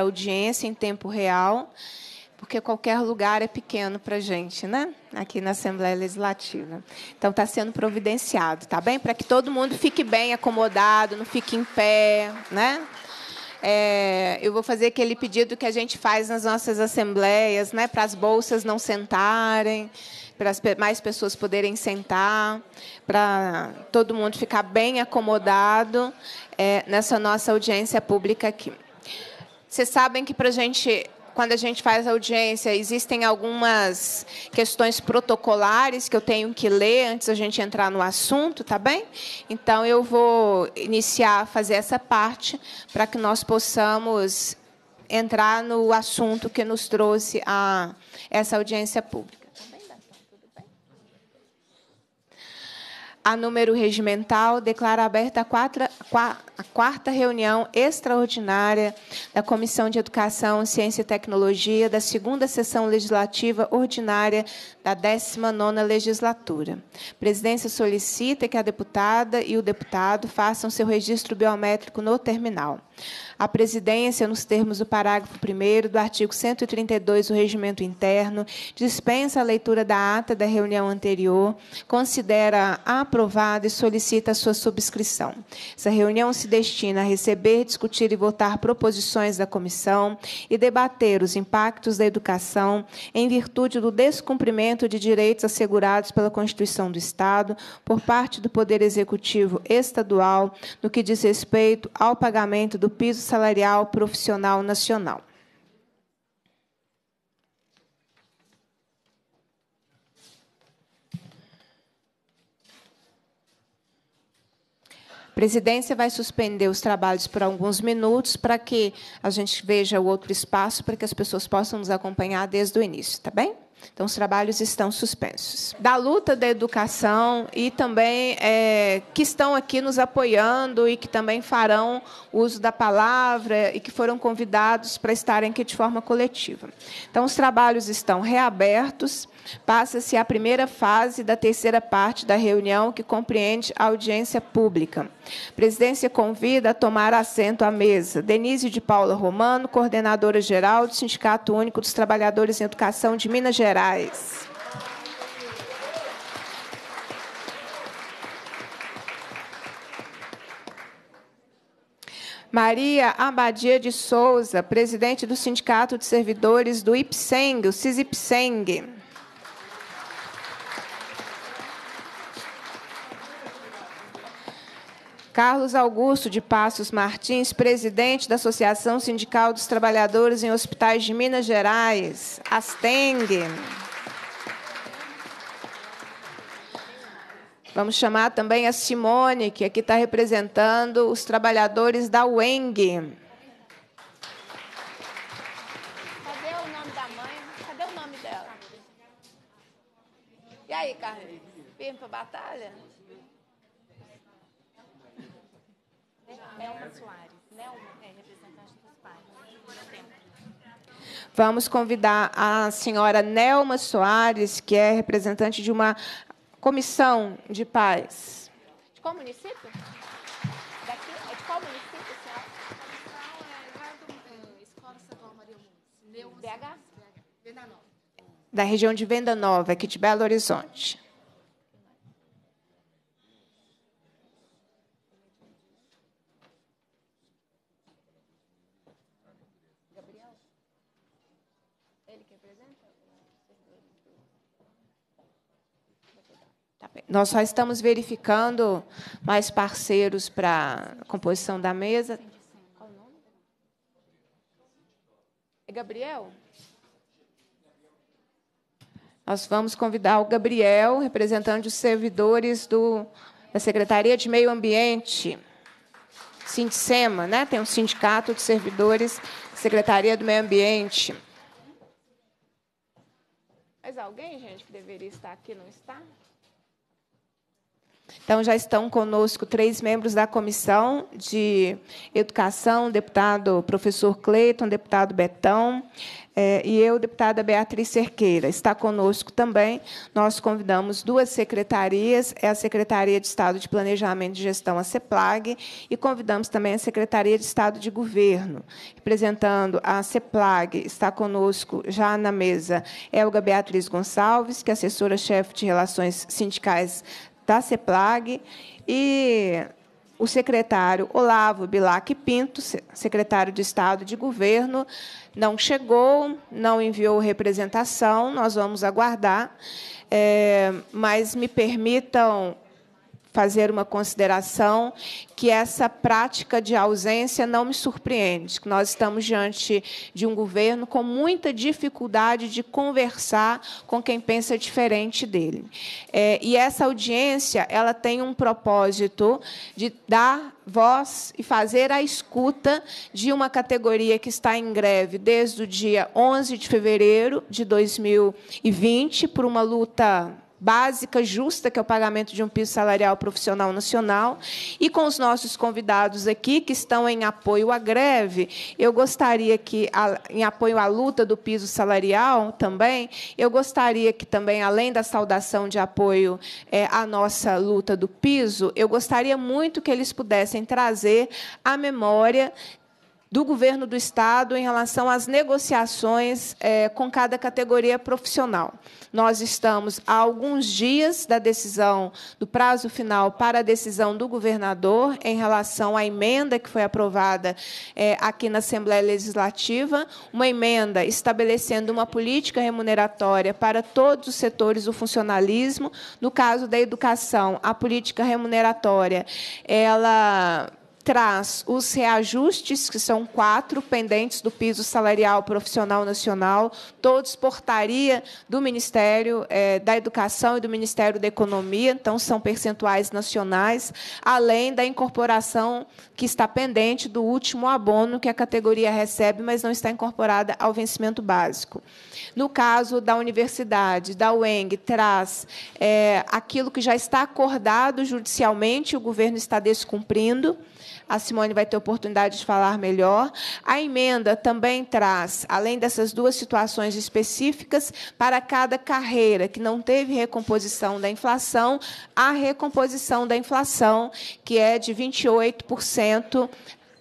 audiência em tempo real, porque qualquer lugar é pequeno para a gente, né? Aqui na Assembleia Legislativa. Então está sendo providenciado, tá bem? Para que todo mundo fique bem acomodado, não fique em pé, né? É, eu vou fazer aquele pedido que a gente faz nas nossas assembleias, né, para as bolsas não sentarem, para as mais pessoas poderem sentar, para todo mundo ficar bem acomodado é, nessa nossa audiência pública aqui. Vocês sabem que para a gente quando a gente faz audiência, existem algumas questões protocolares que eu tenho que ler antes a gente entrar no assunto, tá bem? Então eu vou iniciar a fazer essa parte para que nós possamos entrar no assunto que nos trouxe a essa audiência pública. a número regimental, declara aberta a, quatro, a quarta reunião extraordinária da Comissão de Educação, Ciência e Tecnologia da segunda sessão legislativa ordinária da 19ª legislatura. A presidência solicita que a deputada e o deputado façam seu registro biométrico no terminal. A presidência, nos termos do parágrafo 1 do artigo 132 do Regimento Interno, dispensa a leitura da ata da reunião anterior, considera aprovada e solicita sua subscrição. Essa reunião se destina a receber, discutir e votar proposições da comissão e debater os impactos da educação em virtude do descumprimento de direitos assegurados pela Constituição do Estado por parte do Poder Executivo Estadual no que diz respeito ao pagamento do piso salarial profissional nacional. A presidência vai suspender os trabalhos por alguns minutos para que a gente veja o outro espaço, para que as pessoas possam nos acompanhar desde o início, tá bem? Então, os trabalhos estão suspensos. Da luta da educação e também é, que estão aqui nos apoiando e que também farão uso da palavra e que foram convidados para estarem aqui de forma coletiva. Então, os trabalhos estão reabertos Passa-se a primeira fase da terceira parte da reunião, que compreende a audiência pública. A presidência convida a tomar assento à mesa Denise de Paula Romano, coordenadora geral do Sindicato Único dos Trabalhadores em Educação de Minas Gerais. Maria Abadia de Souza, presidente do Sindicato de Servidores do IPSENG, o CISIPSENG. Carlos Augusto de Passos Martins, presidente da Associação Sindical dos Trabalhadores em Hospitais de Minas Gerais, ASTENG. Vamos chamar também a Simone, que aqui está representando os trabalhadores da UENG. Cadê o nome da mãe? Cadê o nome dela? E aí, Carlos? Firme para batalha? Nelma Soares. Nelma né, é representante dos pais. Vamos convidar a senhora Nelma Soares, que é representante de uma comissão de paz. De qual município? Daqui, é de qual município, senhora? É é, BH? Da região de Venda Nova, aqui de Belo Horizonte. Nós só estamos verificando mais parceiros para a composição da mesa. É Gabriel? Nós vamos convidar o Gabriel, representante dos servidores do, da Secretaria de Meio Ambiente, Sindicema, né? tem um sindicato de servidores, Secretaria do Meio Ambiente. Mas alguém, gente, que deveria estar aqui, não está? Então, já estão conosco três membros da Comissão de Educação, deputado professor Cleiton, deputado Betão, eh, e eu, deputada Beatriz Cerqueira. Está conosco também, nós convidamos duas secretarias, é a Secretaria de Estado de Planejamento e Gestão, a CEPLAG, e convidamos também a Secretaria de Estado de Governo. Representando a CEPLAG, está conosco já na mesa Elga Beatriz Gonçalves, que é assessora-chefe de Relações Sindicais da CEPLAG, e o secretário Olavo Bilac Pinto, secretário de Estado de Governo, não chegou, não enviou representação, nós vamos aguardar, é, mas me permitam fazer uma consideração que essa prática de ausência não me surpreende, que nós estamos diante de um governo com muita dificuldade de conversar com quem pensa diferente dele. É, e essa audiência ela tem um propósito de dar voz e fazer a escuta de uma categoria que está em greve desde o dia 11 de fevereiro de 2020 por uma luta básica, justa, que é o pagamento de um piso salarial profissional nacional. E com os nossos convidados aqui, que estão em apoio à greve, eu gostaria que, em apoio à luta do piso salarial também, eu gostaria que também, além da saudação de apoio é, à nossa luta do piso, eu gostaria muito que eles pudessem trazer à memória do governo do Estado em relação às negociações é, com cada categoria profissional. Nós estamos há alguns dias da decisão, do prazo final para a decisão do governador em relação à emenda que foi aprovada é, aqui na Assembleia Legislativa, uma emenda estabelecendo uma política remuneratória para todos os setores do funcionalismo. No caso da educação, a política remuneratória, ela traz os reajustes, que são quatro, pendentes do piso salarial profissional nacional, todos portaria do Ministério eh, da Educação e do Ministério da Economia, então são percentuais nacionais, além da incorporação que está pendente do último abono que a categoria recebe, mas não está incorporada ao vencimento básico. No caso da universidade, da UENG, traz eh, aquilo que já está acordado judicialmente, o governo está descumprindo. A Simone vai ter oportunidade de falar melhor. A emenda também traz, além dessas duas situações específicas, para cada carreira que não teve recomposição da inflação, a recomposição da inflação, que é de 28%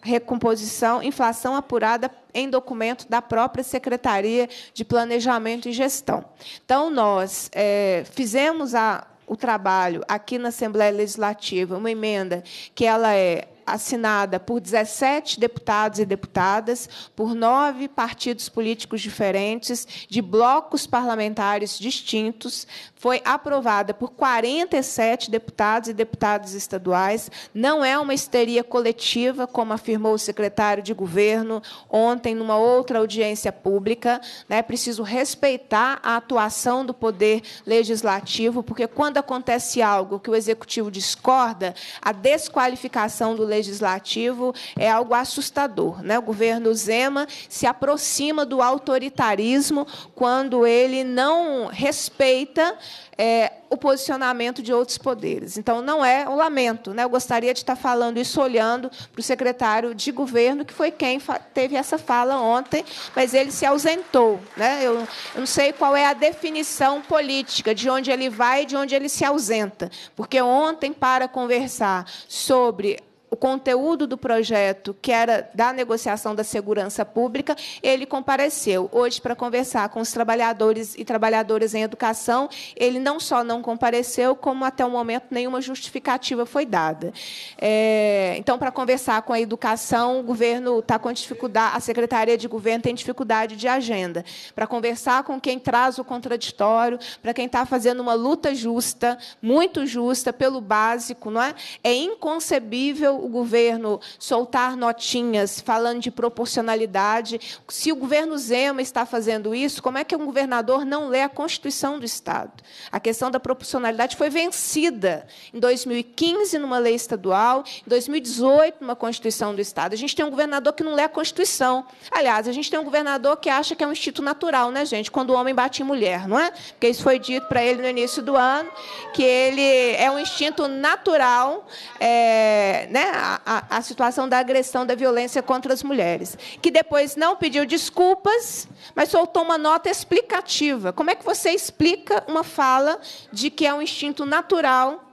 recomposição, inflação apurada em documento da própria Secretaria de Planejamento e Gestão. Então, nós é, fizemos a, o trabalho aqui na Assembleia Legislativa, uma emenda que ela é assinada por 17 deputados e deputadas, por nove partidos políticos diferentes, de blocos parlamentares distintos, foi aprovada por 47 deputados e deputadas estaduais. Não é uma histeria coletiva, como afirmou o secretário de governo ontem numa outra audiência pública. Né? É preciso respeitar a atuação do poder legislativo, porque quando acontece algo que o executivo discorda, a desqualificação do legislativo é algo assustador. Né? O governo Zema se aproxima do autoritarismo quando ele não respeita é, o posicionamento de outros poderes. Então, não é um lamento. Né? Eu gostaria de estar falando isso olhando para o secretário de governo, que foi quem teve essa fala ontem, mas ele se ausentou. Né? Eu, eu não sei qual é a definição política de onde ele vai e de onde ele se ausenta, porque ontem, para conversar sobre o conteúdo do projeto, que era da negociação da segurança pública, ele compareceu. Hoje, para conversar com os trabalhadores e trabalhadoras em educação, ele não só não compareceu, como até o momento nenhuma justificativa foi dada. É, então, para conversar com a educação, o governo está com dificuldade, a Secretaria de Governo tem dificuldade de agenda. Para conversar com quem traz o contraditório, para quem está fazendo uma luta justa, muito justa, pelo básico, não é? É inconcebível o governo soltar notinhas falando de proporcionalidade, se o governo Zema está fazendo isso, como é que um governador não lê a Constituição do Estado? A questão da proporcionalidade foi vencida em 2015 numa lei estadual, em 2018 numa Constituição do Estado. A gente tem um governador que não lê a Constituição. Aliás, a gente tem um governador que acha que é um instituto natural, né, gente? Quando o homem bate em mulher, não é? Porque isso foi dito para ele no início do ano, que ele é um instinto natural, é, né? a, a, situação da agressão, da violência contra as mulheres, que depois não pediu desculpas, mas soltou uma nota explicativa. Como é que você explica uma fala de que é um instinto natural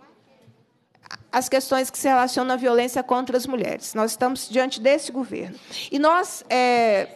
as questões que se relacionam à violência contra as mulheres. Nós estamos diante desse governo. E nós é,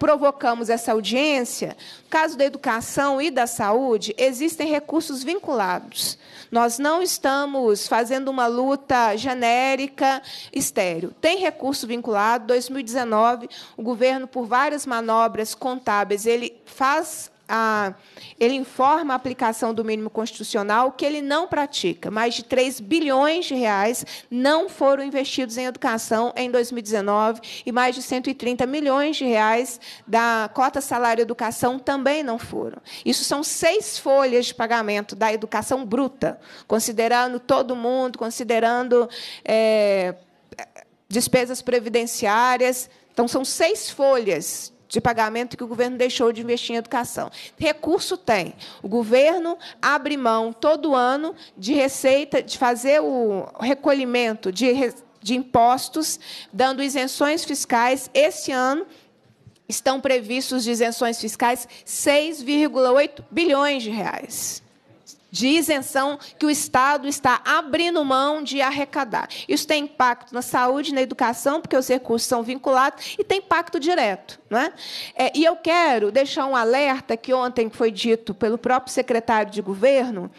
provocamos essa audiência, no caso da educação e da saúde, existem recursos vinculados. Nós não estamos fazendo uma luta genérica, estéreo. Tem recurso vinculado. 2019, o governo, por várias manobras contábeis, ele faz a, ele informa a aplicação do mínimo constitucional que ele não pratica. Mais de 3 bilhões de reais não foram investidos em educação em 2019 e mais de 130 milhões de reais da cota salário educação também não foram. Isso são seis folhas de pagamento da educação bruta, considerando todo mundo, considerando é, despesas previdenciárias. Então, são seis folhas de pagamento que o governo deixou de investir em educação. Recurso tem. O governo abre mão todo ano de receita, de fazer o recolhimento de, de impostos, dando isenções fiscais. Este ano estão previstos de isenções fiscais 6,8 bilhões de reais de isenção que o Estado está abrindo mão de arrecadar. Isso tem impacto na saúde, na educação, porque os recursos são vinculados, e tem impacto direto. Né? É, e eu quero deixar um alerta que ontem foi dito pelo próprio secretário de governo.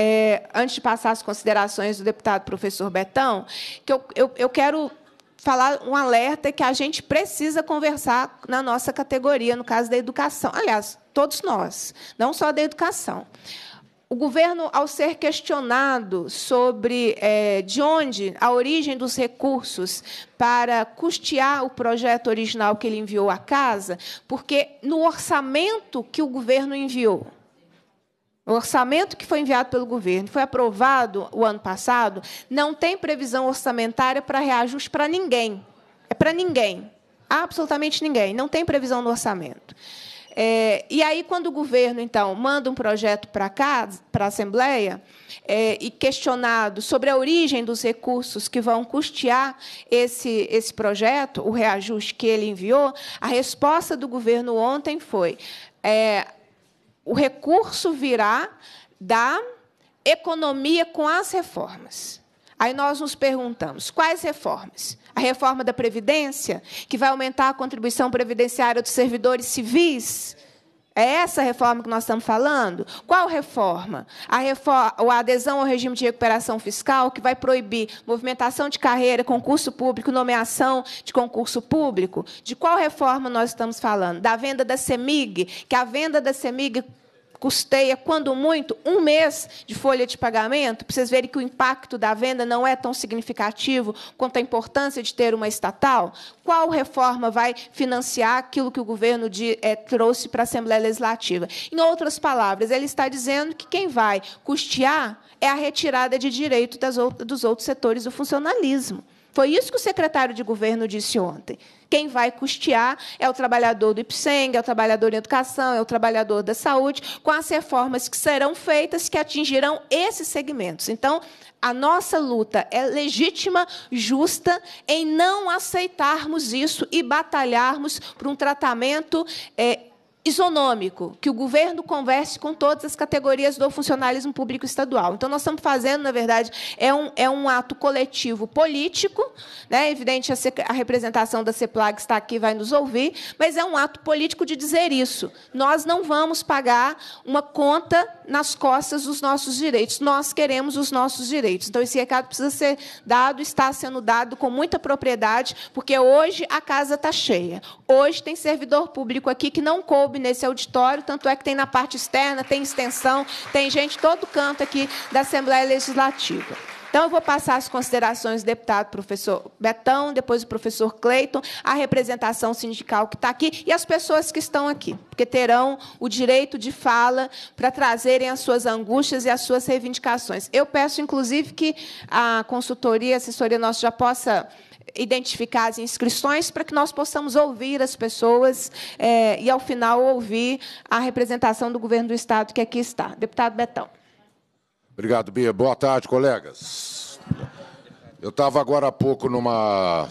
É, antes de passar as considerações do deputado professor Betão, que eu, eu, eu quero falar um alerta que a gente precisa conversar na nossa categoria, no caso da educação. Aliás, todos nós, não só da educação o governo, ao ser questionado sobre é, de onde a origem dos recursos para custear o projeto original que ele enviou à casa, porque no orçamento que o governo enviou, o orçamento que foi enviado pelo governo, foi aprovado o ano passado, não tem previsão orçamentária para reajuste para ninguém. É para ninguém. Absolutamente ninguém. Não tem previsão no orçamento. É, e aí, quando o governo, então, manda um projeto para cá, para a Assembleia, é, e questionado sobre a origem dos recursos que vão custear esse, esse projeto, o reajuste que ele enviou, a resposta do governo ontem foi: é, o recurso virá da economia com as reformas. Aí nós nos perguntamos: quais reformas? a reforma da Previdência, que vai aumentar a contribuição previdenciária dos servidores civis. É essa a reforma que nós estamos falando? Qual reforma? A, reforma, a adesão ao regime de recuperação fiscal, que vai proibir movimentação de carreira, concurso público, nomeação de concurso público? De qual reforma nós estamos falando? Da venda da CEMIG, que a venda da CEMIG custeia, quando muito, um mês de folha de pagamento, para vocês verem que o impacto da venda não é tão significativo quanto a importância de ter uma estatal? Qual reforma vai financiar aquilo que o governo de, é, trouxe para a Assembleia Legislativa? Em outras palavras, ele está dizendo que quem vai custear é a retirada de direito das, dos outros setores do funcionalismo. Foi isso que o secretário de governo disse ontem. Quem vai custear é o trabalhador do IPSENG, é o trabalhador em educação, é o trabalhador da saúde, com as reformas que serão feitas que atingirão esses segmentos. Então, a nossa luta é legítima, justa, em não aceitarmos isso e batalharmos por um tratamento é, isonômico, que o governo converse com todas as categorias do funcionalismo público estadual. Então, nós estamos fazendo, na verdade, é um, é um ato coletivo político, né? evidente a, a representação da CEPLAG está aqui, vai nos ouvir, mas é um ato político de dizer isso. Nós não vamos pagar uma conta nas costas dos nossos direitos, nós queremos os nossos direitos. Então, esse recado precisa ser dado, está sendo dado com muita propriedade, porque hoje a casa está cheia. Hoje tem servidor público aqui que não coube coube nesse auditório, tanto é que tem na parte externa, tem extensão, tem gente todo canto aqui da Assembleia Legislativa. Então, eu vou passar as considerações do deputado professor Betão, depois o professor Cleiton, a representação sindical que está aqui e as pessoas que estão aqui, porque terão o direito de fala para trazerem as suas angústias e as suas reivindicações. Eu peço, inclusive, que a consultoria, a assessoria nossa já possa identificar as inscrições para que nós possamos ouvir as pessoas é, e, ao final, ouvir a representação do governo do Estado que aqui está. Deputado Betão. Obrigado, Bia. Boa tarde, colegas. Eu estava agora há pouco numa,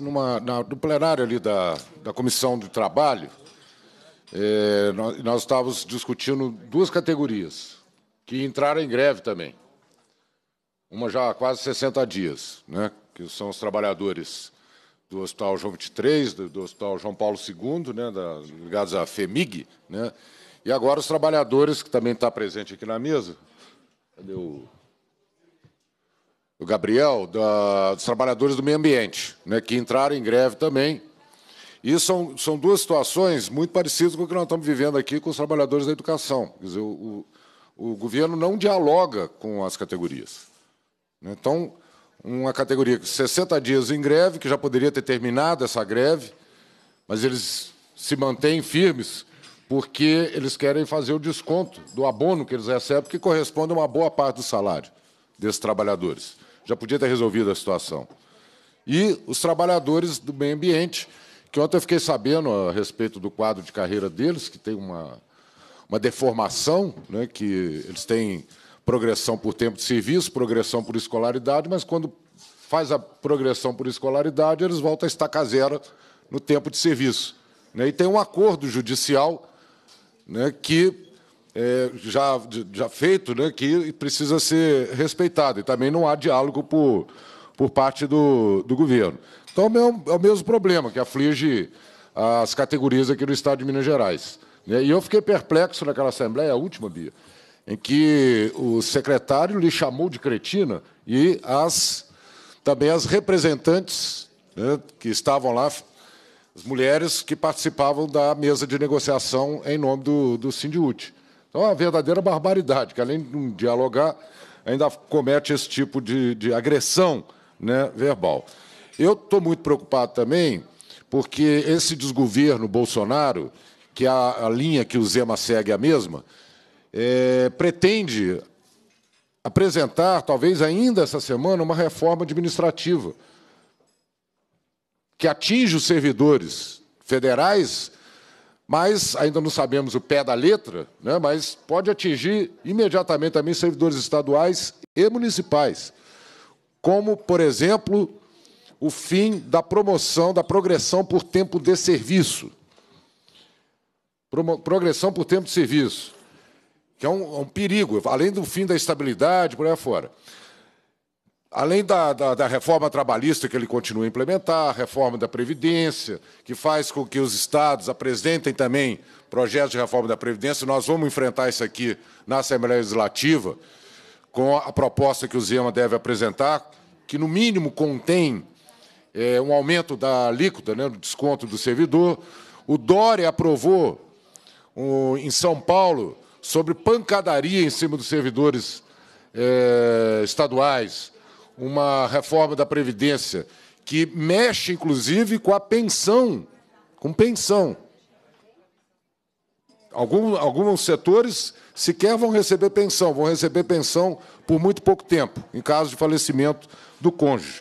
numa na, no plenário ali da, da Comissão do Trabalho. É, nós, nós estávamos discutindo duas categorias que entraram em greve também. Uma já há quase 60 dias, né? que são os trabalhadores do Hospital João 23, do, do Hospital João Paulo II, né, da, ligados à FEMIG, né, e agora os trabalhadores, que também está presente aqui na mesa, cadê o, o Gabriel, da, dos trabalhadores do meio ambiente, né, que entraram em greve também. E são, são duas situações muito parecidas com o que nós estamos vivendo aqui com os trabalhadores da educação. Quer dizer, o, o, o governo não dialoga com as categorias. Né? Então, uma categoria que 60 dias em greve, que já poderia ter terminado essa greve, mas eles se mantêm firmes porque eles querem fazer o desconto do abono que eles recebem, que corresponde a uma boa parte do salário desses trabalhadores. Já podia ter resolvido a situação. E os trabalhadores do meio ambiente, que ontem eu fiquei sabendo a respeito do quadro de carreira deles, que tem uma, uma deformação, né, que eles têm progressão por tempo de serviço, progressão por escolaridade, mas quando faz a progressão por escolaridade, eles voltam a estacar zero no tempo de serviço. Né? E tem um acordo judicial né, que é, já, já feito, né, que precisa ser respeitado. E também não há diálogo por, por parte do, do governo. Então, é o mesmo é problema que aflige as categorias aqui no Estado de Minas Gerais. E eu fiquei perplexo naquela Assembleia, a última, Bia, em que o secretário lhe chamou de cretina e as, também as representantes né, que estavam lá, as mulheres que participavam da mesa de negociação em nome do, do Então, é uma verdadeira barbaridade, que além de dialogar, ainda comete esse tipo de, de agressão né, verbal. Eu estou muito preocupado também, porque esse desgoverno Bolsonaro, que é a, a linha que o Zema segue é a mesma, é, pretende apresentar, talvez ainda essa semana, uma reforma administrativa que atinge os servidores federais, mas ainda não sabemos o pé da letra, né, mas pode atingir imediatamente também servidores estaduais e municipais, como, por exemplo, o fim da promoção, da progressão por tempo de serviço. Progressão por tempo de serviço que é um, é um perigo, além do fim da estabilidade, por aí afora. Além da, da, da, reforma trabalhista que ele continua a implementar, a reforma da Previdência, que faz com que os estados apresentem também projetos de reforma da Previdência, nós vamos enfrentar isso aqui na Assembleia Legislativa, com a proposta que o Zema deve apresentar, que no mínimo contém é, um aumento da alíquota, né, do desconto do servidor. O Dória aprovou um, em São Paulo sobre pancadaria em cima dos servidores eh, estaduais, uma reforma da Previdência que mexe, inclusive, com a pensão, com pensão. Alguns alguns setores sequer vão receber pensão, vão receber pensão por muito pouco tempo, em caso de falecimento do cônjuge.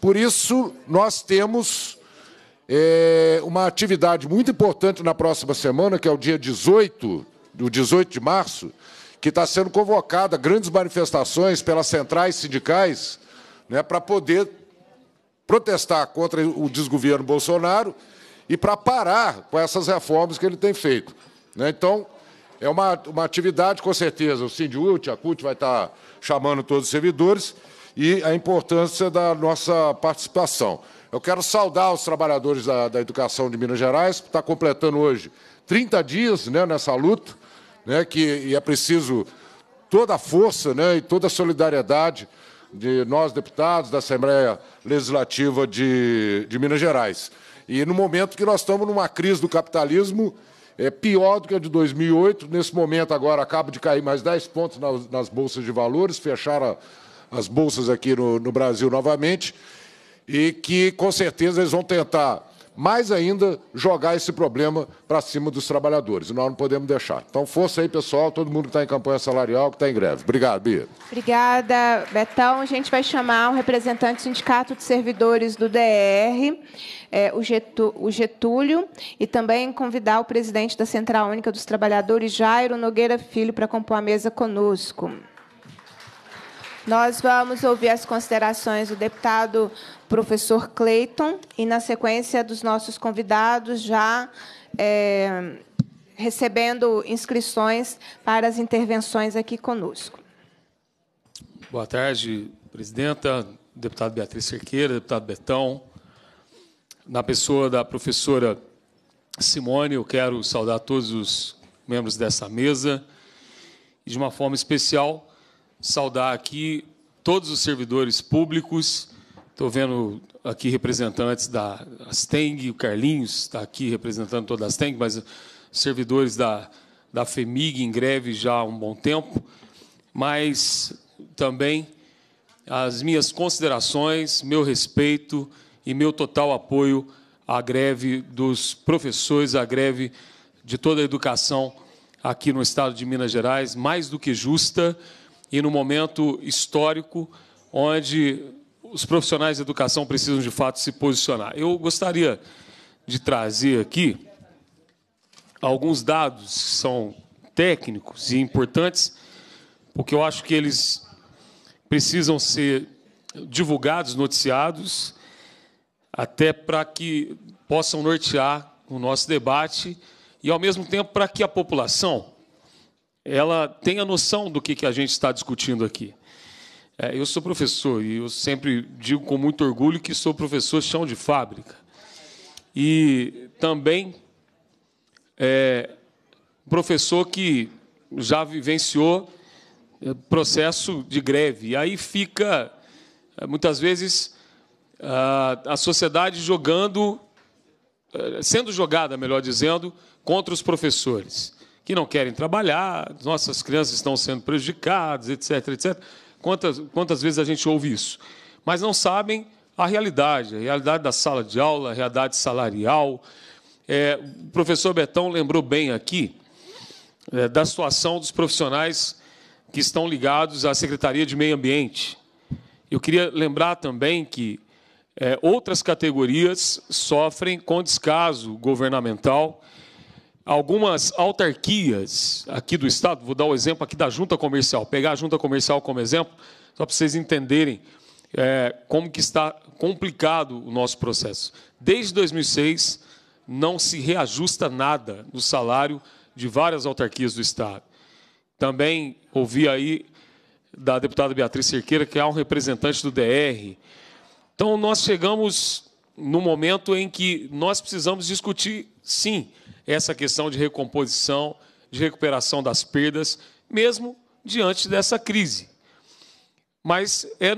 Por isso, nós temos é, uma atividade muito importante na próxima semana, que é o dia 18, do 18 de março, que está sendo convocada grandes manifestações pelas centrais sindicais né, para poder protestar contra o desgoverno Bolsonaro e para parar com essas reformas que ele tem feito. Né? Então, é uma, uma atividade, com certeza, o Sindiult, a CUT vai estar chamando todos os servidores e a importância da nossa participação. Eu quero saudar os trabalhadores da, da educação de Minas Gerais, que está completando hoje 30 dias né, nessa luta, né, que e é preciso toda a força né, e toda a solidariedade de nós, deputados da Assembleia Legislativa de, de Minas Gerais. E no momento que nós estamos numa crise do capitalismo é pior do que a de 2008. Nesse momento, agora, acaba de cair mais 10 pontos nas, nas bolsas de valores, fecharam as bolsas aqui no, no, Brasil novamente, e que, com certeza, eles vão tentar mais ainda, jogar esse problema para cima dos trabalhadores. Nós não podemos deixar. Então, força aí, pessoal, todo mundo que está em campanha salarial, que está em greve. Obrigado, Bia. Obrigada, Betão. A gente vai chamar um representante do Sindicato de Servidores do DR, é, o Getúlio, e também convidar o presidente da Central Única dos Trabalhadores, Jairo Nogueira Filho, para compor a mesa conosco. Nós vamos ouvir as considerações do deputado professor Cleiton e, na sequência, dos nossos convidados, já é, recebendo inscrições para as intervenções aqui conosco. Boa tarde, presidenta, deputado Beatriz Cerqueira, deputado Betão. Na pessoa da professora Simone, eu quero saudar todos os membros dessa mesa e, de uma forma especial, saudar aqui todos os servidores públicos Estou vendo aqui representantes da Asteng, o Carlinhos está aqui representando toda a Asteng, mas servidores da, da FEMIG em greve já há um bom tempo. Mas também as minhas considerações, meu respeito e meu total apoio à greve dos professores, à greve de toda a educação aqui no estado de Minas Gerais, mais do que justa e no momento histórico onde os profissionais de educação precisam, de fato, se posicionar. Eu gostaria de trazer aqui alguns dados que são técnicos e importantes, porque eu acho que eles precisam ser divulgados, noticiados, até para que possam nortear o nosso debate e, ao mesmo tempo, para que a população ela tenha noção do que a gente está discutindo aqui. É, eu sou professor e eu sempre digo com muito orgulho que sou professor chão de fábrica. E também é, professor que já vivenciou é, processo de greve. E aí fica, é, muitas vezes, a sociedade jogando, é, sendo jogada, melhor dizendo, contra os professores, que não querem trabalhar, nossas crianças estão sendo prejudicadas, etc, etc. Quantas, quantas vezes a gente ouve isso? Mas não sabem a realidade, a realidade da sala de aula, a realidade salarial. É, o professor Betão lembrou bem aqui é, da situação dos profissionais que estão ligados à Secretaria de Meio Ambiente. Eu queria lembrar também que é, outras categorias sofrem com descaso governamental algumas autarquias aqui do Estado, vou dar o um exemplo aqui da junta comercial, pegar a junta comercial como exemplo, só para vocês entenderem é, como que está complicado o nosso processo. Desde 2006, não se reajusta nada no salário de várias autarquias do Estado. Também ouvi aí da deputada Beatriz Cerqueira que é um representante do DR. Então, nós chegamos no momento em que nós precisamos discutir, sim, essa questão de recomposição, de recuperação das perdas, mesmo diante dessa crise. Mas é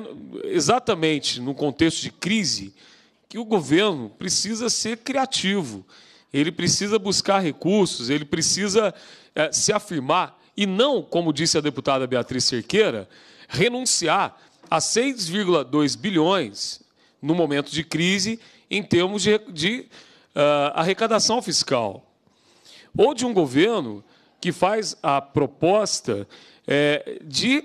exatamente no contexto de crise que o governo precisa ser criativo, ele precisa buscar recursos, ele precisa é, se afirmar e não, como disse a deputada Beatriz Cerqueira, renunciar a 6,2 bilhões no momento de crise em termos de, de uh, arrecadação fiscal ou de um governo que faz a proposta é, de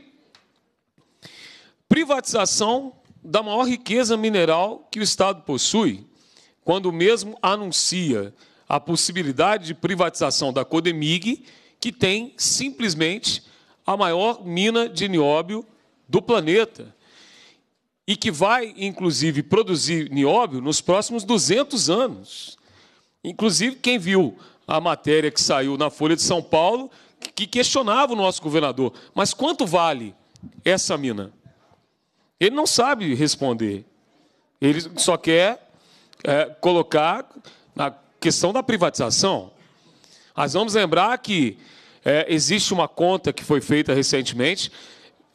privatização da maior riqueza mineral que o Estado possui, quando o mesmo anuncia a possibilidade de privatização da Codemig, que tem simplesmente a maior mina de nióbio do planeta e que vai, inclusive, produzir nióbio nos próximos 200 anos. Inclusive, quem viu a matéria que saiu na Folha de São Paulo que questionava o nosso governador. Mas quanto vale essa mina? Ele não sabe responder. Ele só quer é, colocar na questão da privatização. Mas vamos lembrar que é, existe uma conta que foi feita recentemente.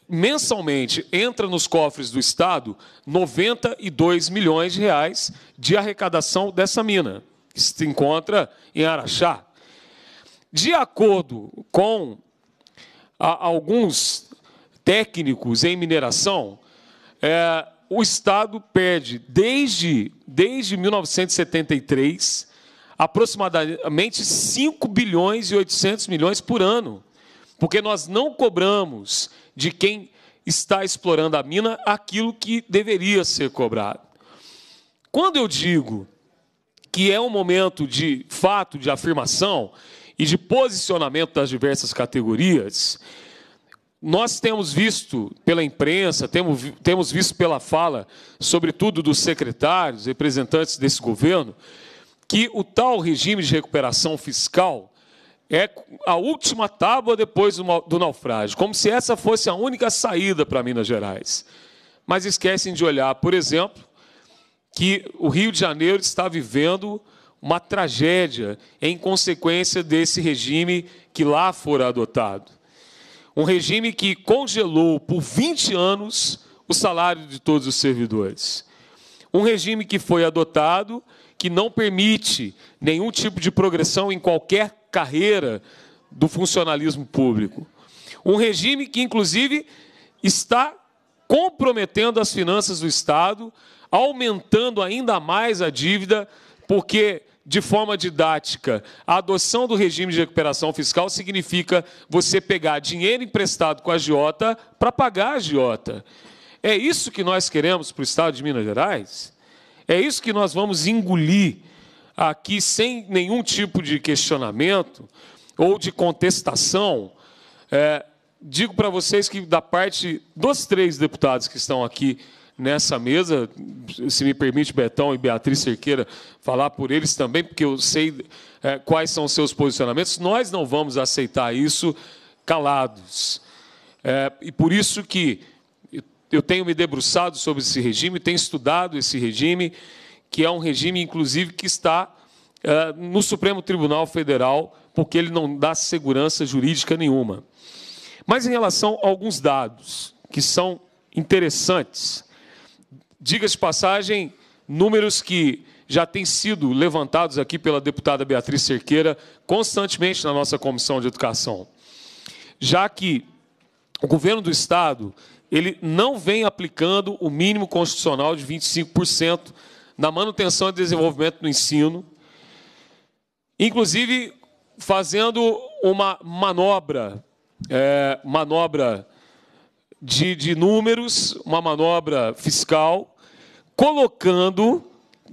Mensalmente entra nos cofres do Estado 92 milhões de reais de arrecadação dessa mina que se encontra em Araxá. De acordo com a, alguns técnicos em mineração, é, o Estado pede, desde, desde 1973, aproximadamente 5 bilhões e 800 milhões por ano, porque nós não cobramos de quem está explorando a mina aquilo que deveria ser cobrado. Quando eu digo que é um momento de fato, de afirmação e de posicionamento das diversas categorias, nós temos visto pela imprensa, temos, temos visto pela fala, sobretudo dos secretários, representantes desse governo, que o tal regime de recuperação fiscal é a última tábua depois do naufrágio, como se essa fosse a única saída para Minas Gerais. Mas esquecem de olhar, por exemplo, que o Rio de Janeiro está vivendo uma tragédia em consequência desse regime que lá fora adotado. Um regime que congelou por 20 anos o salário de todos os servidores. Um regime que foi adotado que não permite nenhum tipo de progressão em qualquer carreira do funcionalismo público. Um regime que, inclusive, está comprometendo as finanças do Estado, aumentando ainda mais a dívida, porque de forma didática, a adoção do regime de recuperação fiscal significa você pegar dinheiro emprestado com a agiota para pagar a agiota. É isso que nós queremos para o Estado de Minas Gerais? É isso que nós vamos engolir aqui sem nenhum tipo de questionamento ou de contestação? É, digo para vocês que, da parte dos três deputados que estão aqui nessa mesa, se me permite, Betão e Beatriz Cerqueira, falar por eles também, porque eu sei é, quais são os seus posicionamentos. Nós não vamos aceitar isso calados. É, e por isso que eu tenho me debruçado sobre esse regime, tenho estudado esse regime, que é um regime, inclusive, que está é, no Supremo Tribunal Federal, porque ele não dá segurança jurídica nenhuma. Mas em relação a alguns dados que são interessantes, diga de passagem, números que já têm sido levantados aqui pela deputada Beatriz Cerqueira constantemente na nossa comissão de educação. Já que o governo do estado, ele não vem aplicando o mínimo constitucional de 25% na manutenção e desenvolvimento do ensino, inclusive fazendo uma manobra, é, manobra de, de números, uma manobra fiscal, colocando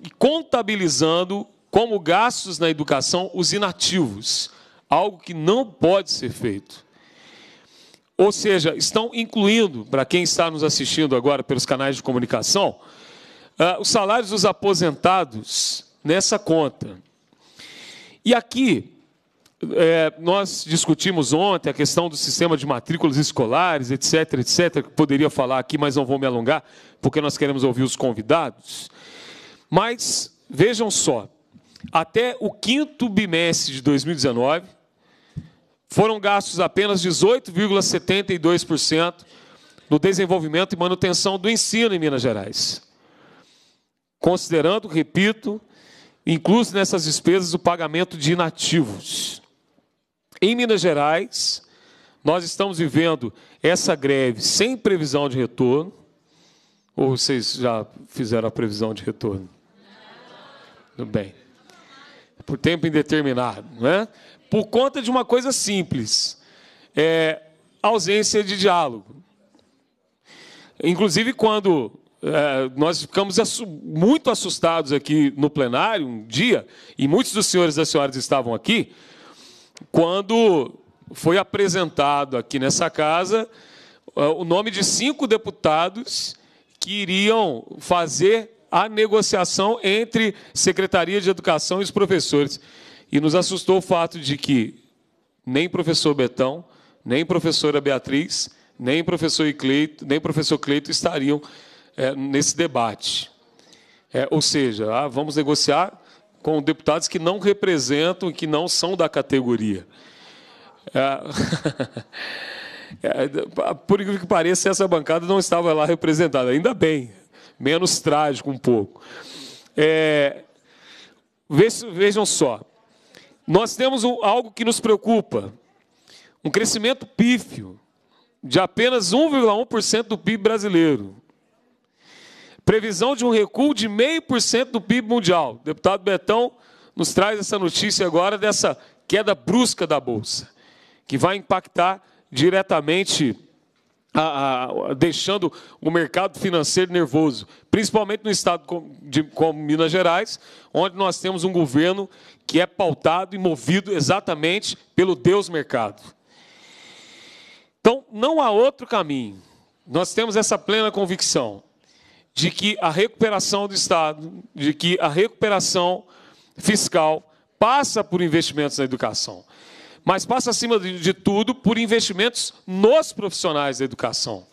e contabilizando como gastos na educação os inativos, algo que não pode ser feito. Ou seja, estão incluindo, para quem está nos assistindo agora pelos canais de comunicação, ah, os salários dos aposentados nessa conta. E aqui é, nós discutimos ontem a questão do sistema de matrículas escolares, etc, etc, poderia falar aqui, mas não vou me alongar, porque nós queremos ouvir os convidados. Mas vejam só, até o quinto bimestre de 2019 foram gastos apenas 18,72% no desenvolvimento e manutenção do ensino em Minas Gerais. Considerando, repito, incluso nessas despesas o pagamento de inativos. Em Minas Gerais, nós estamos vivendo essa greve sem previsão de retorno. Ou vocês já fizeram a previsão de retorno? Tudo bem. Por tempo indeterminado, né? Por conta de uma coisa simples: é, ausência de diálogo. Inclusive, quando é, nós ficamos assu muito assustados aqui no plenário um dia, e muitos dos senhores e das senhoras estavam aqui, quando foi apresentado aqui nessa casa eh, o nome de cinco deputados que iriam fazer a negociação entre Secretaria de Educação e os professores. E nos assustou o fato de que nem professor Betão, nem professora Beatriz, nem professor Cleito, nem professor Cleito estariam é, nesse debate. É, ou seja, ah, vamos negociar com deputados que não representam e que não são da categoria. É. é... Por incrível que pareça, essa bancada não estava lá representada, ainda bem, menos trágico um pouco. É... Vejam só, nós temos algo que nos preocupa: um crescimento pífio de apenas 1,1% do PIB brasileiro. Previsão de um recuo de 0,5% do PIB mundial. O deputado Betão nos traz essa notícia agora dessa queda brusca da Bolsa, que vai impactar diretamente, a, a, a, deixando o mercado financeiro nervoso, principalmente no estado como, de, como Minas Gerais, onde nós temos um governo que é pautado e movido exatamente pelo Deus mercado. Então, não há outro caminho. Nós temos essa plena convicção de que a recuperação do Estado, de que a recuperação fiscal passa por investimentos na educação, mas passa, acima de tudo, por investimentos nos profissionais da educação,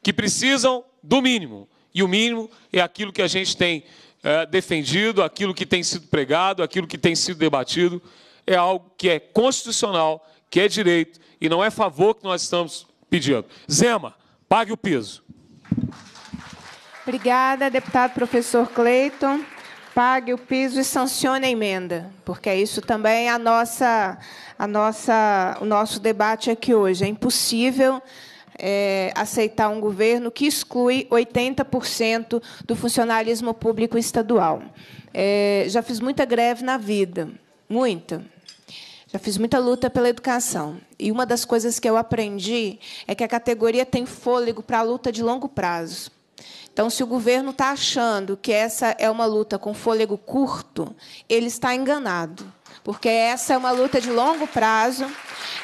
que precisam do mínimo. E o mínimo é aquilo que a gente tem é, defendido, aquilo que tem sido pregado, aquilo que tem sido debatido, é algo que é constitucional, que é direito, e não é favor que nós estamos pedindo. Zema, pague o piso. Obrigada, deputado professor Cleiton. Pague o piso e sancione a emenda, porque é isso também a nossa, a nossa, o nosso debate aqui hoje. É impossível é, aceitar um governo que exclui 80% do funcionalismo público estadual. É, já fiz muita greve na vida, muita. Já fiz muita luta pela educação. E uma das coisas que eu aprendi é que a categoria tem fôlego para a luta de longo prazo. Então, se o governo está achando que essa é uma luta com fôlego curto, ele está enganado porque essa é uma luta de longo prazo.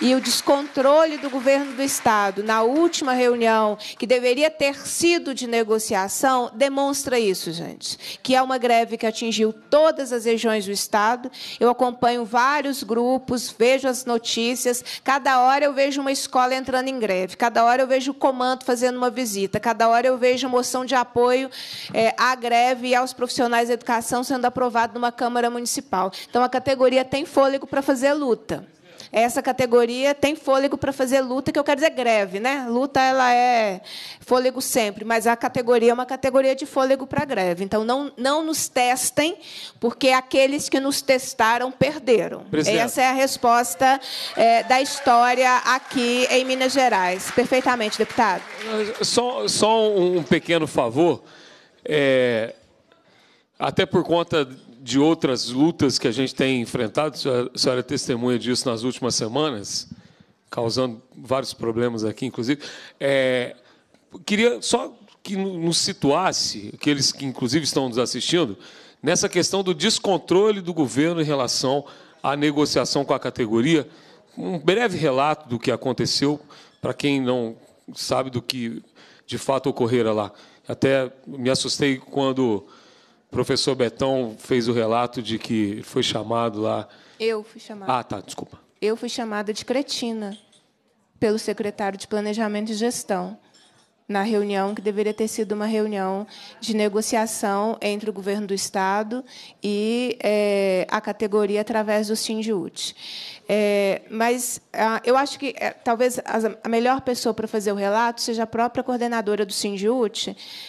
E o descontrole do governo do Estado na última reunião, que deveria ter sido de negociação, demonstra isso, gente. Que é uma greve que atingiu todas as regiões do Estado. Eu acompanho vários grupos, vejo as notícias. Cada hora eu vejo uma escola entrando em greve, cada hora eu vejo o comando fazendo uma visita, cada hora eu vejo moção de apoio eh, à greve e aos profissionais da educação sendo aprovada numa Câmara Municipal. Então, a categoria tem fôlego para fazer luta. Essa categoria tem fôlego para fazer luta, que eu quero dizer greve, né? Luta ela é fôlego sempre, mas a categoria é uma categoria de fôlego para greve. Então não, não nos testem, porque aqueles que nos testaram perderam. Presidente. Essa é a resposta é, da história aqui em Minas Gerais. Perfeitamente, deputado. Só, só um pequeno favor. É, até por conta de outras lutas que a gente tem enfrentado, a senhora é testemunha disso nas últimas semanas, causando vários problemas aqui, inclusive. É, queria só que nos situasse, aqueles que inclusive estão nos assistindo, nessa questão do descontrole do governo em relação à negociação com a categoria. Um breve relato do que aconteceu, para quem não sabe do que de fato ocorrera lá. Até me assustei quando o professor Betão fez o relato de que foi chamado lá. Eu fui chamada. Ah, tá, desculpa. Eu fui chamada de cretina pelo secretário de Planejamento e Gestão na reunião que deveria ter sido uma reunião de negociação entre o governo do Estado e é, a categoria através do Sindiut. É, mas a, ah, eu acho que é, talvez a, a, melhor pessoa para fazer o relato seja a própria coordenadora do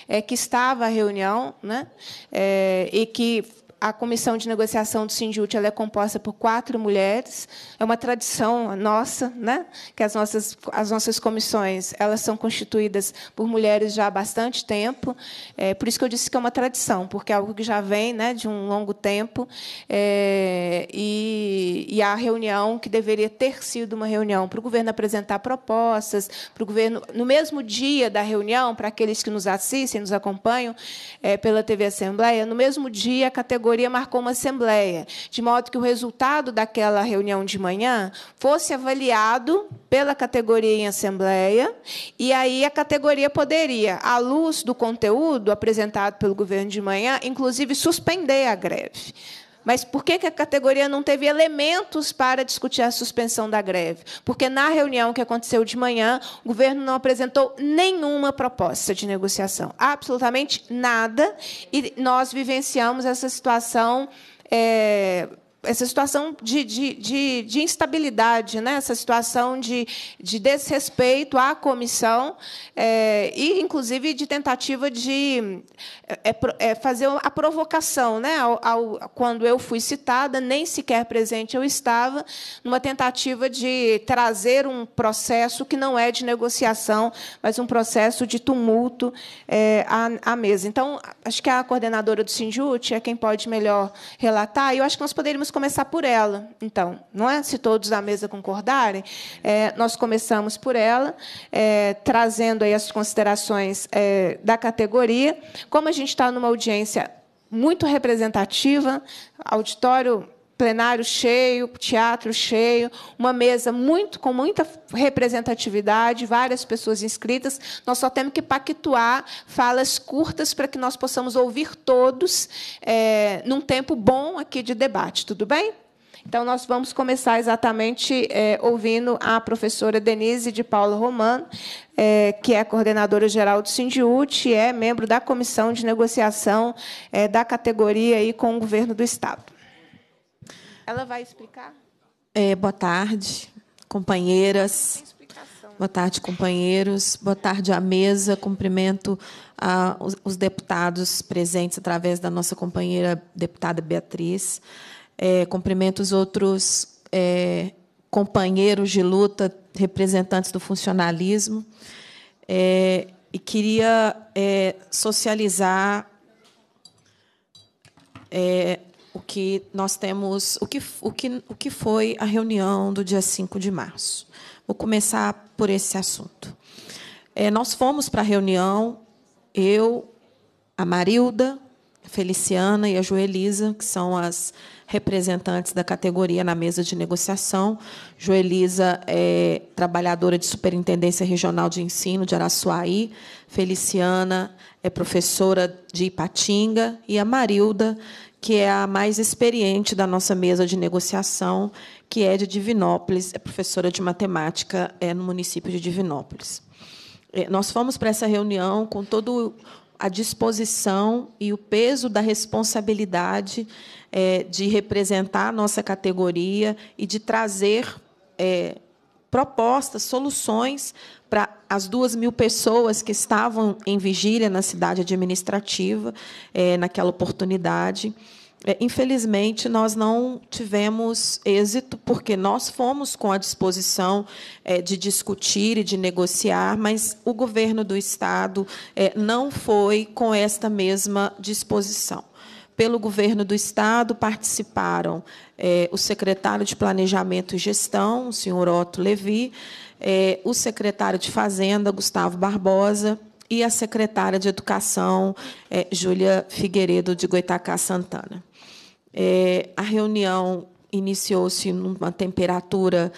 é que estava à reunião né, é, e que a comissão de negociação do Sindjut é composta por quatro mulheres. É uma tradição nossa, né? que as nossas, as nossas comissões elas são constituídas por mulheres já há bastante tempo. É, por isso que eu disse que é uma tradição, porque é algo que já vem né, de um longo tempo. É, e, e a reunião que deveria ter sido uma reunião para o governo apresentar propostas, para o governo, no mesmo dia da reunião, para aqueles que nos assistem, nos acompanham é, pela TV Assembleia, no mesmo dia a categoria categoria marcou uma assembleia, de modo que o resultado daquela reunião de manhã fosse avaliado pela categoria em assembleia, e aí a categoria poderia, à luz do conteúdo apresentado pelo governo de manhã, inclusive suspender a greve. Mas por que, que a categoria não teve elementos para discutir a suspensão da greve? Porque na reunião que aconteceu de manhã, o governo não apresentou nenhuma proposta de negociação, absolutamente nada, e nós vivenciamos essa situação é, essa situação de, de, de, de, instabilidade, né? essa situação de, de desrespeito à comissão é, e, inclusive, de tentativa de é, é, é fazer a provocação. Né? Ao, ao, quando eu fui citada, nem sequer presente eu estava, numa tentativa de trazer um processo que não é de negociação, mas um processo de tumulto é, à, à, mesa. Então, acho que a coordenadora do Sinjut é quem pode melhor relatar, e eu acho que nós poderíamos começar por ela, então, não é? Se todos à mesa concordarem, é, nós começamos por ela, é, trazendo aí as considerações é, da categoria. Como a gente está numa audiência muito representativa, auditório plenário cheio, teatro cheio, uma mesa muito com muita representatividade, várias pessoas inscritas. Nós só temos que pactuar falas curtas para que nós possamos ouvir todos é, num tempo bom aqui de debate. Tudo bem? Então, nós vamos começar exatamente é, ouvindo a professora Denise de Paula Romano, é, que é coordenadora geral do Sindiut e é membro da comissão de negociação é, da categoria aí com o governo do Estado. Ela vai explicar? É, boa tarde, companheiras. Boa tarde, companheiros. Boa tarde à mesa. Cumprimento ah, os, os, deputados presentes através da nossa companheira deputada Beatriz. É, cumprimento os outros é, companheiros de luta, representantes do funcionalismo. É, e queria é, socializar é, o que nós temos, o que, o que, o que foi a reunião do dia 5 de março. Vou começar por esse assunto. É, nós fomos para a reunião, eu, a Marilda, a Feliciana e a Joelisa, que são as representantes da categoria na mesa de negociação. Joelisa é trabalhadora de Superintendência Regional de Ensino de Araçuaí, Feliciana é professora de Ipatinga e a Marilda que é a mais experiente da nossa mesa de negociação, que é de Divinópolis, é professora de matemática é, no município de Divinópolis. É, nós fomos para essa reunião com toda a disposição e o peso da responsabilidade é, de representar a nossa categoria e de trazer é, propostas, soluções para as duas mil pessoas que estavam em vigília na cidade administrativa é, naquela oportunidade. É, infelizmente, nós não tivemos êxito, porque nós fomos com a disposição é, de discutir e de negociar, mas o governo do Estado é, não foi com esta mesma disposição. Pelo governo do Estado participaram é, o secretário de Planejamento e Gestão, o senhor Otto Levi, é, o secretário de Fazenda, Gustavo Barbosa, e a secretária de Educação, é, Júlia Figueiredo de Goitacá Santana. É, a reunião iniciou-se numa temperatura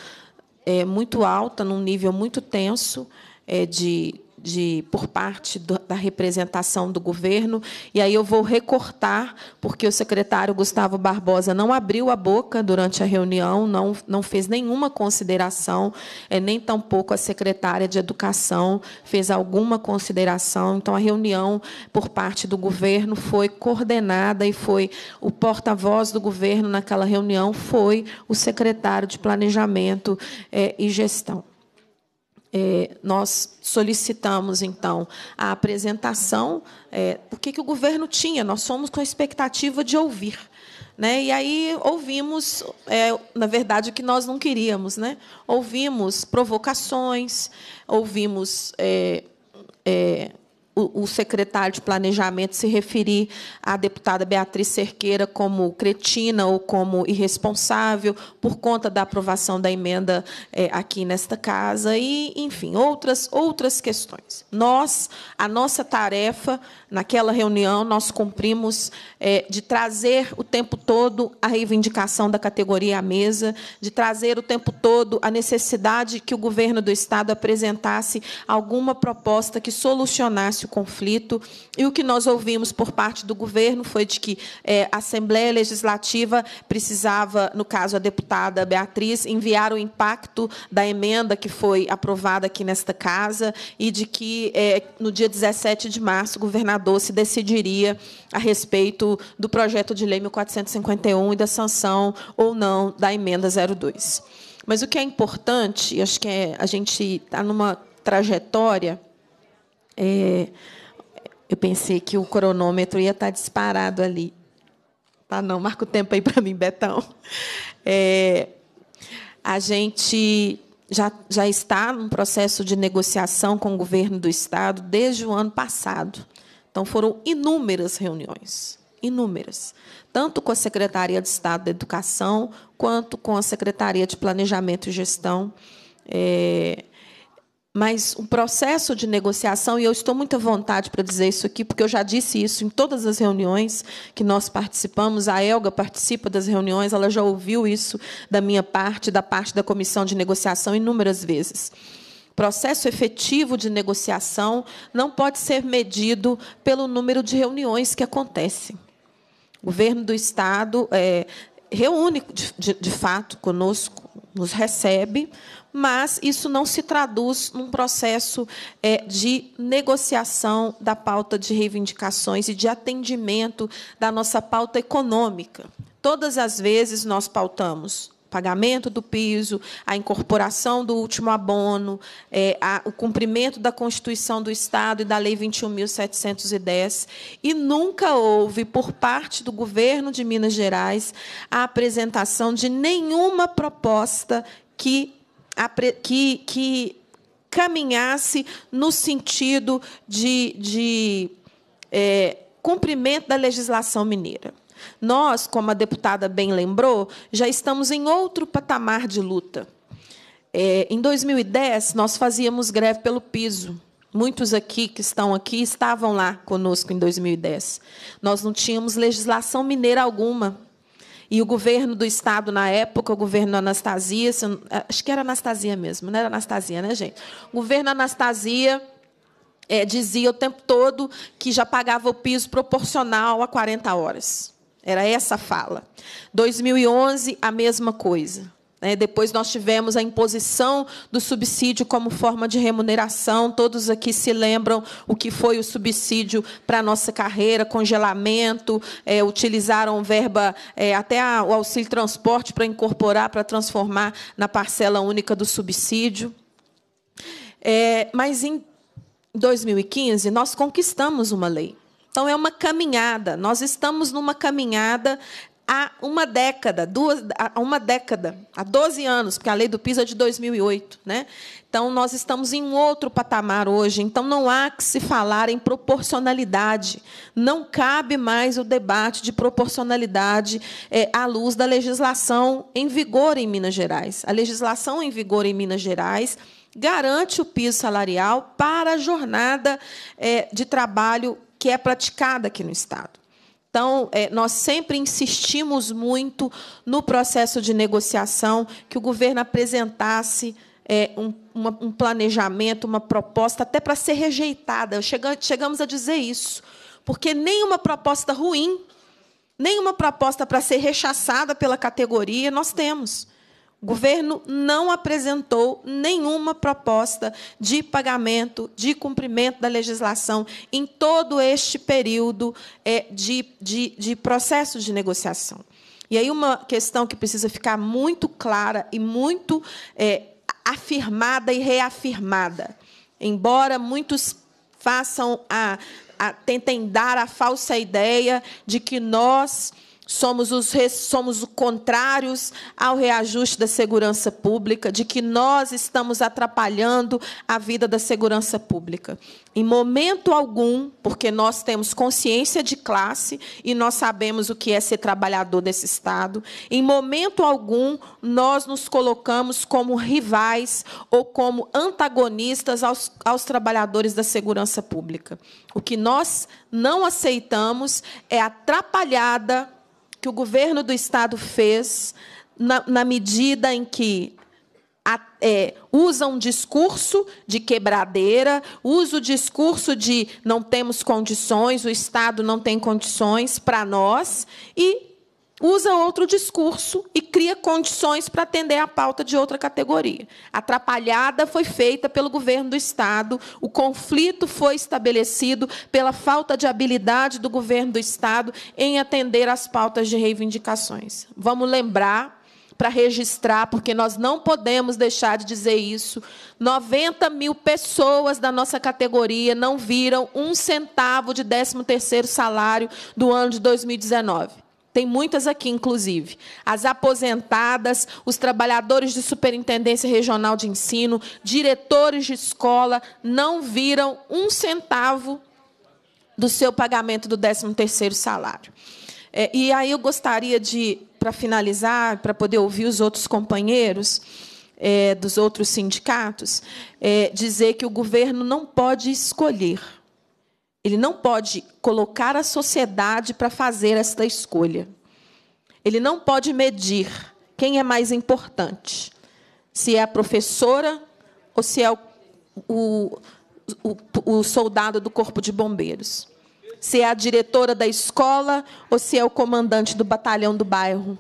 é, muito alta, num nível muito tenso, é, de de, por parte do, da representação do governo. E aí eu vou recortar, porque o secretário Gustavo Barbosa não abriu a boca durante a reunião, não, não fez nenhuma consideração, é, nem tampouco a secretária de Educação fez alguma consideração. Então, a reunião por parte do governo foi coordenada e foi o porta-voz do governo naquela reunião foi o secretário de Planejamento é, e Gestão. É, nós solicitamos, então, a apresentação é, que, que o governo tinha. Nós somos com a expectativa de ouvir. Né? E aí ouvimos, é, na verdade, o que nós não queríamos. Né? Ouvimos provocações, ouvimos é, é o, secretário de Planejamento se referir à deputada Beatriz Cerqueira como cretina ou como irresponsável por conta da aprovação da emenda é, aqui nesta casa e, enfim, outras outras questões. Nós, a nossa tarefa Naquela reunião, nós cumprimos é, de trazer o tempo todo a reivindicação da categoria à mesa, de trazer o tempo todo a necessidade que o governo do Estado apresentasse alguma proposta que solucionasse o conflito. E o que nós ouvimos por parte do governo foi de que é, a Assembleia Legislativa precisava, no caso, a deputada Beatriz, enviar o impacto da emenda que foi aprovada aqui nesta casa e de que, é, no dia 17 de março, o governador governador se decidiria a respeito do projeto de lei 1451 e da sanção ou não da emenda 02. Mas o que é importante, e acho que é, a gente está numa trajetória. É, eu pensei que o cronômetro ia estar tá disparado ali. Tá, não, marca o tempo aí para mim, Betão. É, a gente já, já está num processo de negociação com o governo do Estado desde o ano passado. Então foram inúmeras reuniões, inúmeras, tanto com a Secretaria de Estado da Educação quanto com a Secretaria de Planejamento e Gestão. É, mas um processo de negociação, e eu estou muito à vontade para dizer isso aqui, porque eu já disse isso em todas as reuniões que nós participamos, a Elga participa das reuniões, ela já ouviu isso da minha parte, da parte da comissão de negociação, inúmeras vezes. Processo efetivo de negociação não pode ser medido pelo número de reuniões que acontecem. O governo do Estado é, reúne, de, de fato, conosco, nos recebe, mas isso não se traduz num processo é, de negociação da pauta de reivindicações e de atendimento da nossa pauta econômica. Todas as vezes nós pautamos pagamento do piso, a incorporação do último abono, é, a, o cumprimento da Constituição do Estado e da Lei 21.710. E nunca houve, por parte do governo de Minas Gerais, a apresentação de nenhuma proposta que, que, que caminhasse no sentido de, de é, cumprimento da legislação mineira. Nós, como a deputada bem lembrou, já estamos em outro patamar de luta. É, em 2010, nós fazíamos greve pelo piso. Muitos aqui que estão aqui estavam lá conosco em 2010. Nós não tínhamos legislação mineira alguma. E o governo do Estado, na época, o governo Anastasia, é, acho que era Anastasia mesmo, não era Anastasia, né, gente? O governo Anastasia é, dizia o tempo todo que já pagava o piso proporcional a 40 horas. Era essa a fala. 2011, a mesma coisa. Né? Depois nós tivemos a imposição do subsídio como forma de remuneração. Todos aqui se lembram o que foi o subsídio para a nossa carreira, congelamento, é, utilizaram verba é, até a, o auxílio transporte para incorporar, para transformar na parcela única do subsídio. É, mas em 2015 nós conquistamos uma lei. Então, é uma caminhada. Nós estamos numa caminhada há uma década, duas, há uma década, há 12 anos, porque a lei do piso é de 2008, né? Então nós estamos em um outro patamar hoje, então não há que se falar em proporcionalidade, não cabe mais o debate de proporcionalidade é, à luz da legislação em vigor em Minas Gerais. A legislação em vigor em Minas Gerais garante o piso salarial para a jornada é, de trabalho que é praticada aqui no Estado. Então, é, nós sempre insistimos muito no processo de negociação que o governo apresentasse é, um, planejamento, uma proposta, até para ser rejeitada. chegamos a dizer isso, porque nenhuma proposta ruim, nenhuma proposta para ser rechaçada pela categoria nós temos. O governo não apresentou nenhuma proposta de pagamento, de cumprimento da legislação em todo este período eh, de, de, de processo de negociação. E aí, uma questão que precisa ficar muito clara e muito é, afirmada e reafirmada. Embora muitos façam a, a tentem dar a falsa ideia de que nós somos, os, somos contrários ao reajuste da segurança pública, de que nós estamos atrapalhando a vida da segurança pública. Em momento algum, porque nós temos consciência de classe e nós sabemos o que é ser trabalhador desse Estado, em momento algum nós nos colocamos como rivais ou como antagonistas aos, aos trabalhadores da segurança pública. O que nós não aceitamos é atrapalhada que o governo do Estado fez na, na medida em que a, é, usa um discurso de quebradeira, usa o discurso de não temos condições, o Estado não tem condições para nós, e usa outro discurso e cria condições para atender a pauta de outra categoria. A atrapalhada foi feita pelo governo do Estado, o conflito foi estabelecido pela falta de habilidade do governo do Estado em atender às pautas de reivindicações. Vamos lembrar. Para registrar, porque nós não podemos deixar de dizer isso. 90 mil pessoas da nossa categoria não viram um centavo de 13 terceiro salário do ano de 2019. Tem muitas aqui, inclusive. As aposentadas, os trabalhadores de superintendência regional de ensino, diretores de escola, não viram um centavo do seu pagamento do 13º salário. É, e aí eu gostaria de, para finalizar, para poder ouvir os outros companheiros é, dos outros sindicatos, é, dizer que o governo não pode escolher ele não pode colocar a sociedade para fazer esta escolha. Ele não pode medir quem é mais importante, se é a professora ou se é o, o, o, o soldado do corpo de bombeiros, se é a diretora da escola ou se é o comandante do batalhão do bairro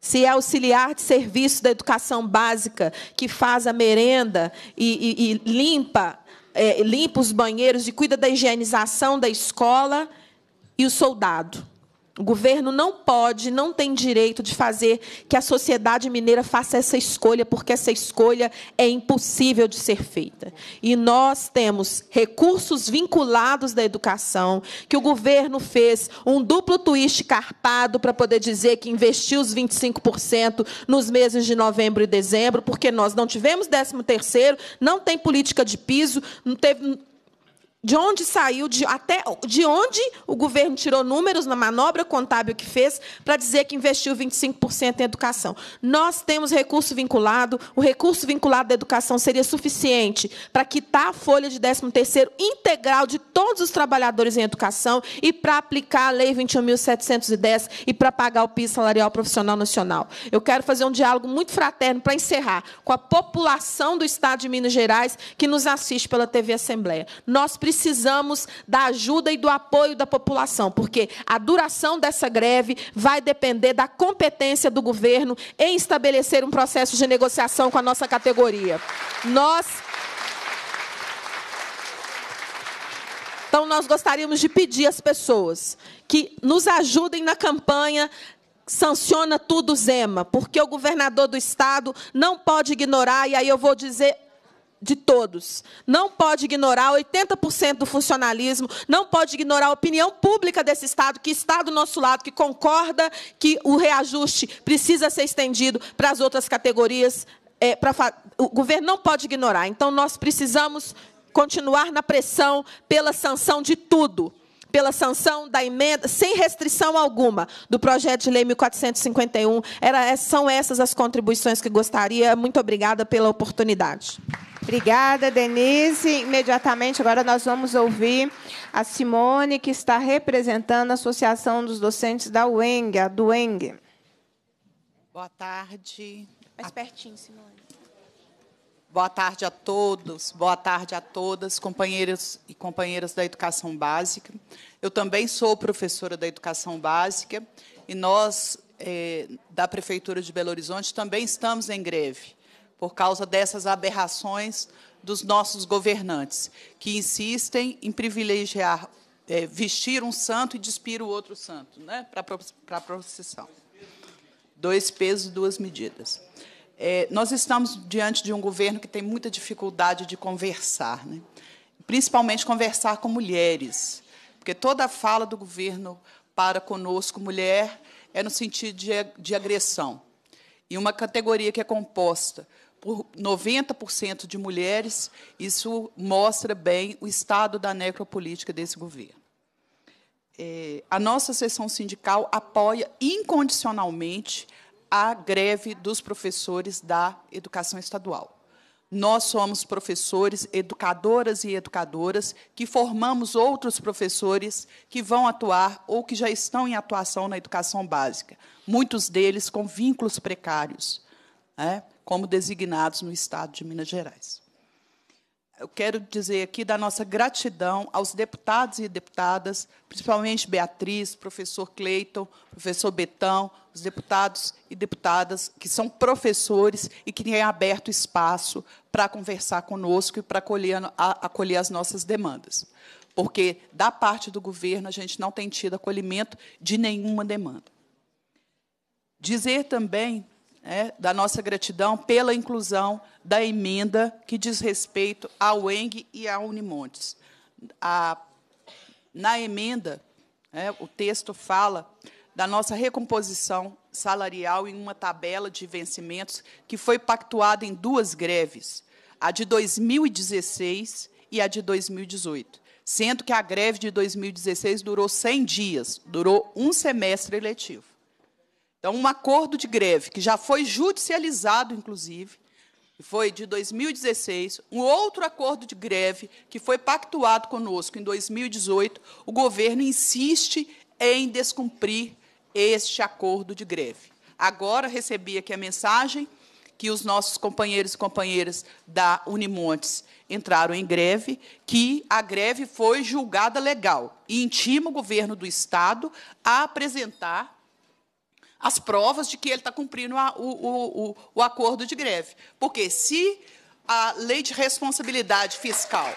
se é auxiliar de serviço da educação básica que faz a merenda e, e, e limpa é, limpa os banheiros e cuida da higienização da escola e o soldado. O governo não pode, não tem direito de fazer que a sociedade mineira faça essa escolha, porque essa escolha é impossível de ser feita. E nós temos recursos vinculados da educação, que o governo fez um duplo twist carpado para poder dizer que investiu os 25% nos meses de novembro e dezembro, porque nós não tivemos 13º, não tem política de piso, não teve de onde saiu, de, até de onde o governo tirou números na manobra contábil que fez para dizer que investiu 25% em educação. Nós temos recurso vinculado, o recurso vinculado da educação seria suficiente para quitar a folha de 13º integral de todos os trabalhadores em educação e para aplicar a Lei 21.710 e para pagar o piso salarial profissional nacional. Eu quero fazer um diálogo muito fraterno para encerrar com a população do Estado de Minas Gerais que nos assiste pela TV Assembleia. Nós precisamos precisamos da ajuda e do apoio da população, porque a duração dessa greve vai depender da competência do governo em estabelecer um processo de negociação com a nossa categoria. Nós Então, nós gostaríamos de pedir às pessoas que nos ajudem na campanha sanciona tudo Zema, porque o governador do estado não pode ignorar, e aí eu vou dizer de todos. Não pode ignorar 80% do funcionalismo, não pode ignorar a opinião pública desse Estado, que está do nosso lado, que concorda que o reajuste precisa ser estendido para as outras categorias. É, para, o governo não pode ignorar. Então, nós precisamos continuar na pressão pela sanção de tudo pela sanção da emenda, sem restrição alguma, do projeto de lei 1451. Era, são essas as contribuições que gostaria. Muito obrigada pela oportunidade. Obrigada, Denise. Imediatamente agora nós vamos ouvir a Simone, que está representando a Associação dos Docentes da UENG, a DUENG. Boa tarde. Mais pertinho, Simone. Boa tarde a todos, boa tarde a todas, companheiros e companheiras da educação básica. Eu também sou professora da educação básica e nós, eh, da Prefeitura de Belo Horizonte, também estamos em greve por causa dessas aberrações dos nossos governantes, que insistem em privilegiar, é, vestir um santo e despir o outro santo, né, para a procissão. Dois pesos duas medidas. É, nós estamos diante de um governo que tem muita dificuldade de conversar, né? principalmente conversar com mulheres, porque toda a fala do governo para conosco, mulher, é no sentido de, de agressão. E uma categoria que é composta por 90% de mulheres, isso mostra bem o estado da necropolítica desse governo. É, a nossa seção sindical apoia incondicionalmente a greve dos professores da educação estadual. Nós somos professores, educadoras e educadoras que formamos outros professores que vão atuar ou que já estão em atuação na educação básica, muitos deles com vínculos precários né, como designados no Estado de Minas Gerais. Eu quero dizer aqui da nossa gratidão aos deputados e deputadas, principalmente Beatriz, professor Cleiton, professor Betão, os deputados e deputadas que são professores e que têm aberto espaço para conversar conosco e para acolher, acolher as nossas demandas. Porque, da parte do governo, a gente não tem tido acolhimento de nenhuma demanda. Dizer também né, da nossa gratidão pela inclusão da emenda que diz respeito ao ENG e à Unimontes. A, na emenda, né, o texto fala da nossa recomposição salarial em uma tabela de vencimentos que foi pactuada em duas greves, a de 2016 e a de 2018, sendo que a greve de 2016 durou 100 dias, durou um semestre letivo. Então, um acordo de greve que já foi judicializado, inclusive, foi de 2016, um outro acordo de greve que foi pactuado conosco em 2018, o governo insiste em descumprir este acordo de greve. Agora recebi aqui a mensagem que os nossos companheiros e companheiras da Unimontes entraram em greve, que a greve foi julgada legal e intima o governo do Estado a apresentar as provas de que ele está cumprindo a, o, o, o acordo de greve. Porque se a lei de responsabilidade fiscal.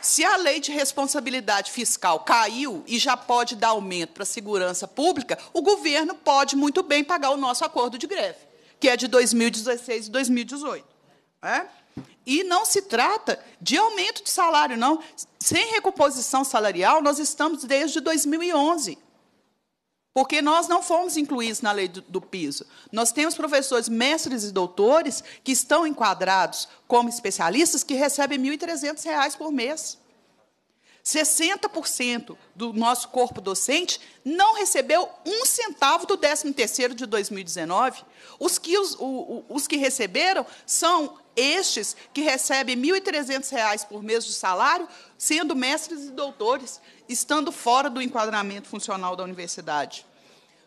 Se a lei de responsabilidade fiscal caiu e já pode dar aumento para a segurança pública, o governo pode muito bem pagar o nosso acordo de greve, que é de 2016 e 2018. Não é? E não se trata de aumento de salário, não. Sem recomposição salarial, nós estamos desde 2011. Porque nós não fomos incluídos na lei do, do piso. Nós temos professores, mestres e doutores que estão enquadrados como especialistas que recebem R$ 1.300 por mês. 60% do nosso corpo docente não recebeu um centavo do 13º de 2019. Os que, os, os que receberam são estes que recebem R$ 1.300 por mês de salário, sendo mestres e doutores, estando fora do enquadramento funcional da universidade.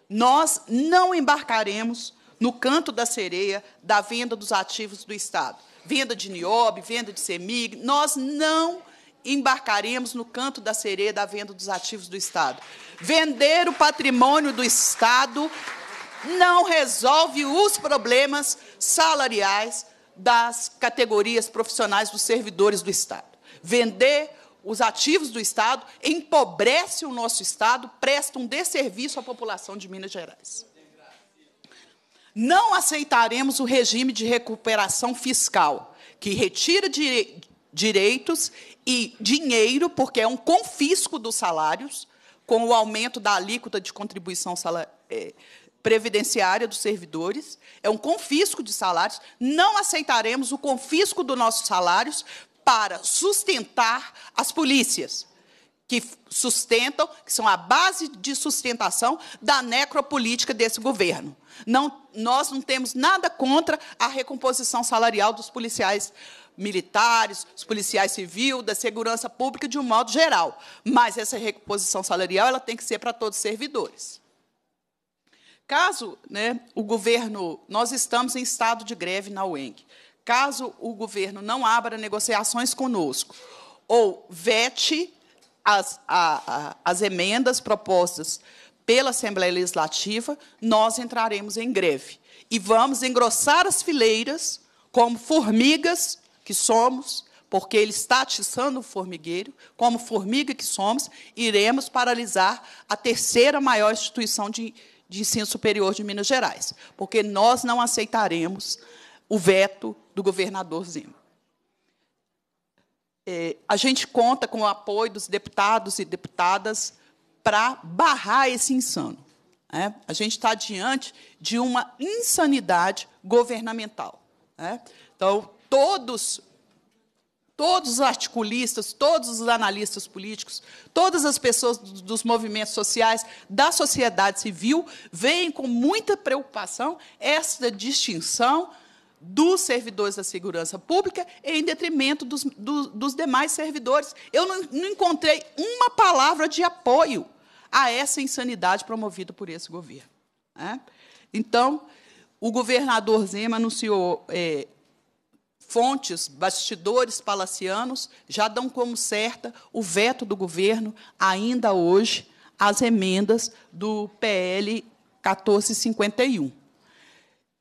Nós não embarcaremos no canto da sereia da venda dos ativos do Estado. Venda de Niobe, venda de Semig, nós não embarcaremos no canto da sereia da venda dos ativos do Estado. Vender o patrimônio do Estado não resolve os problemas salariais, das categorias profissionais dos servidores do Estado. Vender os ativos do Estado empobrece o nosso Estado, presta um desserviço à população de Minas Gerais. Não aceitaremos o regime de recuperação fiscal, que retira dire direitos e dinheiro, porque é um confisco dos salários, com o aumento da alíquota de contribuição salarial. É, eh, previdenciária dos servidores, é um confisco de salários. Não aceitaremos o confisco dos nossos salários para sustentar as polícias, que sustentam, que são a base de sustentação da necropolítica desse governo. Não, nós não temos nada contra a recomposição salarial dos policiais militares, dos policiais civil, da segurança pública de um modo geral, mas essa recomposição salarial ela tem que ser para todos os servidores. Caso né, o governo, nós estamos em estado de greve na UENG, caso o governo não abra negociações conosco ou vete as, a, a, as emendas propostas pela Assembleia Legislativa, nós entraremos em greve. E vamos engrossar as fileiras como formigas que somos, porque ele está atiçando o formigueiro, como formiga que somos, iremos paralisar a terceira maior instituição de de Ensino Superior de Minas Gerais, porque nós não aceitaremos o veto do governador Zema. É, a gente conta com o apoio dos deputados e deputadas para barrar esse insano. Né? A gente está diante de uma insanidade governamental. Né? Então, todos todos os articulistas, todos os analistas políticos, todas as pessoas dos movimentos sociais, da sociedade civil, veem com muita preocupação esta distinção dos servidores da segurança pública em detrimento dos, dos demais servidores. Eu não, não encontrei uma palavra de apoio a essa insanidade promovida por esse governo. Né? Então, o governador Zema anunciou é, Fontes, bastidores palacianos, já dão como certa o veto do governo, ainda hoje, às emendas do PL 1451.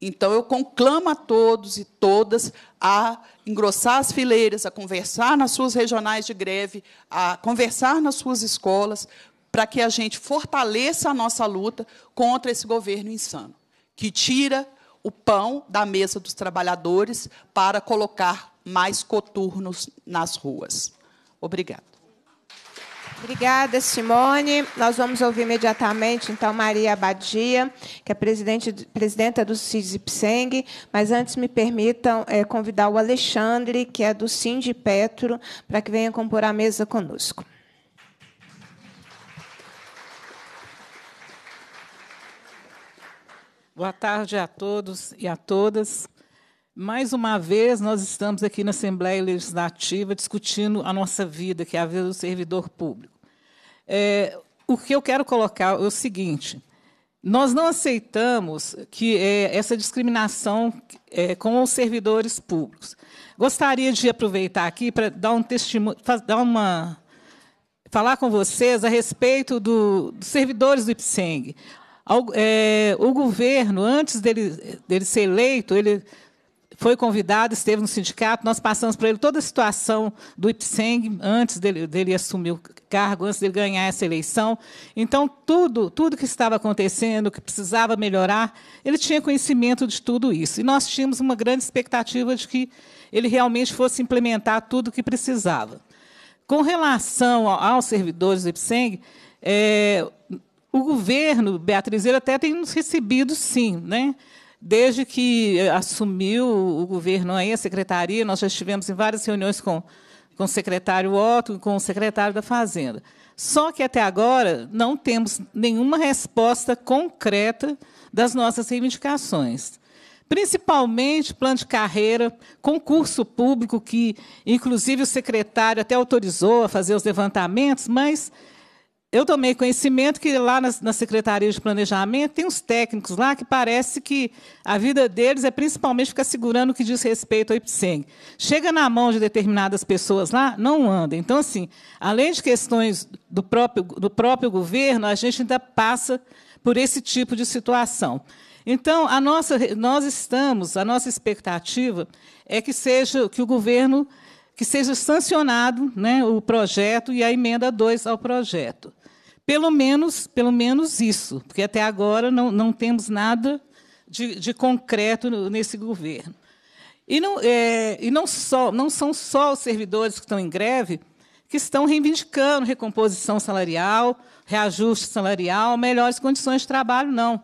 Então, eu conclamo a todos e todas a engrossar as fileiras, a conversar nas suas regionais de greve, a conversar nas suas escolas, para que a gente fortaleça a nossa luta contra esse governo insano, que tira o pão da mesa dos trabalhadores para colocar mais coturnos nas ruas. Obrigada. Obrigada, Simone. Nós vamos ouvir imediatamente, então, Maria Abadia, que é presidente, presidenta do CISIPSENG, mas antes me permitam é, convidar o Alexandre, que é do Sindipetro, para que venha compor a mesa conosco. Boa tarde a todos e a todas. Mais uma vez, nós estamos aqui na Assembleia Legislativa discutindo a nossa vida, que é a vida do servidor público. É, o que eu quero colocar é o seguinte: nós não aceitamos que é, essa discriminação é, com os servidores públicos. Gostaria de aproveitar aqui para dar um testemunho, dar uma falar com vocês a respeito do, dos servidores do IPSENG. É, o governo, antes dele, dele ser eleito, ele foi convidado, esteve no sindicato, nós passamos para ele toda a situação do IPSENG antes dele, dele, assumir o cargo, antes dele ganhar essa eleição. Então, tudo, tudo que estava acontecendo, que precisava melhorar, ele tinha conhecimento de tudo isso. E nós tínhamos uma grande expectativa de que ele realmente fosse implementar tudo o que precisava. Com relação aos servidores do IPSENG, é, o governo, Beatriz, ele até tem nos recebido, sim, né? Desde que eh, assumiu o governo aí, a secretaria, nós já estivemos em várias reuniões com, com o secretário Otto e com o secretário da Fazenda. Só que até agora não temos nenhuma resposta concreta das nossas reivindicações. Principalmente plano de carreira, concurso público, que inclusive o secretário até autorizou a fazer os levantamentos, mas eu tomei conhecimento que lá na, na, Secretaria de Planejamento tem uns técnicos lá que parece que a vida deles é principalmente ficar segurando o que diz respeito ao IPSEM. Chega na mão de determinadas pessoas lá, não anda. Então, assim, além de questões do próprio, do próprio governo, a gente ainda passa por esse tipo de situação. Então, a nossa, nós estamos, a nossa expectativa é que seja que o governo que seja sancionado né, o projeto e a emenda 2 ao projeto. Pelo menos, pelo menos isso, porque até agora não, não temos nada de, de concreto nesse governo. E, não, é, e não, só, não são só os servidores que estão em greve que estão reivindicando recomposição salarial, reajuste salarial, melhores condições de trabalho, não.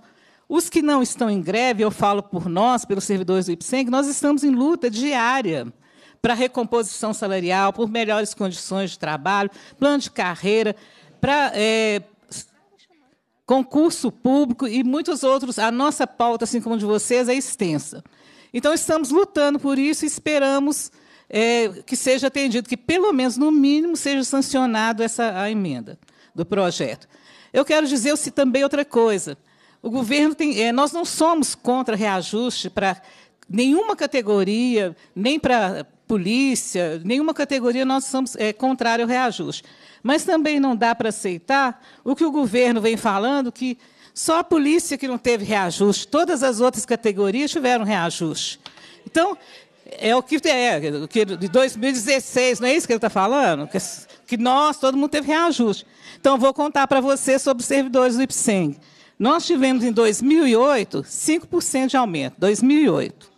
Os que não estão em greve, eu falo por nós, pelos servidores do IPSENG, nós estamos em luta diária para recomposição salarial, por melhores condições de trabalho, plano de carreira, para é, concurso público e muitos outros. A nossa pauta, assim como de vocês, é extensa. Então, estamos lutando por isso e esperamos é, que seja atendido, que, pelo menos, no mínimo, seja sancionado essa a emenda do projeto. Eu quero dizer -se também outra coisa. O governo tem, é, nós não somos contra reajuste para nenhuma categoria, nem para polícia, nenhuma categoria nós somos é, contrário ao reajuste. Mas também não dá para aceitar o que o governo vem falando, que só a polícia que não teve reajuste, todas as outras categorias tiveram reajuste. Então, é o que é, que de 2016, não é isso que ele está falando? Que, que, nós, todo mundo teve reajuste. Então, vou contar para você sobre os servidores do IPSEM. Nós tivemos em 2008 5% de aumento, 2008.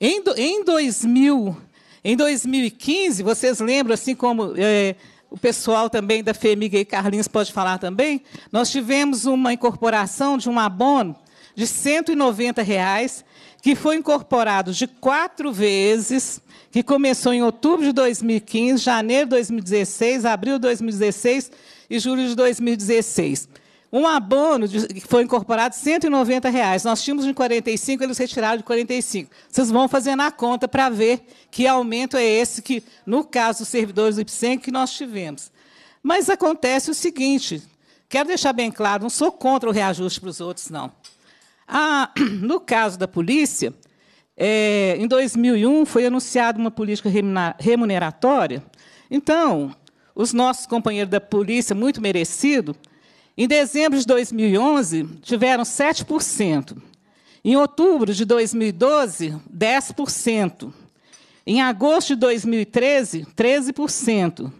Em, em, 2000, em 2015, vocês lembram, assim como é, o pessoal também da FEMIG e Carlinhos pode falar também, nós tivemos uma incorporação de um abono de R$ 190, reais, que foi incorporado de quatro vezes, que começou em outubro de 2015, janeiro de 2016, abril de 2016 e julho de 2016. Um abono que foi incorporado R$ 190. Reais. Nós tínhamos de 45, eles retiraram de 45. Vocês vão fazer na conta para ver que aumento é esse que, no caso dos servidores do IPSEM, que nós tivemos. Mas acontece o seguinte, quero deixar bem claro, não sou contra o reajuste para os outros, não. Ah, no caso da polícia, é, em 2001 foi anunciada uma política remuneratória. Então, os nossos companheiros da polícia, muito merecido, em dezembro de 2011, tiveram 7%. Em outubro de 2012, 10%. Em agosto de 2013, 13%.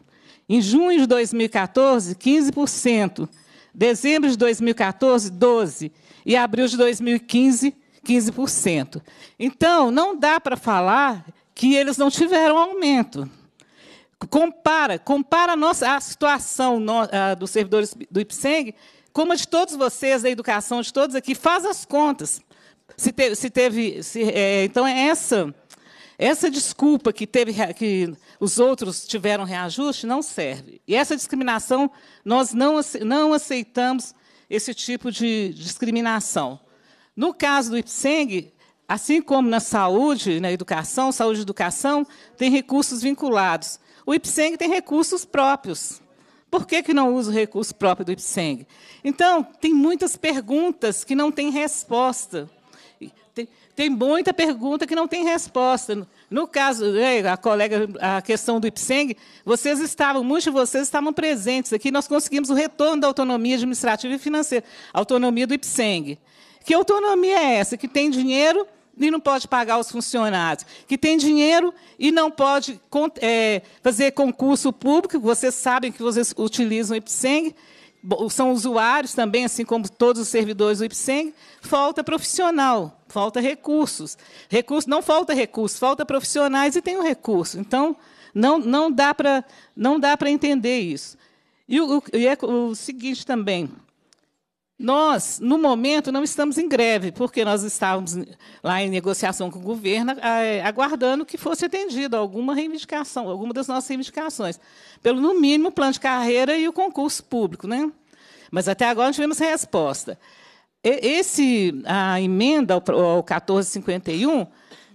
Em junho de 2014, 15%. Dezembro de 2014, 12%. E abril de 2015, 15%. Então, não dá para falar que eles não tiveram aumento compara, compara a, nossa, a situação no, a, ah, dos servidores do IPSENG como a de todos vocês, a educação de todos aqui, faz as contas. Se, te, se teve, se, é, então é essa essa desculpa que teve que os outros tiveram reajuste não serve. E essa discriminação nós não não aceitamos esse tipo de discriminação. No caso do IPSENG, assim como na saúde, na educação, saúde e educação, tem recursos vinculados. O IPSENG tem recursos próprios. Por que, que não usa o recurso próprio do IPSENG? Então, tem muitas perguntas que não têm resposta. Tem, tem muita pergunta que não tem resposta. No caso, né, a colega, a questão do IPSENG, vocês estavam, muitos de vocês estavam presentes aqui, nós conseguimos o retorno da autonomia administrativa e financeira, autonomia do IPSENG. Que autonomia é essa? Que tem dinheiro e não pode pagar os funcionários, que tem dinheiro e não pode é, fazer concurso público, vocês sabem que vocês utilizam o IPSENG, são usuários também, assim como todos os servidores do IPSENG, falta profissional, falta recursos. Recurso, não falta recursos, falta profissionais e tem o um recurso. Então, não, não dá para entender isso. E o, e é o seguinte também, nós, no momento, não estamos em greve, porque nós estávamos lá em negociação com o governo, é, aguardando que fosse atendida alguma reivindicação, alguma das nossas reivindicações, pelo, no mínimo, plano de carreira e o concurso público. Né? Mas até agora não tivemos resposta. Esse, a emenda ao 1451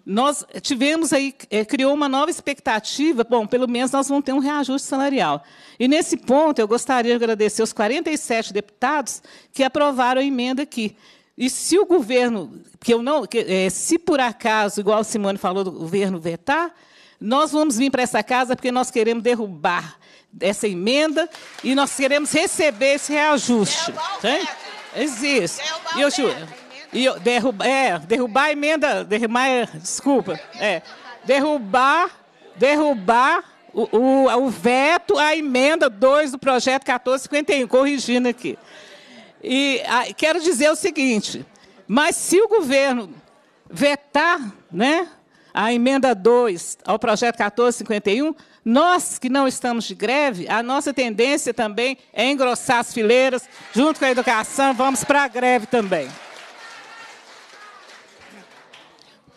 nós tivemos aí, é, criou uma nova expectativa, bom, pelo menos nós vamos ter um reajuste salarial. E nesse ponto, eu gostaria de agradecer os 47 deputados que aprovaram a emenda aqui. E se o governo, que eu não, que, é, se por acaso, igual a Simone falou, o governo vetar, nós vamos vir para essa casa porque nós queremos derrubar essa emenda e nós queremos receber esse reajuste. É né? Existe. É e eu juro. E derrubar, é, derrubar a emenda, derrubar, desculpa, é, derrubar, derrubar o, o, o veto à emenda 2 do projeto 1451, corrigindo aqui. E a, quero dizer o seguinte, mas se o governo vetar né, a emenda 2 ao projeto 1451, nós que não estamos de greve, a nossa tendência também é engrossar as fileiras, junto com a educação, vamos para a greve também.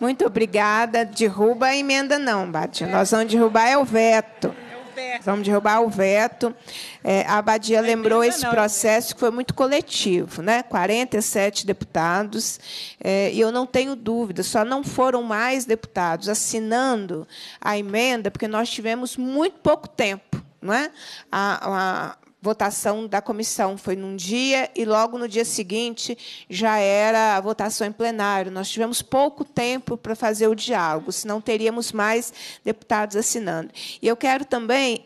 Muito obrigada. Derruba a emenda, não, Badia. Nós vamos derrubar é o veto. Vamos derrubar o veto. É, a Abadia é lembrou esse né? processo que foi muito coletivo, né? 47 deputados, é, e eu não tenho dúvida, só não foram mais deputados assinando a emenda, porque nós tivemos muito pouco tempo. Não é? a, a votação da comissão. Foi num dia e logo no dia seguinte já era a votação em plenário. Nós tivemos pouco tempo para fazer o diálogo, senão teríamos mais deputados assinando. E eu quero também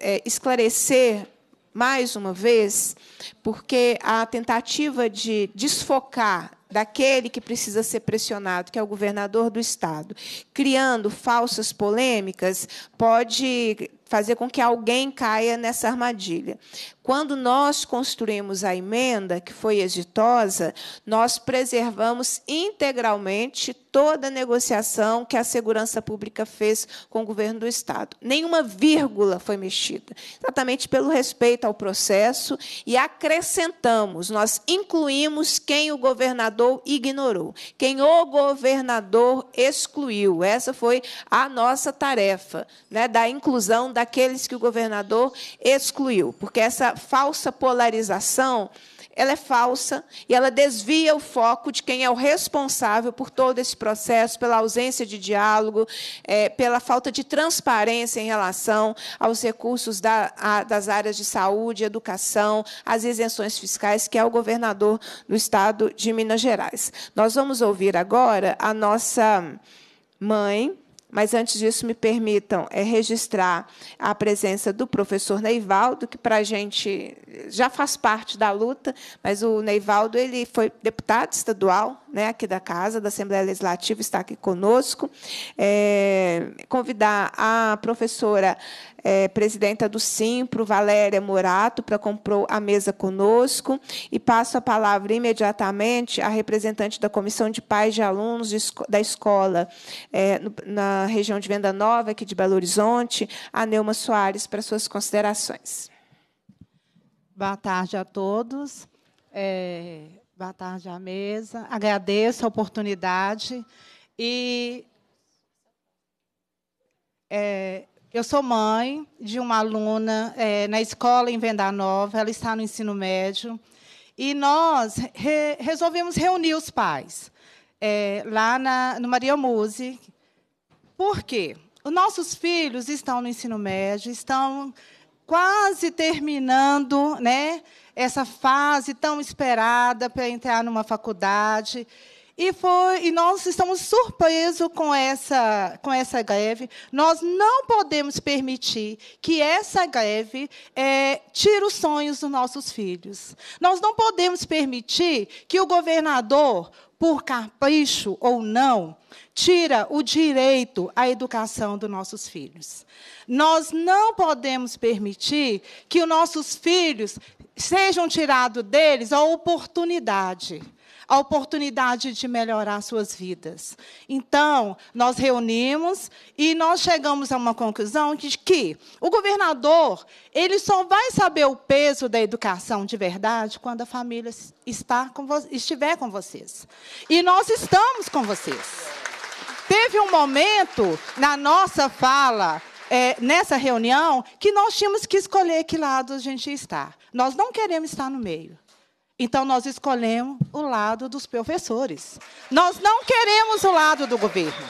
é, esclarecer mais uma vez, porque a tentativa de desfocar daquele que precisa ser pressionado, que é o governador do estado, criando falsas polêmicas, pode fazer com que alguém caia nessa armadilha. Quando nós construímos a emenda, que foi exitosa, nós preservamos integralmente toda a negociação que a segurança pública fez com o governo do Estado. Nenhuma vírgula foi mexida, exatamente pelo respeito ao processo, e acrescentamos, nós incluímos quem o governador ignorou, quem o governador excluiu. Essa foi a nossa tarefa, né, da inclusão daqueles que o governador excluiu, porque essa falsa polarização ela é falsa e ela desvia o foco de quem é o responsável por todo esse processo, pela ausência de diálogo, é, pela falta de transparência em relação aos recursos da, a, das áreas de saúde, educação, as isenções fiscais, que é o governador do estado de Minas Gerais. Nós vamos ouvir agora a nossa mãe, mas antes disso, me permitam é, registrar a presença do professor Neivaldo, que para a gente eh, já faz parte da luta, mas o Neivaldo ele foi deputado estadual né, aqui da casa, da Assembleia Legislativa, está aqui conosco. É, convidar a professora é, presidenta do Simpro, Valéria Morato, para compor a mesa conosco. E passo a palavra imediatamente à representante da Comissão de Pais de Alunos de, da Escola é, no, na região de Venda Nova, aqui de Belo Horizonte, a Neuma Soares, para suas considerações. Boa tarde a todos. É, Boa tarde à mesa. Agradeço a oportunidade. E é, eu sou mãe de uma aluna é, na escola em Venda Nova, ela está no ensino médio. E nós re resolvemos reunir os pais é, lá na, no Maria Muse. Por quê? Os nossos filhos estão no ensino médio, estão quase terminando, né? essa fase tão esperada para entrar numa faculdade. E, foi, e nós estamos surpresos com essa, com essa greve. Nós não podemos permitir que essa greve é, tire os sonhos dos nossos filhos. Nós não podemos permitir que o governador, por capricho ou não, tire o direito à educação dos nossos filhos. Nós não podemos permitir que os nossos filhos sejam tirados deles a oportunidade a oportunidade de melhorar suas vidas. Então, nós reunimos e nós chegamos a uma conclusão de que o governador, ele só vai saber o peso da educação de verdade quando a família está com estiver com vocês. E nós estamos com vocês. Teve um momento na nossa fala é, nessa reunião que nós tínhamos que escolher que lado a gente está. Nós não queremos estar no meio. Então, nós escolhemos o lado dos professores. Nós não queremos o lado do governo.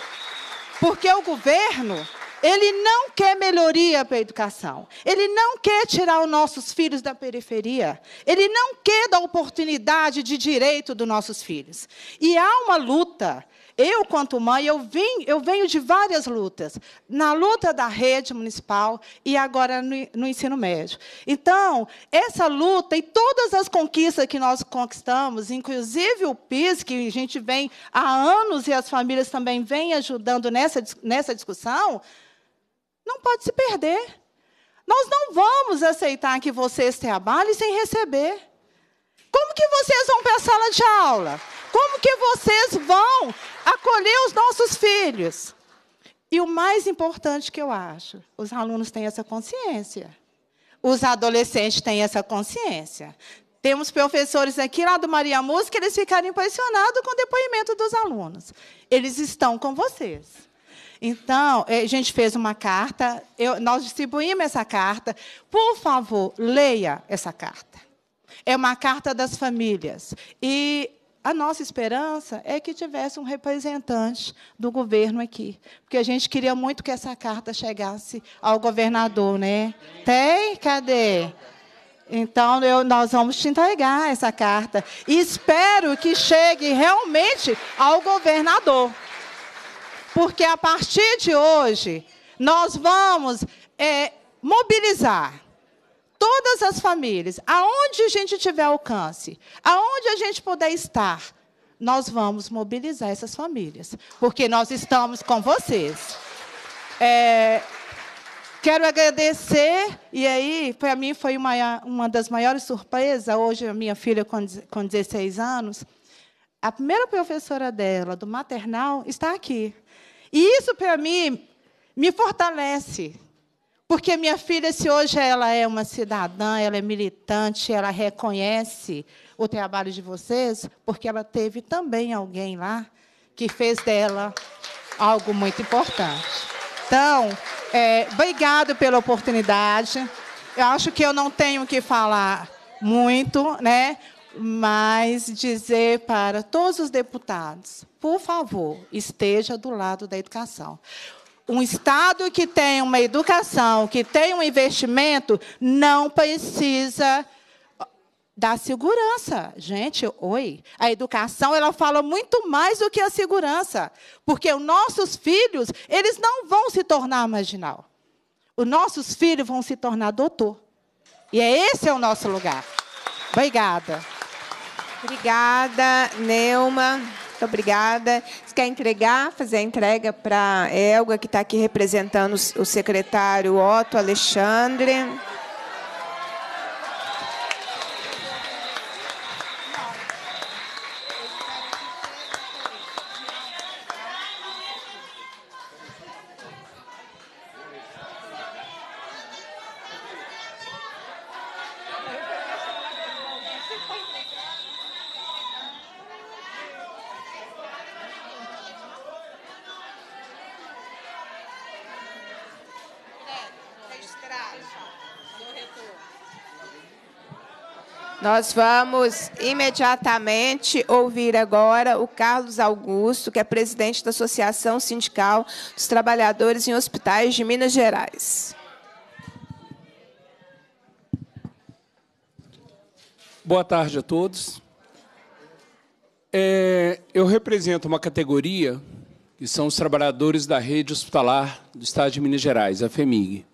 Porque o governo, ele não quer melhoria para a educação. Ele não quer tirar os nossos filhos da periferia. Ele não quer dar oportunidade de direito dos nossos filhos. E há uma luta eu, quanto mãe, eu, vim, eu venho de várias lutas. Na luta da rede municipal e agora no, no ensino médio. Então, essa luta e todas as conquistas que nós conquistamos, inclusive o PIS, que a gente vem há anos e as famílias também vêm ajudando nessa, nessa discussão, não pode se perder. Nós não vamos aceitar que vocês trabalhem sem receber. Como que vocês vão para a sala de aula? Como que vocês vão acolher os nossos filhos? E o mais importante que eu acho, os alunos têm essa consciência. Os adolescentes têm essa consciência. Temos professores aqui lá do Maria Música, que eles ficaram impressionados com o depoimento dos alunos. Eles estão com vocês. Então, eh, a gente fez uma carta, eu, nós distribuímos essa carta. Por favor, leia essa carta. É uma carta das famílias. E a nossa esperança é que tivesse um representante do governo aqui, porque a gente queria muito que essa carta chegasse ao governador, né? Tem? Cadê? Então, eu, nós vamos te entregar essa carta. E espero que chegue realmente ao governador. Porque a partir de hoje, nós vamos é, mobilizar todas as famílias, aonde a gente tiver alcance, aonde a gente puder estar, nós vamos mobilizar essas famílias, porque nós estamos com vocês. É, quero agradecer, e aí, para mim, foi uma, uma das maiores surpresas, hoje, a minha filha, com, com 16 anos, a primeira professora dela, do maternal, está aqui. E isso, para mim, me fortalece, porque minha filha, se hoje ela é uma cidadã, ela é militante, ela reconhece o trabalho de vocês, porque ela teve também alguém lá que fez dela algo muito importante. Então, é, obrigado pela oportunidade. Eu acho que eu não tenho que falar muito, né? mas dizer para todos os deputados, por favor, esteja do lado da educação. Um Estado que tem uma educação, que tem um investimento, não precisa da segurança. Gente, oi. A educação, ela fala muito mais do que a segurança, porque os nossos filhos, eles não vão se tornar marginal. Os nossos filhos vão se tornar doutor. E é esse é o nosso lugar. Obrigada. Obrigada, Neuma. Muito obrigada. Você quer entregar, fazer a entrega para a Elga, que está aqui representando o secretário Otto Alexandre. Nós vamos imediatamente ouvir agora o Carlos Augusto, que é presidente da Associação Sindical dos Trabalhadores em Hospitais de Minas Gerais. Boa tarde a todos. É, eu represento uma categoria que são os trabalhadores da rede hospitalar do Estado de Minas Gerais, a FEMIG.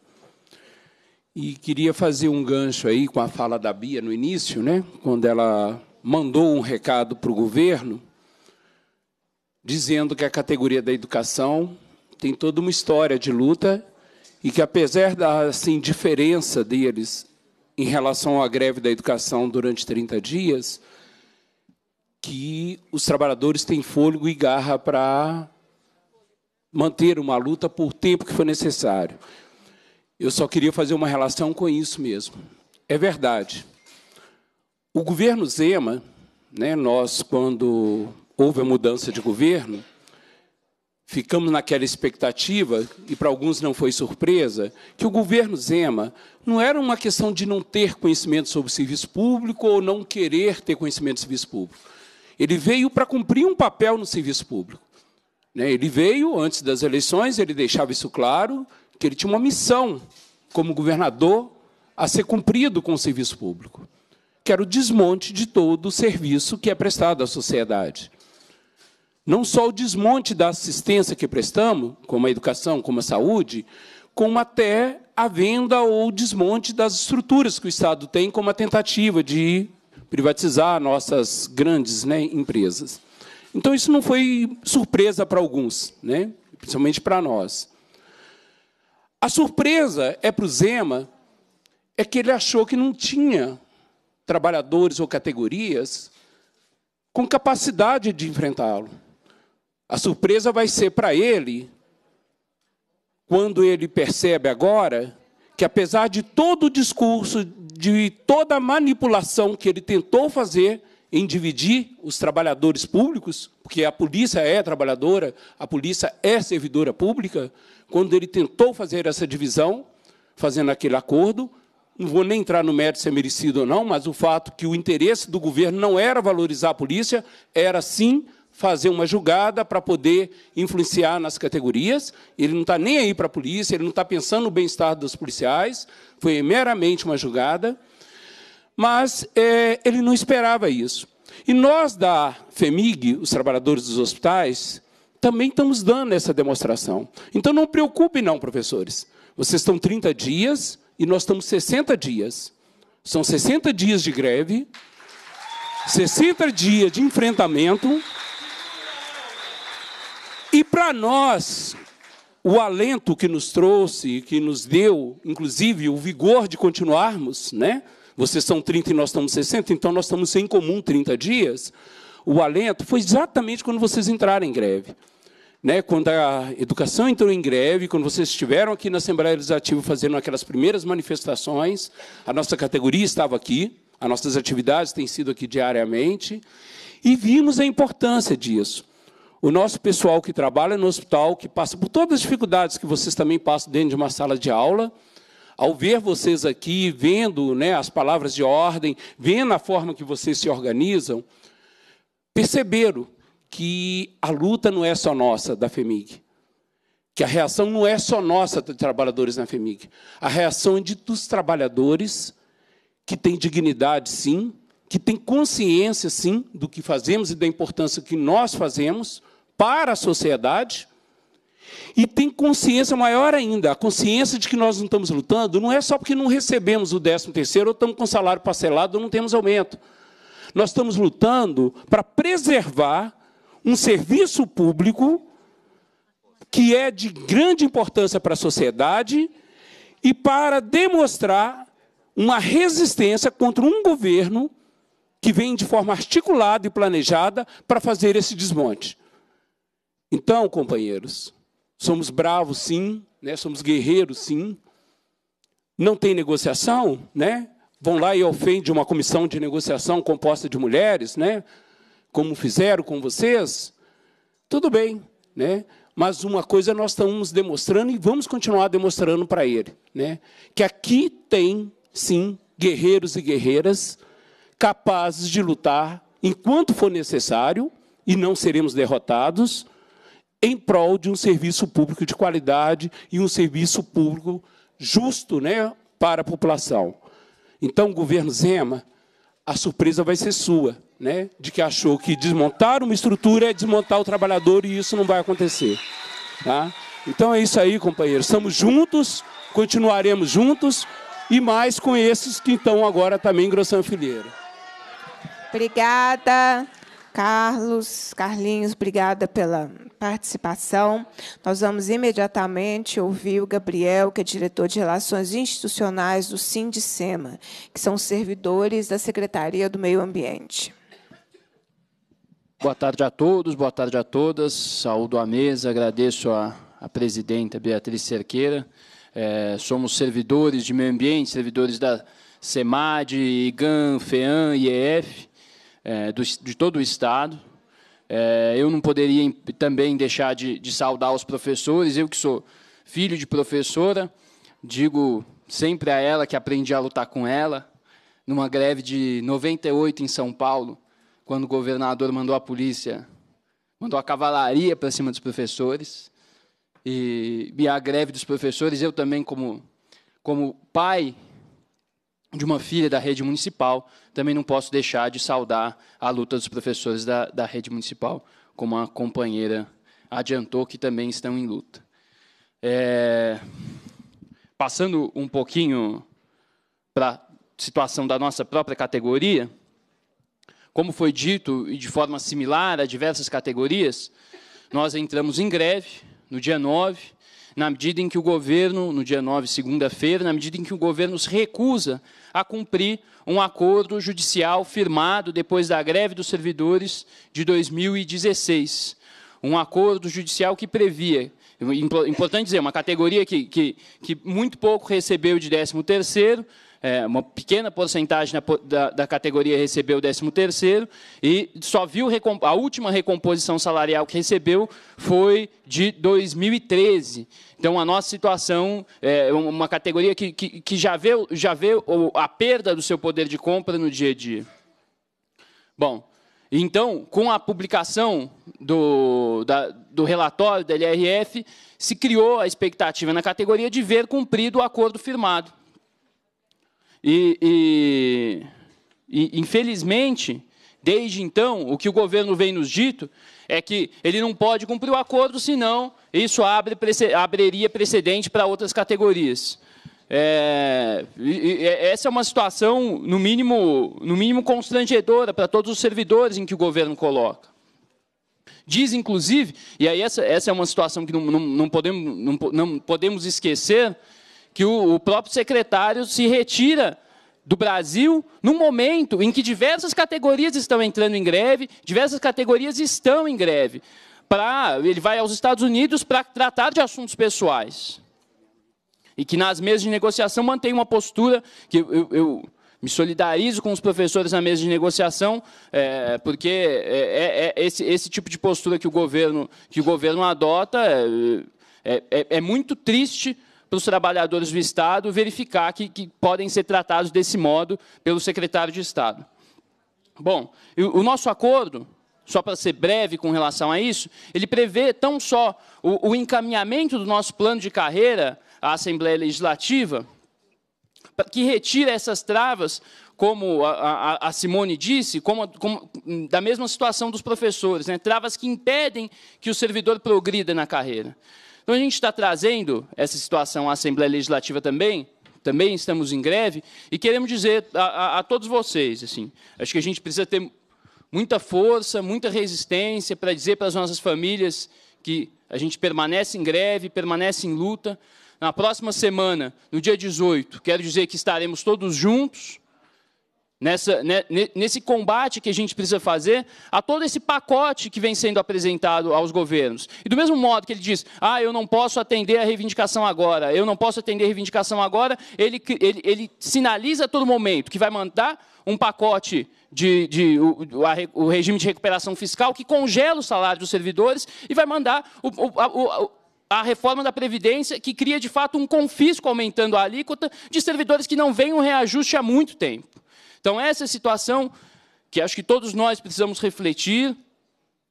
E queria fazer um gancho aí com a fala da Bia no início, né? quando ela mandou um recado para o governo, dizendo que a categoria da educação tem toda uma história de luta e que, apesar da assim, diferença deles em relação à greve da educação durante 30 dias, que os trabalhadores têm fôlego e garra para manter uma luta por tempo que for necessário. Eu só queria fazer uma relação com isso mesmo. É verdade. O governo Zema, né, nós, quando houve a mudança de governo, ficamos naquela expectativa, e para alguns não foi surpresa, que o governo Zema não era uma questão de não ter conhecimento sobre o serviço público ou não querer ter conhecimento do serviço público. Ele veio para cumprir um papel no serviço público. Né. Ele veio, antes das eleições, ele deixava isso claro, que ele tinha uma missão como governador a ser cumprido com o serviço público, que era o desmonte de todo o serviço que é prestado à sociedade. Não só o desmonte da assistência que prestamos, como a educação, como a saúde, como até a venda ou desmonte das estruturas que o Estado tem, como a tentativa de privatizar nossas grandes né, empresas. Então, isso não foi surpresa para alguns, né, principalmente para nós. A surpresa é para o Zema é que ele achou que não tinha trabalhadores ou categorias com capacidade de enfrentá-lo. A surpresa vai ser para ele quando ele percebe agora que, apesar de todo o discurso, de toda a manipulação que ele tentou fazer, em dividir os trabalhadores públicos, porque a polícia é trabalhadora, a polícia é servidora pública, quando ele tentou fazer essa divisão, fazendo aquele acordo, não vou nem entrar no mérito se é merecido ou não, mas o fato que o interesse do governo não era valorizar a polícia, era sim fazer uma julgada para poder influenciar nas categorias. Ele não está nem aí para a polícia, ele não está pensando no bem-estar dos policiais, foi meramente uma julgada mas é, ele não esperava isso. E nós da FEMIG, os trabalhadores dos hospitais, também estamos dando essa demonstração. Então não preocupe não, professores. Vocês estão 30 dias e nós estamos 60 dias. São 60 dias de greve, 60 dias de enfrentamento. E para nós, o alento que nos trouxe, que nos deu, inclusive, o vigor de continuarmos, né? Vocês são 30 e nós estamos 60, então nós estamos em comum 30 dias. O alento foi exatamente quando vocês entraram em greve. Né, quando a educação entrou em greve, quando vocês estiveram aqui na Assembleia Legislativa fazendo aquelas primeiras manifestações, a nossa categoria estava aqui, as nossas atividades têm sido aqui diariamente, e vimos a importância disso. O nosso pessoal que trabalha no hospital, que passa por todas as dificuldades que vocês também passam dentro de uma sala de aula, ao ver vocês aqui, vendo né, as palavras de ordem, vendo a forma que vocês se organizam, perceberam que a luta não é só nossa, da FEMIG. Que a reação não é só nossa, de trabalhadores na FEMIG. A reação é de, dos trabalhadores que têm dignidade, sim, que têm consciência, sim, do que fazemos e da importância que nós fazemos para a sociedade e tem consciência maior ainda, a consciência de que nós não estamos lutando não é só porque não recebemos o 13 terceiro ou estamos com salário parcelado ou não temos aumento. Nós estamos lutando para preservar um serviço público que é de grande importância para a sociedade e para demonstrar uma resistência contra um governo que vem de forma articulada e planejada para fazer esse desmonte. Então, companheiros, Somos bravos, sim, né? somos guerreiros, sim. Não tem negociação, né? Vão lá e ofendem uma comissão de negociação composta de mulheres, né? Como fizeram com vocês. Tudo bem, né? Mas uma coisa nós estamos demonstrando e vamos continuar demonstrando para ele, né? Que aqui tem, sim, guerreiros e guerreiras capazes de lutar enquanto for necessário e não seremos derrotados em prol de um serviço público de qualidade e um serviço público justo né, para a população. Então, governo Zema, a surpresa vai ser sua, né, de que achou que desmontar uma estrutura é desmontar o trabalhador e isso não vai acontecer. Tá? Então é isso aí, companheiros. Estamos juntos, continuaremos juntos e mais com esses que estão agora também engrossando a filiera. Obrigada. Carlos, Carlinhos, obrigada pela participação. Nós vamos imediatamente ouvir o Gabriel, que é diretor de Relações Institucionais do Sindicema, que são servidores da Secretaria do Meio Ambiente. Boa tarde a todos, boa tarde a todas. Saúdo a mesa, agradeço a, a presidenta Beatriz Cerqueira. É, somos servidores de meio ambiente, servidores da SEMAD, IGAN, FEAM, IEF é, do, de todo o Estado. É, eu não poderia também deixar de, de saudar os professores, eu que sou filho de professora, digo sempre a ela que aprendi a lutar com ela, numa greve de 98 em São Paulo, quando o governador mandou a polícia, mandou a cavalaria para cima dos professores. E, e, a greve dos professores, eu também, como, como pai de uma filha da rede municipal, também não posso deixar de saudar a luta dos professores da, da rede municipal, como a companheira adiantou, que também estão em luta. É, passando um pouquinho para a situação da nossa própria categoria, como foi dito, e de forma similar a diversas categorias, nós entramos em greve no dia 9, na medida em que o governo, no dia 9, segunda-feira, na medida em que o governo se recusa a cumprir um acordo judicial firmado depois da greve dos servidores de 2016. Um acordo judicial que previa importante dizer, uma categoria que, que, que muito pouco recebeu de 13º, é, uma pequena porcentagem da, da, da categoria recebeu o 13 terceiro e só viu a última recomposição salarial que recebeu foi de 2013. Então, a nossa situação é, é uma categoria que, que, que já vê, já vê a perda do seu poder de compra no dia a dia. Bom, então, com a publicação do, da, do, relatório da LRF, se criou a expectativa na categoria de ver cumprido o acordo firmado. E, e, e, infelizmente, desde então, o que o governo vem nos dito é que ele não pode cumprir o acordo, senão isso abre, abriria precedente para outras categorias. É, é, essa é uma situação, no mínimo, no mínimo constrangedora para todos os servidores em que o governo coloca. Diz, inclusive, e aí essa, essa é uma situação que não, não, não podemos, não, não podemos esquecer, que o, o próprio secretário se retira do Brasil num momento em que diversas categorias estão entrando em greve, diversas categorias estão em greve. Pra, ele vai aos Estados Unidos para tratar de assuntos pessoais. E que nas mesas de negociação mantém uma postura que eu, eu, me solidarizo com os professores na mesa de negociação, é, porque é, é, é, esse, esse, tipo de postura que o governo, que o governo adota é, é, é muito triste pelos trabalhadores do Estado verificar que, que podem ser tratados desse modo pelo secretário de Estado. Bom, o nosso acordo, só para ser breve com relação a isso, ele prevê tão só o, o encaminhamento do nosso plano de carreira à Assembleia Legislativa, que retira essas travas, como a, a, a Simone disse, como, como, da mesma situação dos professores, né? travas que impedem que o servidor progrida na carreira. Então a gente está trazendo essa situação à Assembleia Legislativa também, também estamos em greve, e queremos dizer a, a, a todos vocês, assim, acho que a gente precisa ter muita força, muita resistência para dizer para as nossas famílias que a gente permanece em greve, permanece em luta. Na próxima semana, no dia 18, quero dizer que estaremos todos juntos, nessa, né, nesse combate que a gente precisa fazer a todo esse pacote que vem sendo apresentado aos governos. E do mesmo modo que ele diz, ah, eu não posso atender a reivindicação agora, eu não posso atender a reivindicação agora, ele, ele, ele sinaliza a todo momento que vai mandar um pacote de, de o, o, regime de recuperação fiscal que congela o salário dos servidores e vai mandar o, o, a, a reforma da Previdência, que cria, de fato, um confisco aumentando a alíquota de servidores que não vem um reajuste há muito tempo. Então, essa é a situação que acho que todos nós precisamos refletir,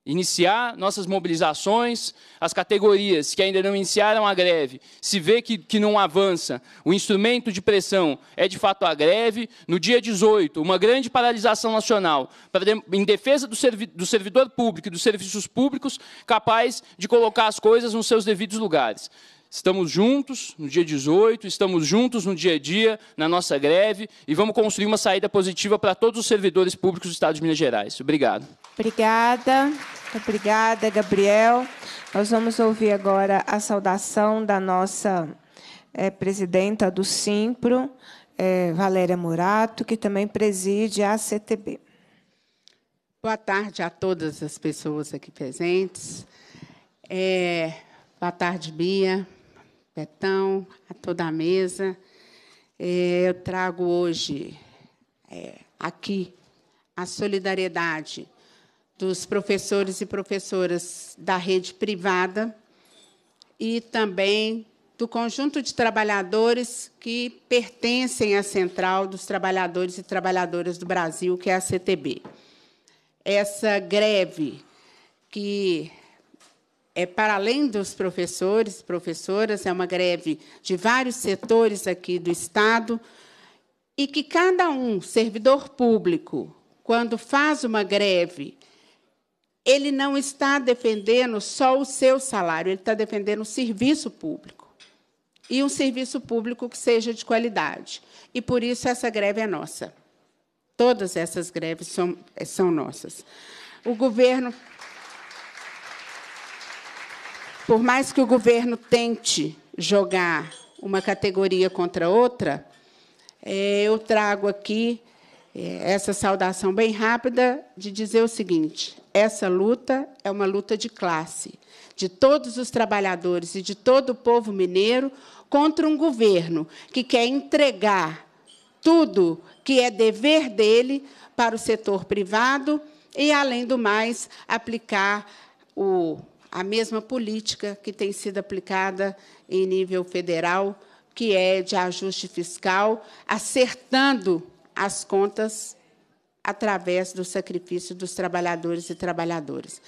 iniciar nossas mobilizações, as categorias que ainda não iniciaram a greve, se vê que, que não avança, o instrumento de pressão é de fato a greve. No dia 18, uma grande paralisação nacional para, em defesa do, servi, do servidor público e dos serviços públicos, capaz de colocar as coisas nos seus devidos lugares. Estamos juntos no dia 18, estamos juntos no dia a dia, na nossa greve, e vamos construir uma saída positiva para todos os servidores públicos do Estado de Minas Gerais. Obrigado. Obrigada, obrigada, Gabriel. Nós vamos ouvir agora a saudação da nossa é, presidenta do Simpro, é, Valéria Murato, que também preside a CTB. Boa tarde a todas as pessoas aqui presentes. É, boa tarde, Bia. Betão, a toda a mesa. É, eu trago hoje é, aqui a solidariedade dos professores e professoras da rede privada e também do conjunto de trabalhadores que pertencem à Central dos Trabalhadores e Trabalhadoras do Brasil, que é a CTB. Essa greve que é, para além dos professores, professoras, é uma greve de vários setores aqui do Estado, e que cada um, servidor público, quando faz uma greve, ele não está defendendo só o seu salário, ele está defendendo o serviço público. E um serviço público que seja de qualidade. E por isso essa greve é nossa. Todas essas greves são, são nossas. O governo por mais que o governo tente jogar uma categoria contra outra, é, eu trago aqui é, essa saudação bem rápida de dizer o seguinte: essa luta é uma luta de classe, de todos os trabalhadores e de todo o povo mineiro contra um governo que quer entregar tudo que é dever dele para o setor privado e, além do mais, aplicar o a mesma política que tem sido aplicada em nível federal, que é de ajuste fiscal, acertando as contas através do sacrifício dos trabalhadores e trabalhadoras.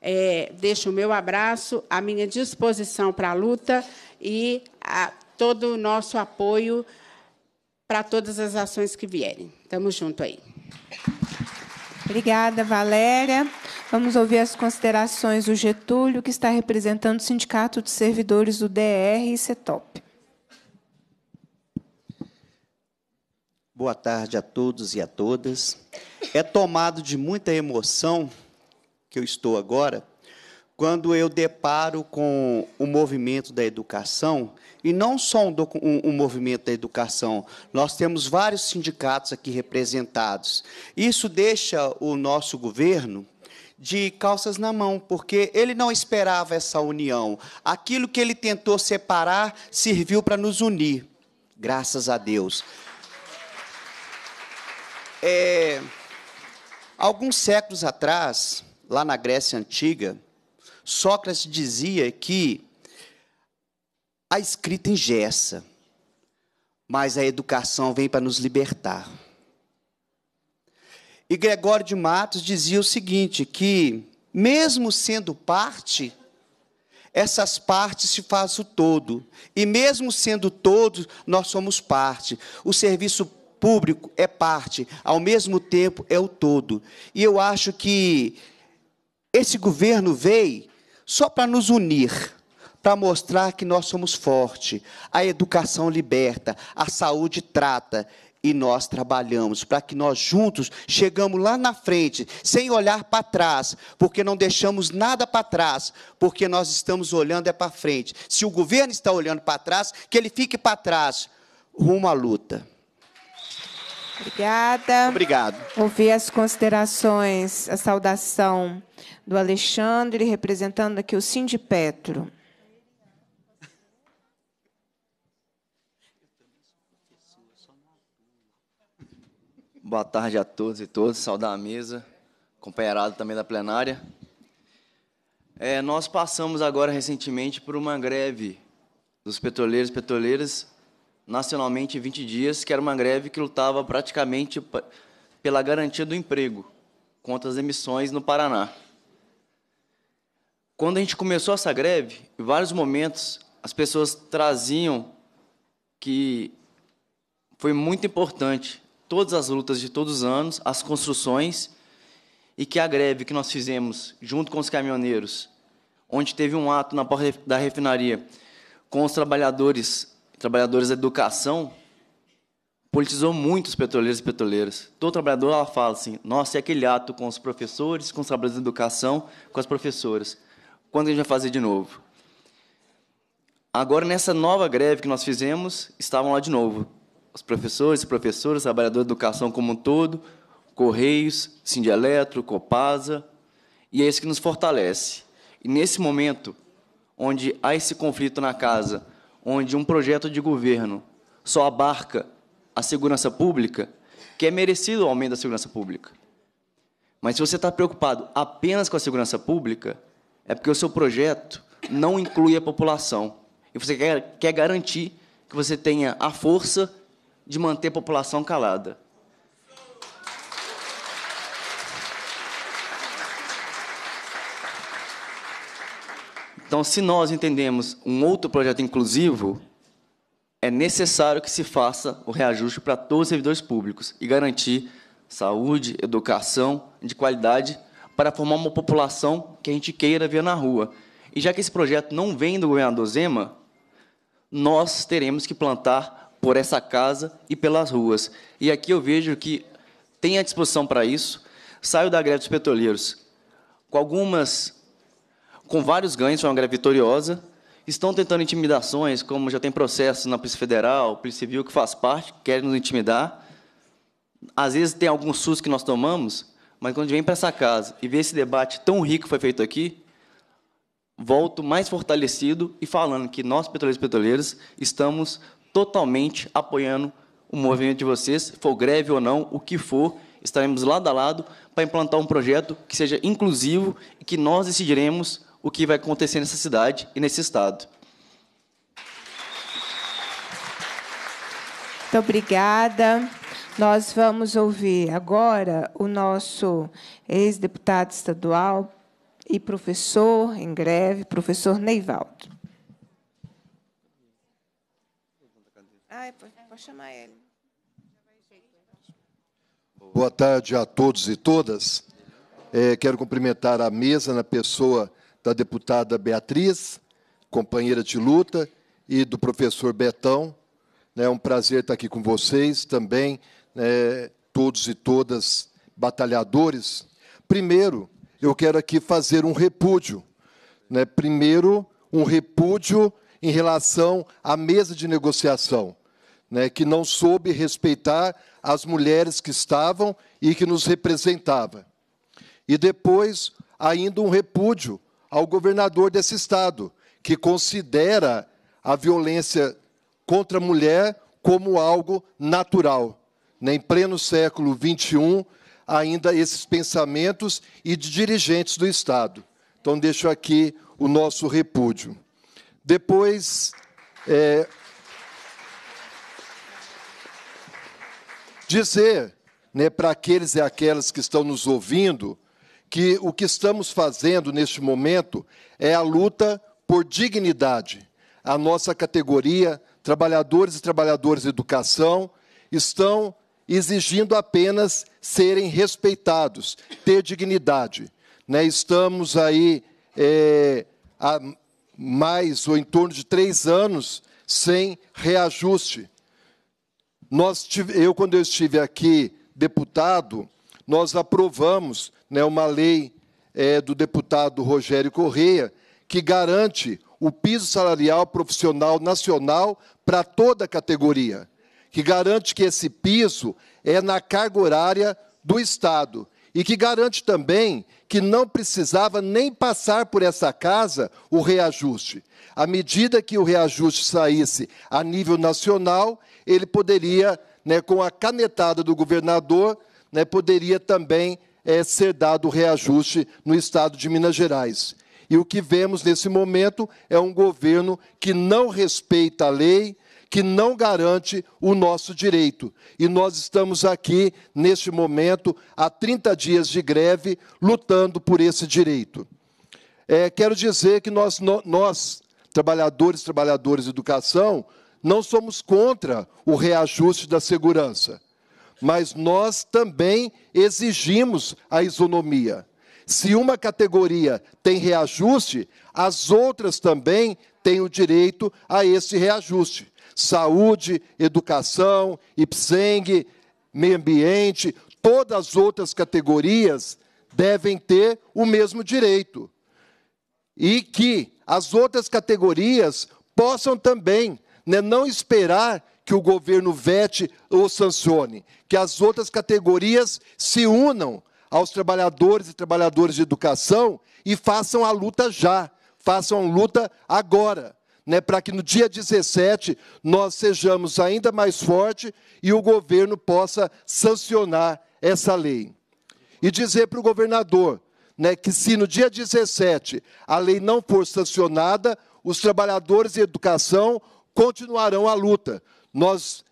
É, deixo o meu abraço, a minha disposição para a luta e a, todo o nosso apoio para todas as ações que vierem. Tamo junto aí. Obrigada, Valéria. Vamos ouvir as considerações do Getúlio, que está representando o Sindicato de Servidores do DR e CETOP. Boa tarde a todos e a todas. É tomado de muita emoção que eu estou agora, quando eu deparo com o movimento da educação e não só um, um, um, movimento da educação. Nós temos vários sindicatos aqui representados. Isso deixa o nosso governo de calças na mão, porque ele não esperava essa união. Aquilo que ele tentou separar serviu para nos unir, graças a Deus. É, alguns séculos atrás, lá na Grécia Antiga, Sócrates dizia que a escrita engessa, mas a educação vem para nos libertar. E Gregório de Matos dizia o seguinte: que, mesmo sendo parte, essas partes se faz o todo. E mesmo sendo todos, nós somos parte. O serviço público é parte, ao mesmo tempo é o todo. E eu acho que esse governo veio só para nos unir, para mostrar que nós somos fortes. A educação liberta, a saúde trata e nós trabalhamos para que nós juntos chegamos lá na frente, sem olhar para trás, porque não deixamos nada para trás, porque nós estamos olhando é para frente. Se o governo está olhando para trás, que ele fique para trás, rumo à luta. Obrigada. Obrigado. Ouvi as considerações, a saudação do Alexandre, representando aqui o Sindipetro. Petro. boa tarde a todos e todas, saudar a mesa, companheirado também da plenária. É, nós passamos agora recentemente por uma greve dos petroleiros e petroleiras, nacionalmente 20 dias, que era uma greve que lutava praticamente pela garantia do emprego contra as emissões no Paraná. Quando a gente começou essa greve, em vários momentos as pessoas traziam que foi muito importante todas as lutas de todos os anos, as construções, e que a greve que nós fizemos junto com os caminhoneiros, onde teve um ato na porta da refinaria com os trabalhadores, trabalhadores da educação, politizou muito os petroleiros e petroleiras. Todo trabalhador ela fala assim: nossa, é aquele ato com os professores, com os trabalhadores da educação, com as professoras. Quando a gente vai fazer de novo? Agora, nessa nova greve que nós fizemos, estavam lá de novo os professores e professoras, trabalhadores da educação como um todo, Correios, Sindieletro, Copasa, e é isso que nos fortalece. E nesse momento, onde há esse conflito na casa, onde um projeto de governo só abarca a segurança pública, que é merecido o aumento da segurança pública. Mas se você está preocupado apenas com a segurança pública, é porque o seu projeto não inclui a população. E você quer, quer garantir que você tenha a força de manter a população calada. Então, se nós entendemos um outro projeto inclusivo, é necessário que se faça o reajuste para todos os servidores públicos e garantir saúde, educação de qualidade para formar uma população que a gente queira ver na rua. E já que esse projeto não vem do governador Zema, nós teremos que plantar por essa casa e pelas ruas. E aqui eu vejo que tem a disposição para isso. Saio da greve dos petroleiros com algumas, com vários ganhos, foi uma greve vitoriosa. Estão tentando intimidações, como já tem processo na Polícia Federal, Polícia Civil que faz parte, querem nos intimidar. Às vezes tem alguns sustos que nós tomamos, mas quando vem para essa casa e vê esse debate tão rico que foi feito aqui, volto mais fortalecido e falando que nós, petroleiros e petroleiras, estamos totalmente apoiando o movimento de vocês, for greve ou não, o que for, estaremos lado a lado para implantar um projeto que seja inclusivo e que nós decidiremos o que vai acontecer nessa cidade e nesse estado. Muito obrigada. Nós vamos ouvir agora o nosso ex-deputado estadual e professor em greve, professor Neivaldo. pode chamar ele. Boa tarde a todos e todas. É, quero cumprimentar a mesa na pessoa da deputada Beatriz, companheira de luta, e do professor Betão. Né, é um prazer estar aqui com vocês também, né, todos e todas batalhadores. Primeiro, eu quero aqui fazer um repúdio. Né, primeiro, um repúdio em relação à mesa de negociação né, que não soube respeitar as mulheres que estavam e que nos representava. E depois, ainda um repúdio ao governador desse estado, que considera a violência contra a mulher como algo natural. Né, em pleno século XXI, ainda esses pensamentos e de dirigentes do Estado. Então, deixo aqui o nosso repúdio. Depois, é, dizer né, para aqueles e aquelas que estão nos ouvindo que o que estamos fazendo neste momento é a luta por dignidade. A nossa categoria, trabalhadores e trabalhadoras de educação, estão exigindo apenas serem respeitados, ter dignidade. Né? Estamos aí é, há mais ou em torno de três anos sem reajuste nós tive, eu, quando eu estive aqui deputado, nós aprovamos né, uma lei é, do deputado Rogério Correia que garante o piso salarial profissional nacional para toda a categoria, que garante que esse piso é na carga horária do Estado e que garante também que não precisava nem passar por essa casa o reajuste. À medida que o reajuste saísse a nível nacional, ele poderia, né, com a canetada do governador, né, poderia também é, ser dado o reajuste no estado de Minas Gerais. E o que vemos nesse momento é um governo que não respeita a lei, que não garante o nosso direito. E nós estamos aqui, neste momento, há 30 dias de greve, lutando por esse direito. É, quero dizer que nós, nós, trabalhadores, trabalhadoras de educação, não somos contra o reajuste da segurança, mas nós também exigimos a isonomia. Se uma categoria tem reajuste, as outras também têm o direito a esse reajuste saúde, educação, IPSENG, meio ambiente, todas as outras categorias devem ter o mesmo direito. E que as outras categorias possam também né, não esperar que o governo vete ou sancione, que as outras categorias se unam aos trabalhadores e trabalhadoras de educação e façam a luta já, façam a luta agora né, para que no dia 17 nós sejamos ainda mais fortes e o governo possa sancionar essa lei. E dizer para o governador né, que, se no dia 17 a lei não for sancionada, os trabalhadores de educação continuarão a luta. Nós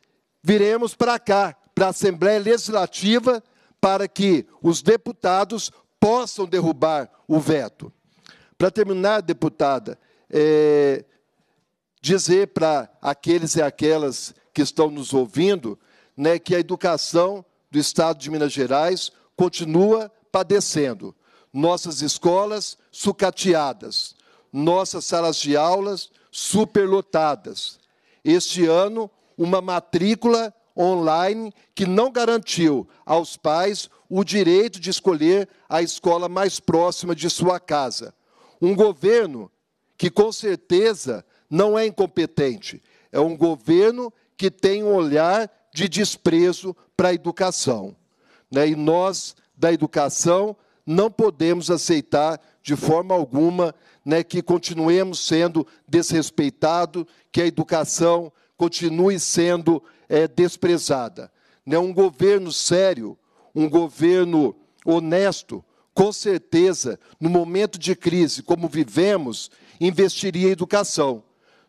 viremos para cá, para a Assembleia Legislativa, para que os deputados possam derrubar o veto. Para terminar, deputada, é, dizer para aqueles e aquelas que estão nos ouvindo né, que a educação do Estado de Minas Gerais continua padecendo. Nossas escolas sucateadas, nossas salas de aulas superlotadas. Este ano, uma matrícula online que não garantiu aos pais o direito de escolher a escola mais próxima de sua casa. Um governo que, com certeza, não é incompetente, é um governo que tem um olhar de desprezo para a educação. Né? E nós, da educação, não podemos aceitar de forma alguma né, que continuemos sendo desrespeitados, que a educação continue sendo é, desprezada. Né, um governo sério, um governo honesto, com certeza, no momento de crise como vivemos, investiria em educação.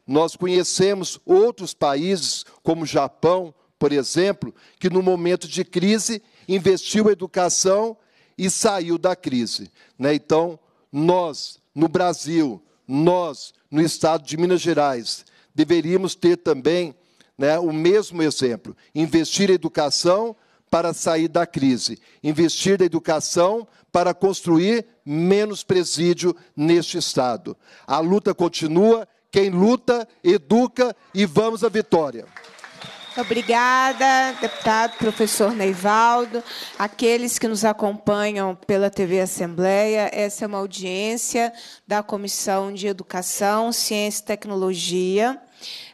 Nós conhecemos outros países, como o Japão, por exemplo, que no momento de crise investiu em educação e saiu da crise. Né? Então, nós, no Brasil, nós, no estado de Minas Gerais, deveríamos ter também né, o mesmo exemplo: investir em educação para sair da crise, investir na educação para construir menos presídio neste Estado. A luta continua quem luta, educa e vamos à vitória. Obrigada, deputado professor Neivaldo, aqueles que nos acompanham pela TV Assembleia. Essa é uma audiência da Comissão de Educação, Ciência e Tecnologia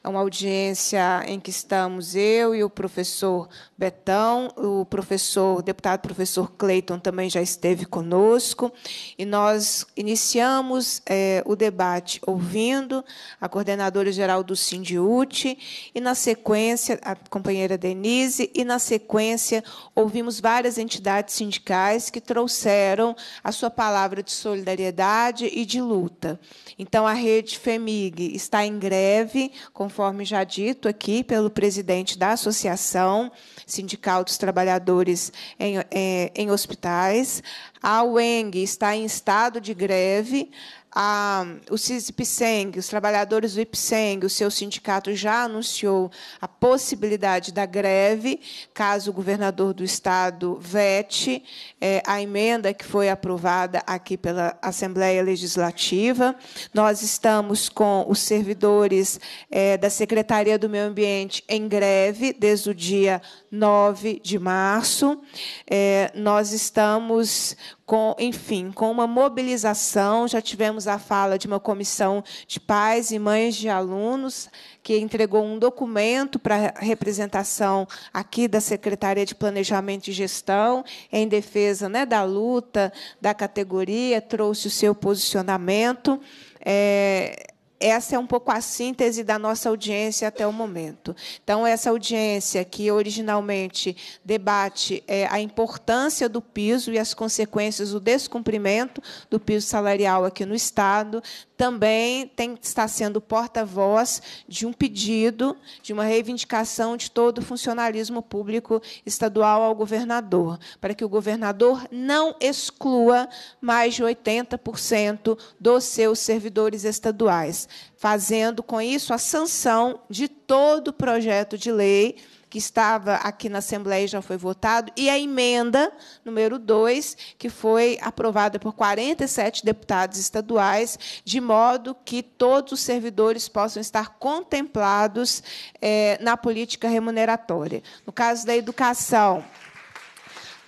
uma audiência em que estamos eu e o professor Betão, o professor, deputado professor Cleiton também já esteve conosco, e nós iniciamos é, o debate ouvindo a coordenadora geral do Sindiute e na sequência a companheira Denise e na sequência ouvimos várias entidades sindicais que trouxeram a sua palavra de solidariedade e de luta. Então a rede FEMIG está em greve, conforme conforme já dito aqui pelo presidente da Associação Sindical dos Trabalhadores em, em, eh, em Hospitais. A UENG está em estado de greve a, o CISPSENG, os trabalhadores do IPSENG, o seu sindicato já anunciou a possibilidade da greve, caso o governador do Estado vete é, a emenda que foi aprovada aqui pela Assembleia Legislativa. Nós estamos com os servidores é, da Secretaria do Meio Ambiente em greve desde o dia 9 de março. É, nós estamos com, enfim, com uma mobilização. Já tivemos a fala de uma comissão de pais e mães de alunos que entregou um documento para representação aqui da Secretaria de Planejamento e Gestão em defesa né, da luta da categoria, trouxe o seu posicionamento. É, essa é um pouco a síntese da nossa audiência até o momento. Então, essa audiência que originalmente debate é, a importância do piso e as consequências do descumprimento do piso salarial aqui no Estado, também tem está sendo porta-voz de um pedido, de uma reivindicação de todo o funcionalismo público estadual ao governador, para que o governador não exclua mais de 80% dos seus servidores estaduais, fazendo com isso a sanção de todo o projeto de lei que estava aqui na Assembleia e já foi votado, e a emenda número 2, que foi aprovada por 47 deputados estaduais, de modo que todos os servidores possam estar contemplados eh, na política remuneratória. No caso da educação,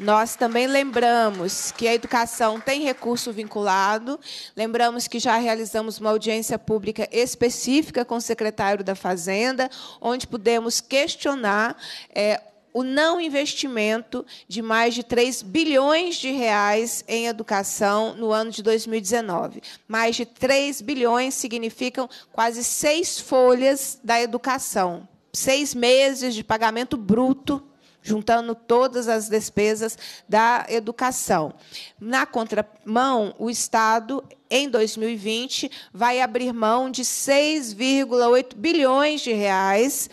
nós também lembramos que a educação tem recurso vinculado, lembramos que já realizamos uma audiência pública específica com o secretário da Fazenda, onde pudemos questionar é, o não investimento de mais de 3 bilhões de reais em educação no ano de 2019. Mais de 3 bilhões significam quase seis folhas da educação, seis meses de pagamento bruto juntando todas as despesas da educação. Na contramão, o Estado, em 2020, vai abrir mão de 6,8 bilhões de reais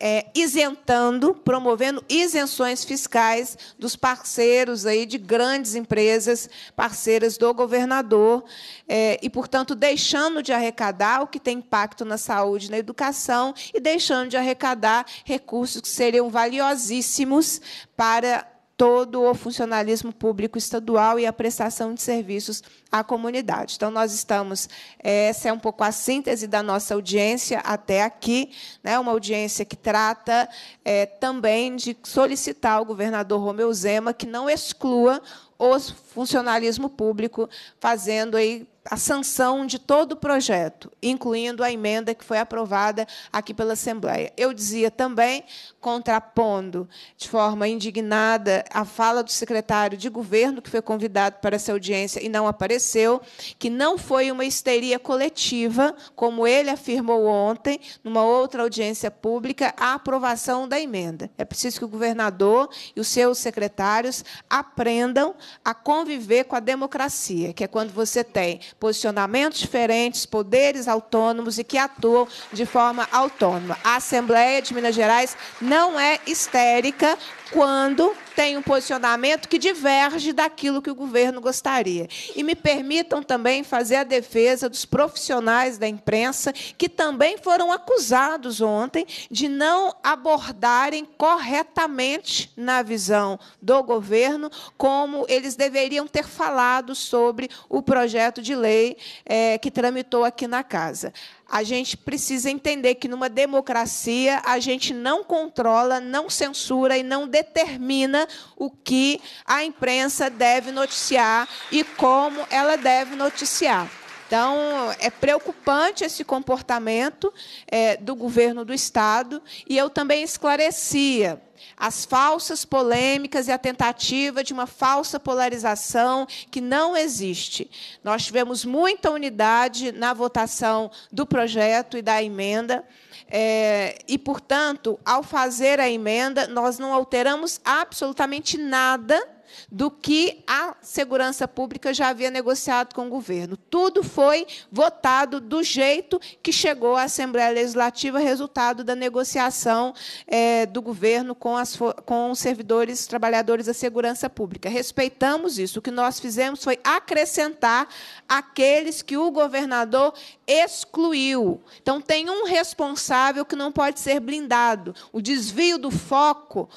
é, isentando, promovendo isenções fiscais dos parceiros aí de grandes empresas, parceiras do governador, é, e, portanto, deixando de arrecadar o que tem impacto na saúde e na educação e deixando de arrecadar recursos que seriam valiosíssimos para todo o funcionalismo público estadual e a prestação de serviços à comunidade. Então, nós estamos. Eh, essa é um pouco a síntese da nossa audiência até aqui, né? uma audiência que trata é, também de solicitar ao governador Romeu Zema que não exclua o funcionalismo público, fazendo aí a sanção de todo o projeto, incluindo a emenda que foi aprovada aqui pela Assembleia. Eu dizia também, contrapondo de forma indignada a fala do secretário de governo, que foi convidado para essa audiência e não apareceu, que não foi uma histeria coletiva, como ele afirmou ontem, numa outra audiência pública, a aprovação da emenda. É preciso que o governador e os seus secretários aprendam a conviver com a democracia, que é quando você tem posicionamentos diferentes, poderes autônomos e que atuam de forma autônoma. A Assembleia de Minas Gerais não é histérica, quando tem um posicionamento que diverge daquilo que o governo gostaria. E me permitam também fazer a defesa dos profissionais da imprensa que também foram acusados ontem de não abordarem corretamente na visão do governo como eles deveriam ter falado sobre o projeto de lei eh, que tramitou aqui na casa a gente precisa entender que numa democracia a gente não controla, não censura e não determina o que a imprensa deve noticiar e como ela deve noticiar. Então, é preocupante esse comportamento é, do governo do Estado, e eu também esclarecia as falsas polêmicas e a tentativa de uma falsa polarização que não existe. Nós tivemos muita unidade na votação do projeto e da emenda. É, e, portanto, ao fazer a emenda, nós não alteramos absolutamente nada do que a segurança pública já havia negociado com o governo. Tudo foi votado do jeito que chegou à Assembleia Legislativa, resultado da negociação é, do governo com, as, com os servidores, trabalhadores da segurança pública. Respeitamos isso. O que nós fizemos foi acrescentar aqueles que o governador excluiu. Então, tem um responsável que não pode ser blindado. O desvio do foco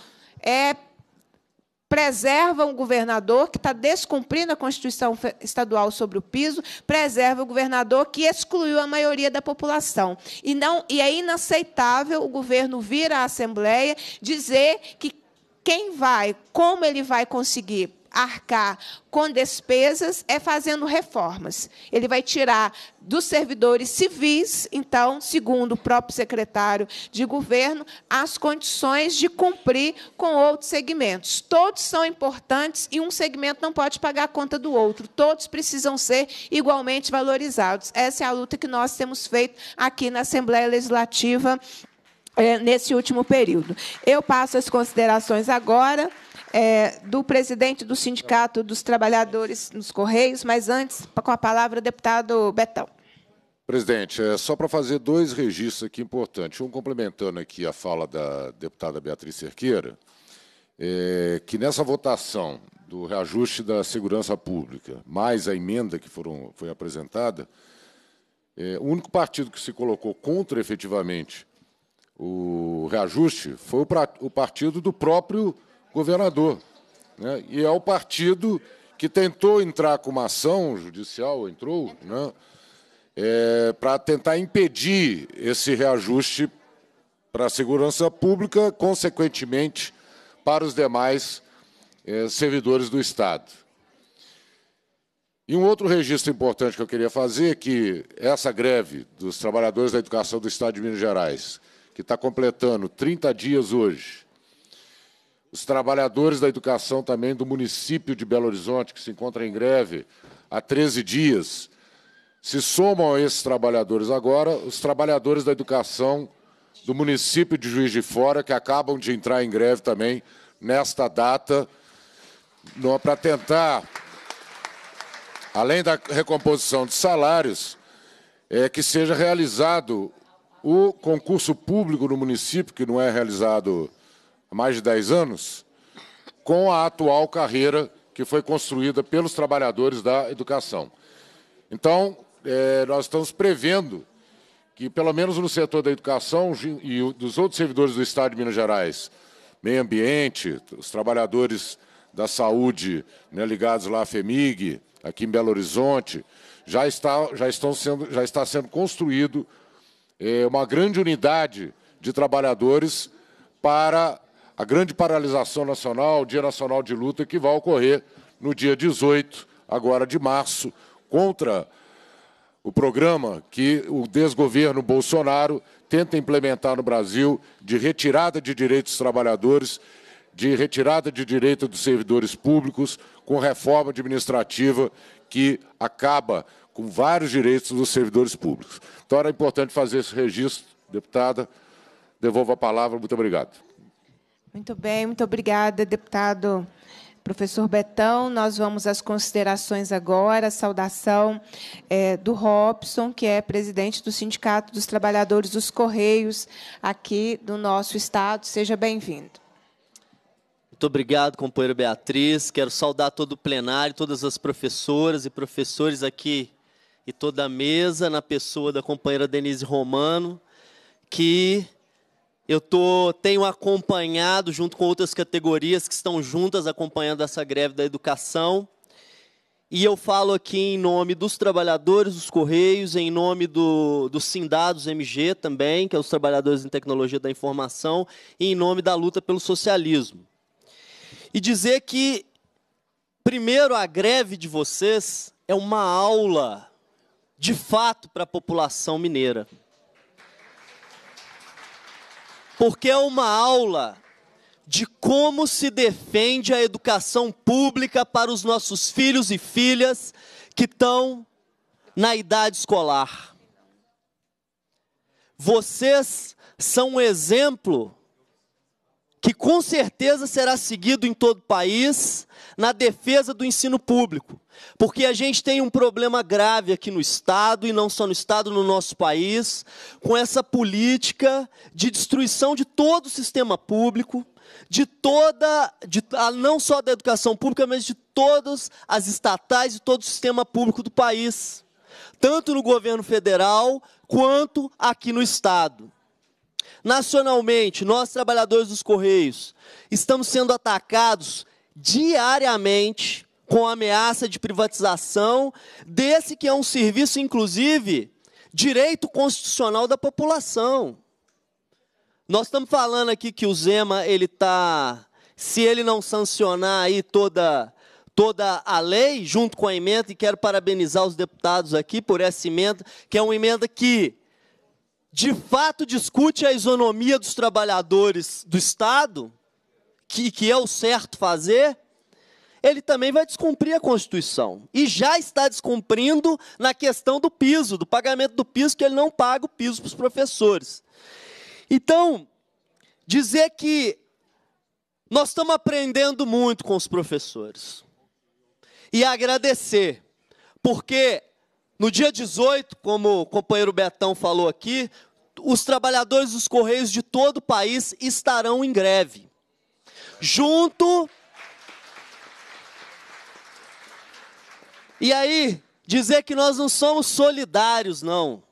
é preserva um governador que está descumprindo a Constituição Estadual sobre o piso, preserva o governador que excluiu a maioria da população. E, não, e é inaceitável o governo vir à Assembleia dizer que quem vai, como ele vai conseguir arcar com despesas é fazendo reformas. Ele vai tirar dos servidores civis, então, segundo o próprio secretário de governo, as condições de cumprir com outros segmentos. Todos são importantes e um segmento não pode pagar a conta do outro. Todos precisam ser igualmente valorizados. Essa é a luta que nós temos feito aqui na Assembleia Legislativa eh, nesse último período. Eu passo as considerações agora é, do presidente do Sindicato dos Trabalhadores nos Correios, mas antes, com a palavra, o deputado Betão. Presidente, é só para fazer dois registros aqui importantes. Um complementando aqui a fala da deputada Beatriz Cerqueira, é, que nessa votação do reajuste da segurança pública, mais a emenda que foram, foi apresentada, é, o único partido que se colocou contra efetivamente o reajuste foi o, pra, o partido do próprio governador. Né? E é o partido que tentou entrar com uma ação judicial, entrou, né? É, para tentar impedir esse reajuste para a segurança pública, consequentemente, para os demais é, servidores do Estado. E um outro registro importante que eu queria fazer é que essa greve dos trabalhadores da educação do Estado de Minas Gerais, que está completando 30 dias hoje, os trabalhadores da educação também do município de Belo Horizonte, que se encontra em greve há 13 dias. Se somam a esses trabalhadores agora os trabalhadores da educação do município de Juiz de Fora, que acabam de entrar em greve também nesta data, para tentar, além da recomposição de salários, é, que seja realizado o concurso público no município, que não é realizado há mais de 10 anos, com a atual carreira que foi construída pelos trabalhadores da educação. Então, é, nós estamos prevendo que, pelo menos no setor da educação e dos outros servidores do Estado de Minas Gerais, meio ambiente, os trabalhadores da saúde né, ligados lá à FEMIG, aqui em Belo Horizonte, já está, já estão sendo, já está sendo construído é, uma grande unidade de trabalhadores para a grande paralisação nacional, o Dia Nacional de Luta, que vai ocorrer no dia 18, agora de março, contra o programa que o desgoverno Bolsonaro tenta implementar no Brasil de retirada de direitos dos trabalhadores, de retirada de direitos dos servidores públicos, com reforma administrativa que acaba com vários direitos dos servidores públicos. Então, era importante fazer esse registro. Deputada, devolvo a palavra. Muito obrigado. Muito bem, muito obrigada, deputado professor Betão. Nós vamos às considerações agora. A saudação é, do Robson, que é presidente do Sindicato dos Trabalhadores dos Correios aqui do nosso estado. Seja bem-vindo. Muito obrigado, companheiro Beatriz. Quero saudar todo o plenário, todas as professoras e professores aqui e toda a mesa, na pessoa da companheira Denise Romano, que eu tô, tenho acompanhado, junto com outras categorias que estão juntas acompanhando essa greve da educação. E eu falo aqui em nome dos trabalhadores dos Correios, em nome do, do Sindados MG também, que é os Trabalhadores em Tecnologia da Informação, e em nome da luta pelo socialismo. E dizer que, primeiro, a greve de vocês é uma aula, de fato, para a população mineira porque é uma aula de como se defende a educação pública para os nossos filhos e filhas que estão na idade escolar. Vocês são um exemplo que com certeza será seguido em todo o país na defesa do ensino público. Porque a gente tem um problema grave aqui no Estado, e não só no Estado, no nosso país, com essa política de destruição de todo o sistema público, de toda, de, ah, não só da educação pública, mas de todas as estatais e todo o sistema público do país, tanto no governo federal quanto aqui no Estado. Nacionalmente, nós, trabalhadores dos Correios, estamos sendo atacados diariamente com ameaça de privatização desse que é um serviço, inclusive, direito constitucional da população. Nós estamos falando aqui que o Zema ele está, se ele não sancionar aí toda toda a lei junto com a emenda e quero parabenizar os deputados aqui por essa emenda, que é uma emenda que de fato discute a isonomia dos trabalhadores do Estado, que, que é o certo fazer, ele também vai descumprir a Constituição. E já está descumprindo na questão do piso, do pagamento do piso, que ele não paga o piso para os professores. Então, dizer que nós estamos aprendendo muito com os professores. E agradecer, porque no dia 18, como o companheiro Betão falou aqui, os trabalhadores dos Correios de todo o país estarão em greve. Junto E aí, dizer que nós não somos solidários, não.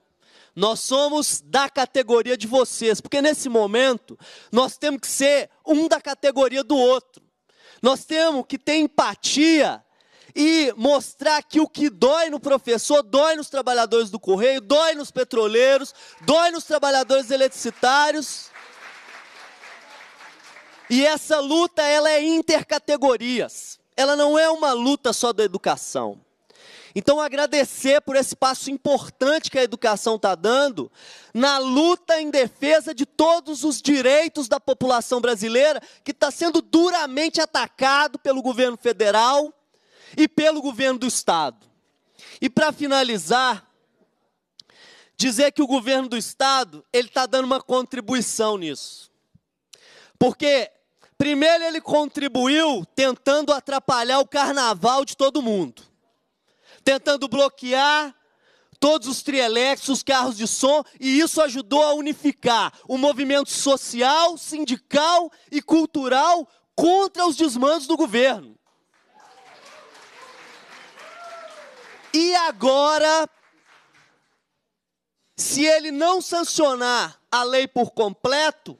Nós somos da categoria de vocês, porque nesse momento nós temos que ser um da categoria do outro. Nós temos que ter empatia e mostrar que o que dói no professor, dói nos trabalhadores do correio, dói nos petroleiros, dói nos trabalhadores eletricitários. E essa luta ela é intercategorias. Ela não é uma luta só da educação. Então, agradecer por esse passo importante que a educação está dando na luta em defesa de todos os direitos da população brasileira, que está sendo duramente atacado pelo governo federal e pelo governo do Estado. E para finalizar, dizer que o governo do Estado ele está dando uma contribuição nisso. Porque, primeiro, ele contribuiu tentando atrapalhar o carnaval de todo mundo tentando bloquear todos os trielétricos, os carros de som, e isso ajudou a unificar o movimento social, sindical e cultural contra os desmandos do governo. E agora, se ele não sancionar a lei por completo,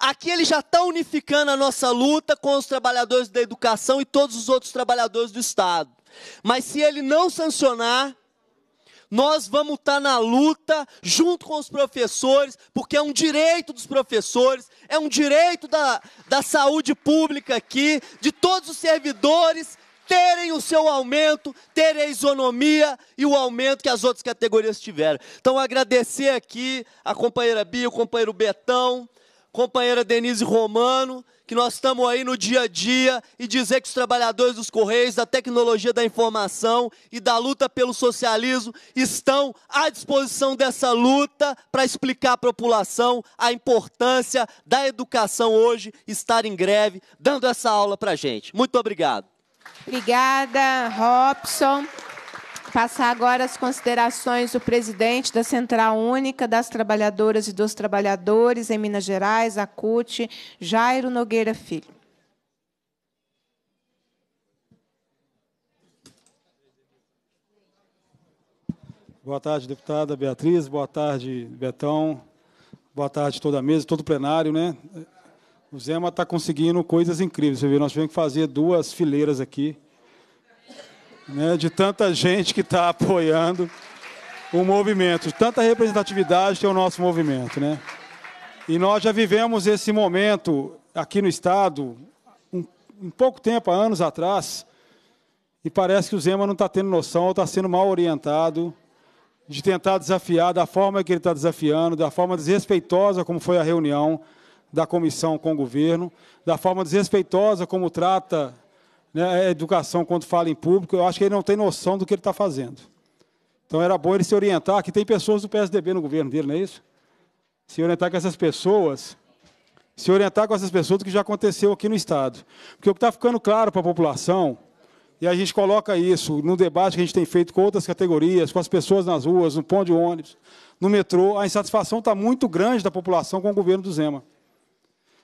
aqui ele já está unificando a nossa luta com os trabalhadores da educação e todos os outros trabalhadores do Estado. Mas se ele não sancionar, nós vamos estar tá na luta junto com os professores, porque é um direito dos professores, é um direito da, da saúde pública aqui, de todos os servidores terem o seu aumento, terem a isonomia e o aumento que as outras categorias tiveram. Então, agradecer aqui a companheira Bia, o companheiro Betão, companheira Denise Romano, que nós estamos aí no dia a dia e dizer que os trabalhadores dos Correios, da tecnologia da informação e da luta pelo socialismo estão à disposição dessa luta para explicar à população a importância da educação hoje estar em greve, dando essa aula para a gente. Muito obrigado. Obrigada, Robson. Passar agora as considerações do presidente da Central Única das Trabalhadoras e dos Trabalhadores em Minas Gerais, a CUT, Jairo Nogueira Filho. Boa tarde, deputada Beatriz. Boa tarde, Betão. Boa tarde, toda a mesa, todo o plenário. Né? O Zema está conseguindo coisas incríveis. Você vê, nós tivemos que fazer duas fileiras aqui né, de tanta gente que está apoiando o movimento, de tanta representatividade que é o nosso movimento. Né? E nós já vivemos esse momento aqui no Estado, um, um pouco tempo, há anos atrás, e parece que o Zema não está tendo noção ou está sendo mal orientado de tentar desafiar da forma que ele está desafiando, da forma desrespeitosa como foi a reunião da comissão com o governo, da forma desrespeitosa como trata né, educação quando fala em público, eu acho que ele não tem noção do que ele está fazendo. Então era bom ele se orientar, que tem pessoas do PSDB no governo dele, não é isso? Se orientar com essas pessoas, se orientar com essas pessoas do que já aconteceu aqui no Estado. Porque o que está ficando claro para a população, e a gente coloca isso no debate que a gente tem feito com outras categorias, com as pessoas nas ruas, no pão de ônibus, no metrô, a insatisfação está muito grande da população com o governo do Zema.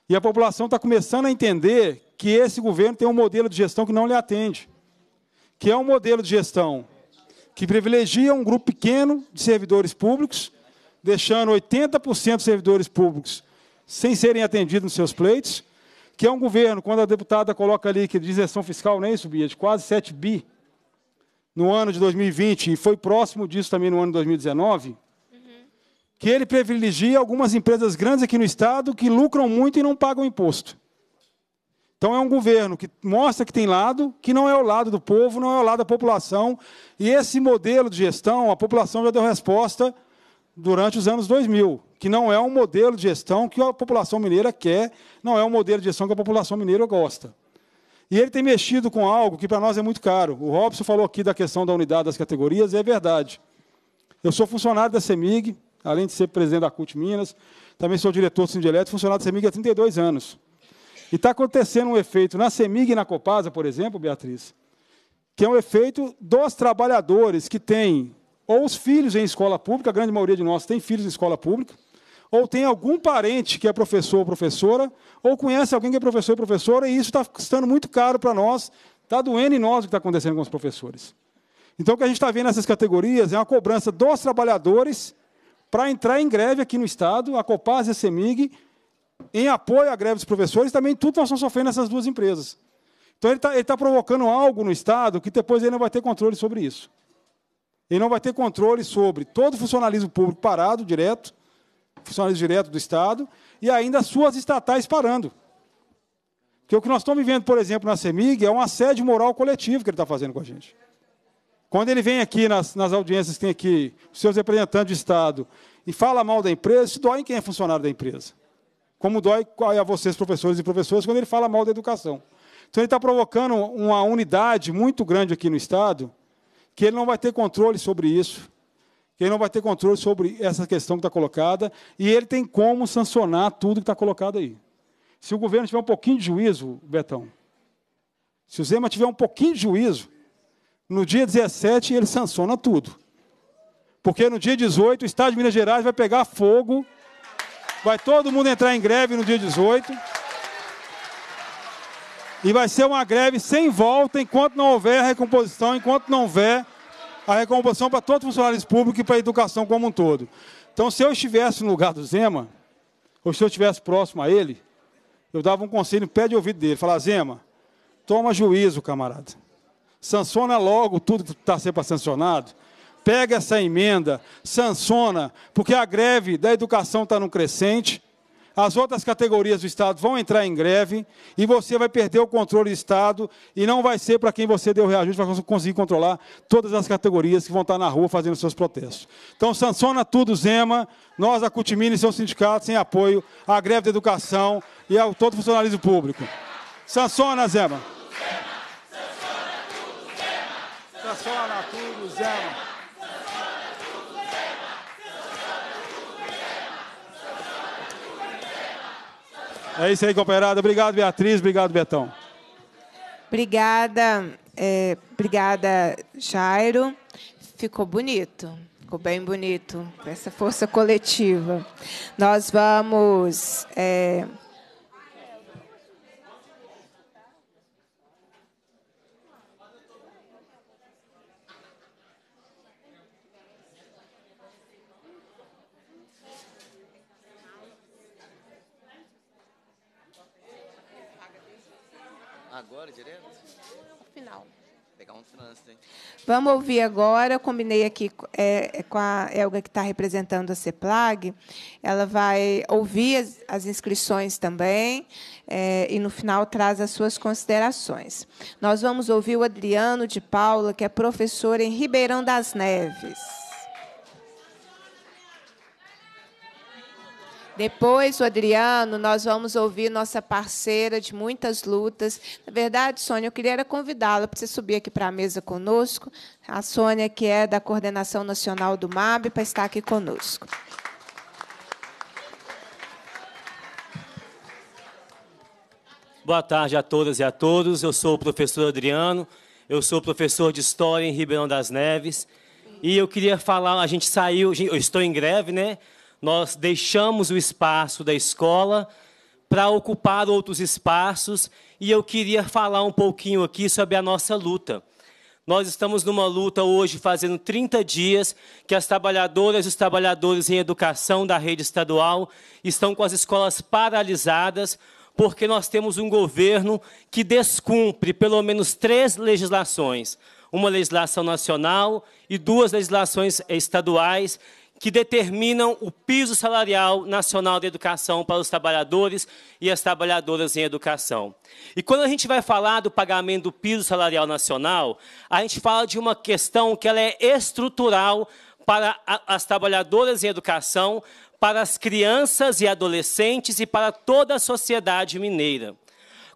E a população está começando a entender que esse governo tem um modelo de gestão que não lhe atende, que é um modelo de gestão que privilegia um grupo pequeno de servidores públicos, deixando 80% dos servidores públicos sem serem atendidos nos seus pleitos, que é um governo, quando a deputada coloca ali que a isenção fiscal nem é subia, de quase 7 bi no ano de 2020, e foi próximo disso também no ano de 2019, que ele privilegia algumas empresas grandes aqui no Estado que lucram muito e não pagam imposto. Então é um governo que mostra que tem lado, que não é o lado do povo, não é o lado da população. E esse modelo de gestão, a população já deu resposta durante os anos 2000, que não é um modelo de gestão que a população mineira quer, não é um modelo de gestão que a população mineira gosta. E ele tem mexido com algo que para nós é muito caro. O Robson falou aqui da questão da unidade das categorias, e é verdade. Eu sou funcionário da CEMIG, além de ser presidente da CUT Minas, também sou diretor do Sindicato, funcionário da CEMIG há 32 anos. E está acontecendo um efeito na CEMIG e na Copasa, por exemplo, Beatriz, que é um efeito dos trabalhadores que têm ou os filhos em escola pública, a grande maioria de nós tem filhos em escola pública, ou tem algum parente que é professor ou professora, ou conhece alguém que é professor ou professora, e isso está custando muito caro para nós, está doendo em nós o que está acontecendo com os professores. Então, o que a gente está vendo nessas categorias é uma cobrança dos trabalhadores para entrar em greve aqui no Estado, a Copasa e a CEMIG, em apoio à greve dos professores, também tudo nós estamos sofrendo nessas duas empresas. Então ele está tá provocando algo no Estado que depois ele não vai ter controle sobre isso. Ele não vai ter controle sobre todo o funcionalismo público parado, direto, funcionalismo direto do Estado, e ainda as suas estatais parando. Porque o que nós estamos vivendo, por exemplo, na CEMIG, é um assédio moral coletivo que ele está fazendo com a gente. Quando ele vem aqui nas, nas audiências tem aqui, os seus representantes de Estado, e fala mal da empresa, se dói em quem é funcionário da empresa. Como dói é a vocês, professores e professoras, quando ele fala mal da educação. Então, ele está provocando uma unidade muito grande aqui no Estado, que ele não vai ter controle sobre isso, que ele não vai ter controle sobre essa questão que está colocada, e ele tem como sancionar tudo que está colocado aí. Se o governo tiver um pouquinho de juízo, Betão, se o Zema tiver um pouquinho de juízo, no dia 17 ele sanciona tudo. Porque no dia 18 o Estado de Minas Gerais vai pegar fogo Vai todo mundo entrar em greve no dia 18. E vai ser uma greve sem volta enquanto não houver a recomposição, enquanto não houver a recomposição para todos os funcionários públicos e para a educação como um todo. Então, se eu estivesse no lugar do Zema, ou se eu estivesse próximo a ele, eu dava um conselho pé de ouvido dele. Falar, Zema, toma juízo, camarada. Sanciona logo tudo que está sendo para sancionado pega essa emenda, sanciona, porque a greve da educação está no crescente, as outras categorias do Estado vão entrar em greve e você vai perder o controle do Estado e não vai ser para quem você deu reajuste, para conseguir controlar todas as categorias que vão estar tá na rua fazendo seus protestos. Então, sanciona tudo, Zema. Nós, a Cutimini, são sindicatos em apoio à greve da educação e ao todo o funcionalismo público. Sanciona, Zema. Sanciona tudo, Zema. Sanciona tudo, Zema. É isso aí, cooperada. Obrigado, Beatriz. Obrigado, Betão. Obrigada, é, obrigada, Jairo. Ficou bonito. Ficou bem bonito essa força coletiva. Nós vamos é, Vamos ouvir agora, eu combinei aqui é, é com a Elga, que está representando a CEPLAG, ela vai ouvir as, as inscrições também é, e, no final, traz as suas considerações. Nós vamos ouvir o Adriano de Paula, que é professor em Ribeirão das Neves. Depois, o Adriano, nós vamos ouvir nossa parceira de muitas lutas. Na verdade, Sônia, eu queria convidá-la para você subir aqui para a mesa conosco. A Sônia, que é da Coordenação Nacional do MAB, para estar aqui conosco. Boa tarde a todas e a todos. Eu sou o professor Adriano, eu sou professor de História em Ribeirão das Neves. E eu queria falar, a gente saiu, eu estou em greve, né? Nós deixamos o espaço da escola para ocupar outros espaços e eu queria falar um pouquinho aqui sobre a nossa luta. Nós estamos numa luta hoje fazendo 30 dias que as trabalhadoras e os trabalhadores em educação da rede estadual estão com as escolas paralisadas porque nós temos um governo que descumpre pelo menos três legislações: uma legislação nacional e duas legislações estaduais que determinam o piso salarial nacional de educação para os trabalhadores e as trabalhadoras em educação. E quando a gente vai falar do pagamento do piso salarial nacional, a gente fala de uma questão que ela é estrutural para as trabalhadoras em educação, para as crianças e adolescentes e para toda a sociedade mineira.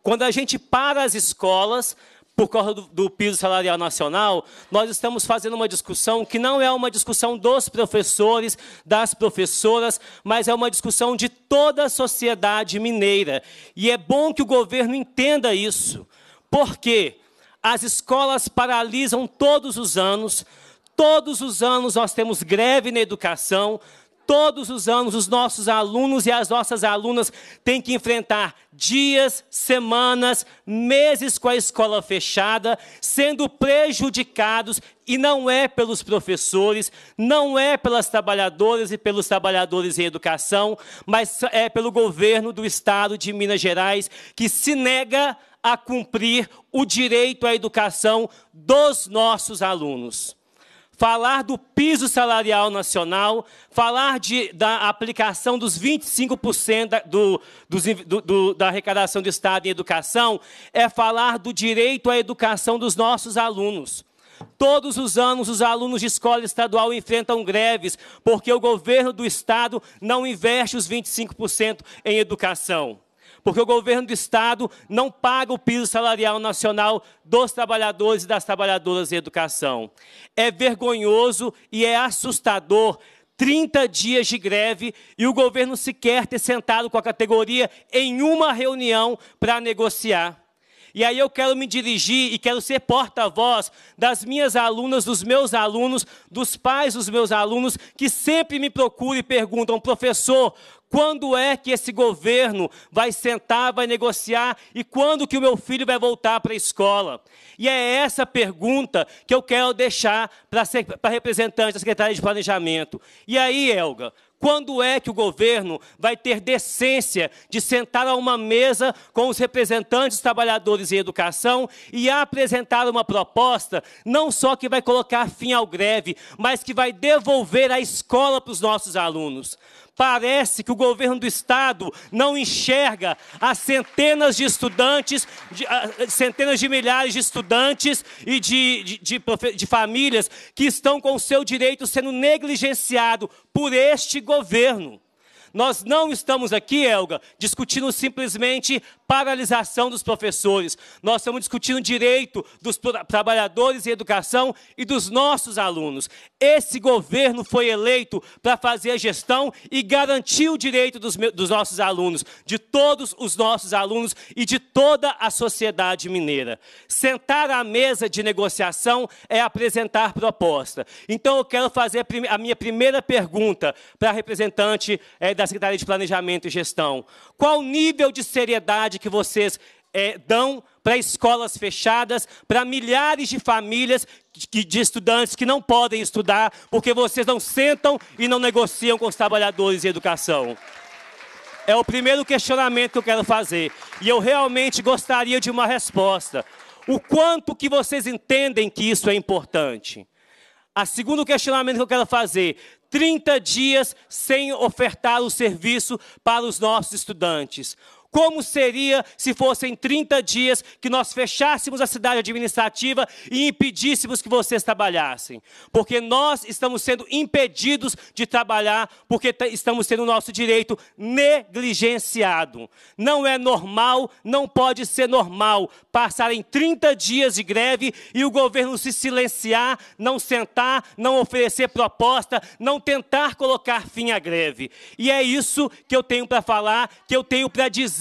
Quando a gente para as escolas por causa do, do, piso salarial nacional, nós estamos fazendo uma discussão que não é uma discussão dos professores, das professoras, mas é uma discussão de toda a sociedade mineira. E é bom que o governo entenda isso, porque as escolas paralisam todos os anos, todos os anos nós temos greve na educação, Todos os anos, os nossos alunos e as nossas alunas têm que enfrentar dias, semanas, meses com a escola fechada, sendo prejudicados, e não é pelos professores, não é pelas trabalhadoras e pelos trabalhadores em educação, mas é pelo governo do estado de Minas Gerais, que se nega a cumprir o direito à educação dos nossos alunos falar do piso salarial nacional, falar de, da aplicação dos 25% do, dos, do, do, da arrecadação do Estado em educação, é falar do direito à educação dos nossos alunos. Todos os anos, os alunos de escola estadual enfrentam greves, porque o governo do Estado não investe os 25% em educação porque o governo do Estado não paga o piso salarial nacional dos trabalhadores e das trabalhadoras em educação. É vergonhoso e é assustador 30 dias de greve e o governo sequer ter sentado com a categoria em uma reunião para negociar. E aí eu quero me dirigir e quero ser porta-voz das minhas alunas, dos meus alunos, dos pais dos meus alunos, que sempre me procuram e perguntam: professor, quando é que esse governo vai sentar, vai negociar e quando que o meu filho vai voltar para a escola? E é essa pergunta que eu quero deixar para a representante da Secretaria de Planejamento. E aí, Elga, quando é que o governo vai ter decência de sentar a uma mesa com os representantes dos trabalhadores em educação e apresentar uma proposta, não só que vai colocar fim ao greve, mas que vai devolver a escola para os nossos alunos? Parece que o governo do estado não enxerga as centenas de estudantes, de, ah, centenas de milhares de estudantes e de, de, de famílias que estão com o seu direito sendo negligenciado por este governo. Nós não estamos aqui, Elga, discutindo simplesmente paralisação dos professores. Nós estamos discutindo o direito dos trabalhadores em educação e dos nossos alunos. Esse governo foi eleito para fazer a gestão e garantir o direito dos, dos nossos alunos, de todos os nossos alunos e de toda a sociedade mineira. Sentar à mesa de negociação é apresentar proposta. Então eu quero fazer a minha primeira pergunta para a representante é, da Secretaria de Planejamento e Gestão? Qual o nível de seriedade que vocês é, dão para escolas fechadas, para milhares de famílias de, de estudantes que não podem estudar porque vocês não sentam e não negociam com os trabalhadores de educação? É o primeiro questionamento que eu quero fazer. E eu realmente gostaria de uma resposta. O quanto que vocês entendem que isso é importante? A segundo questionamento que eu quero fazer: 30 dias sem ofertar o serviço para os nossos estudantes. Como seria se fossem 30 dias que nós fechássemos a cidade administrativa e impedíssemos que vocês trabalhassem? Porque nós estamos sendo impedidos de trabalhar, porque estamos sendo o nosso direito negligenciado. Não é normal, não pode ser normal passarem 30 dias de greve e o governo se silenciar, não sentar, não oferecer proposta, não tentar colocar fim à greve. E é isso que eu tenho para falar, que eu tenho para dizer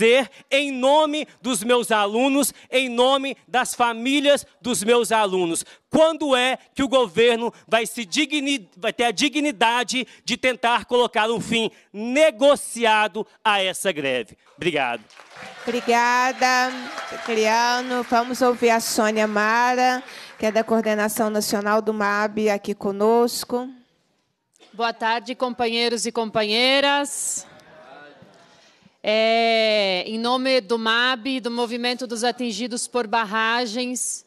em nome dos meus alunos, em nome das famílias dos meus alunos. Quando é que o governo vai, digni... vai ter a dignidade de tentar colocar um fim negociado a essa greve? Obrigado. Obrigada, Criano. Vamos ouvir a Sônia Mara, que é da Coordenação Nacional do MAB, aqui conosco. Boa tarde, companheiros e companheiras é, em nome do MAB, do Movimento dos Atingidos por Barragens,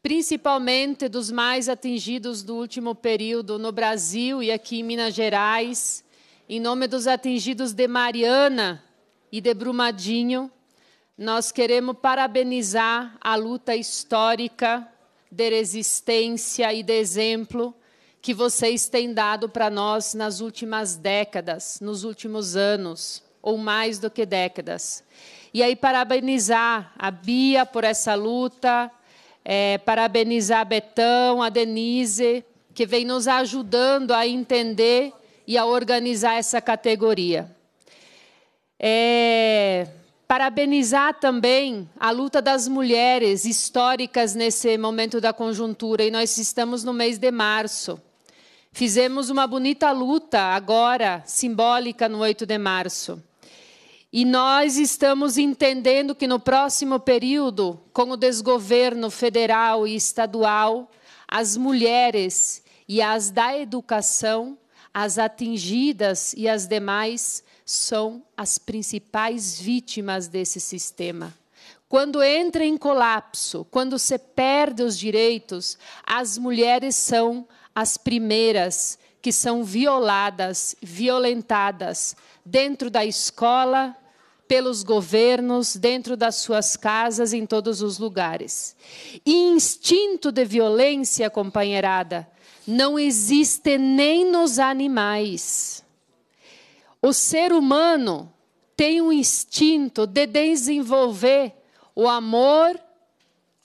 principalmente dos mais atingidos do último período no Brasil e aqui em Minas Gerais, em nome dos atingidos de Mariana e de Brumadinho, nós queremos parabenizar a luta histórica de resistência e de exemplo que vocês têm dado para nós nas últimas décadas, nos últimos anos ou mais do que décadas. E aí, parabenizar a Bia por essa luta, é, parabenizar a Betão, a Denise, que vem nos ajudando a entender e a organizar essa categoria. É, parabenizar também a luta das mulheres históricas nesse momento da conjuntura, e nós estamos no mês de março. Fizemos uma bonita luta agora, simbólica, no 8 de março. E nós estamos entendendo que no próximo período, com o desgoverno federal e estadual, as mulheres e as da educação, as atingidas e as demais, são as principais vítimas desse sistema. Quando entra em colapso, quando se perde os direitos, as mulheres são as primeiras que são violadas, violentadas dentro da escola, pelos governos, dentro das suas casas, em todos os lugares. E instinto de violência, companheirada, não existe nem nos animais. O ser humano tem um instinto de desenvolver o amor,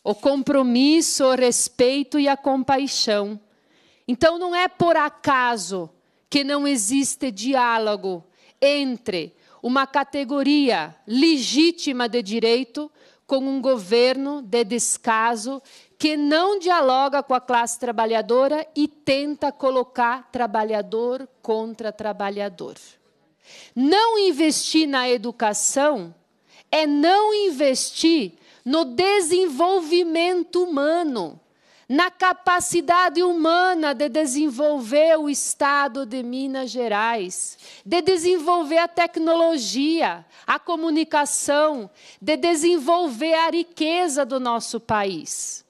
o compromisso, o respeito e a compaixão. Então não é por acaso que não existe diálogo entre uma categoria legítima de direito com um governo de descaso que não dialoga com a classe trabalhadora e tenta colocar trabalhador contra trabalhador. Não investir na educação é não investir no desenvolvimento humano na capacidade humana de desenvolver o estado de Minas Gerais, de desenvolver a tecnologia, a comunicação, de desenvolver a riqueza do nosso país.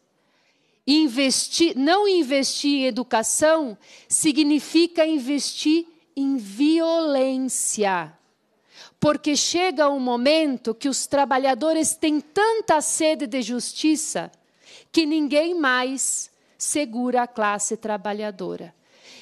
Investir, não investir em educação significa investir em violência. Porque chega um momento que os trabalhadores têm tanta sede de justiça que ninguém mais segura a classe trabalhadora.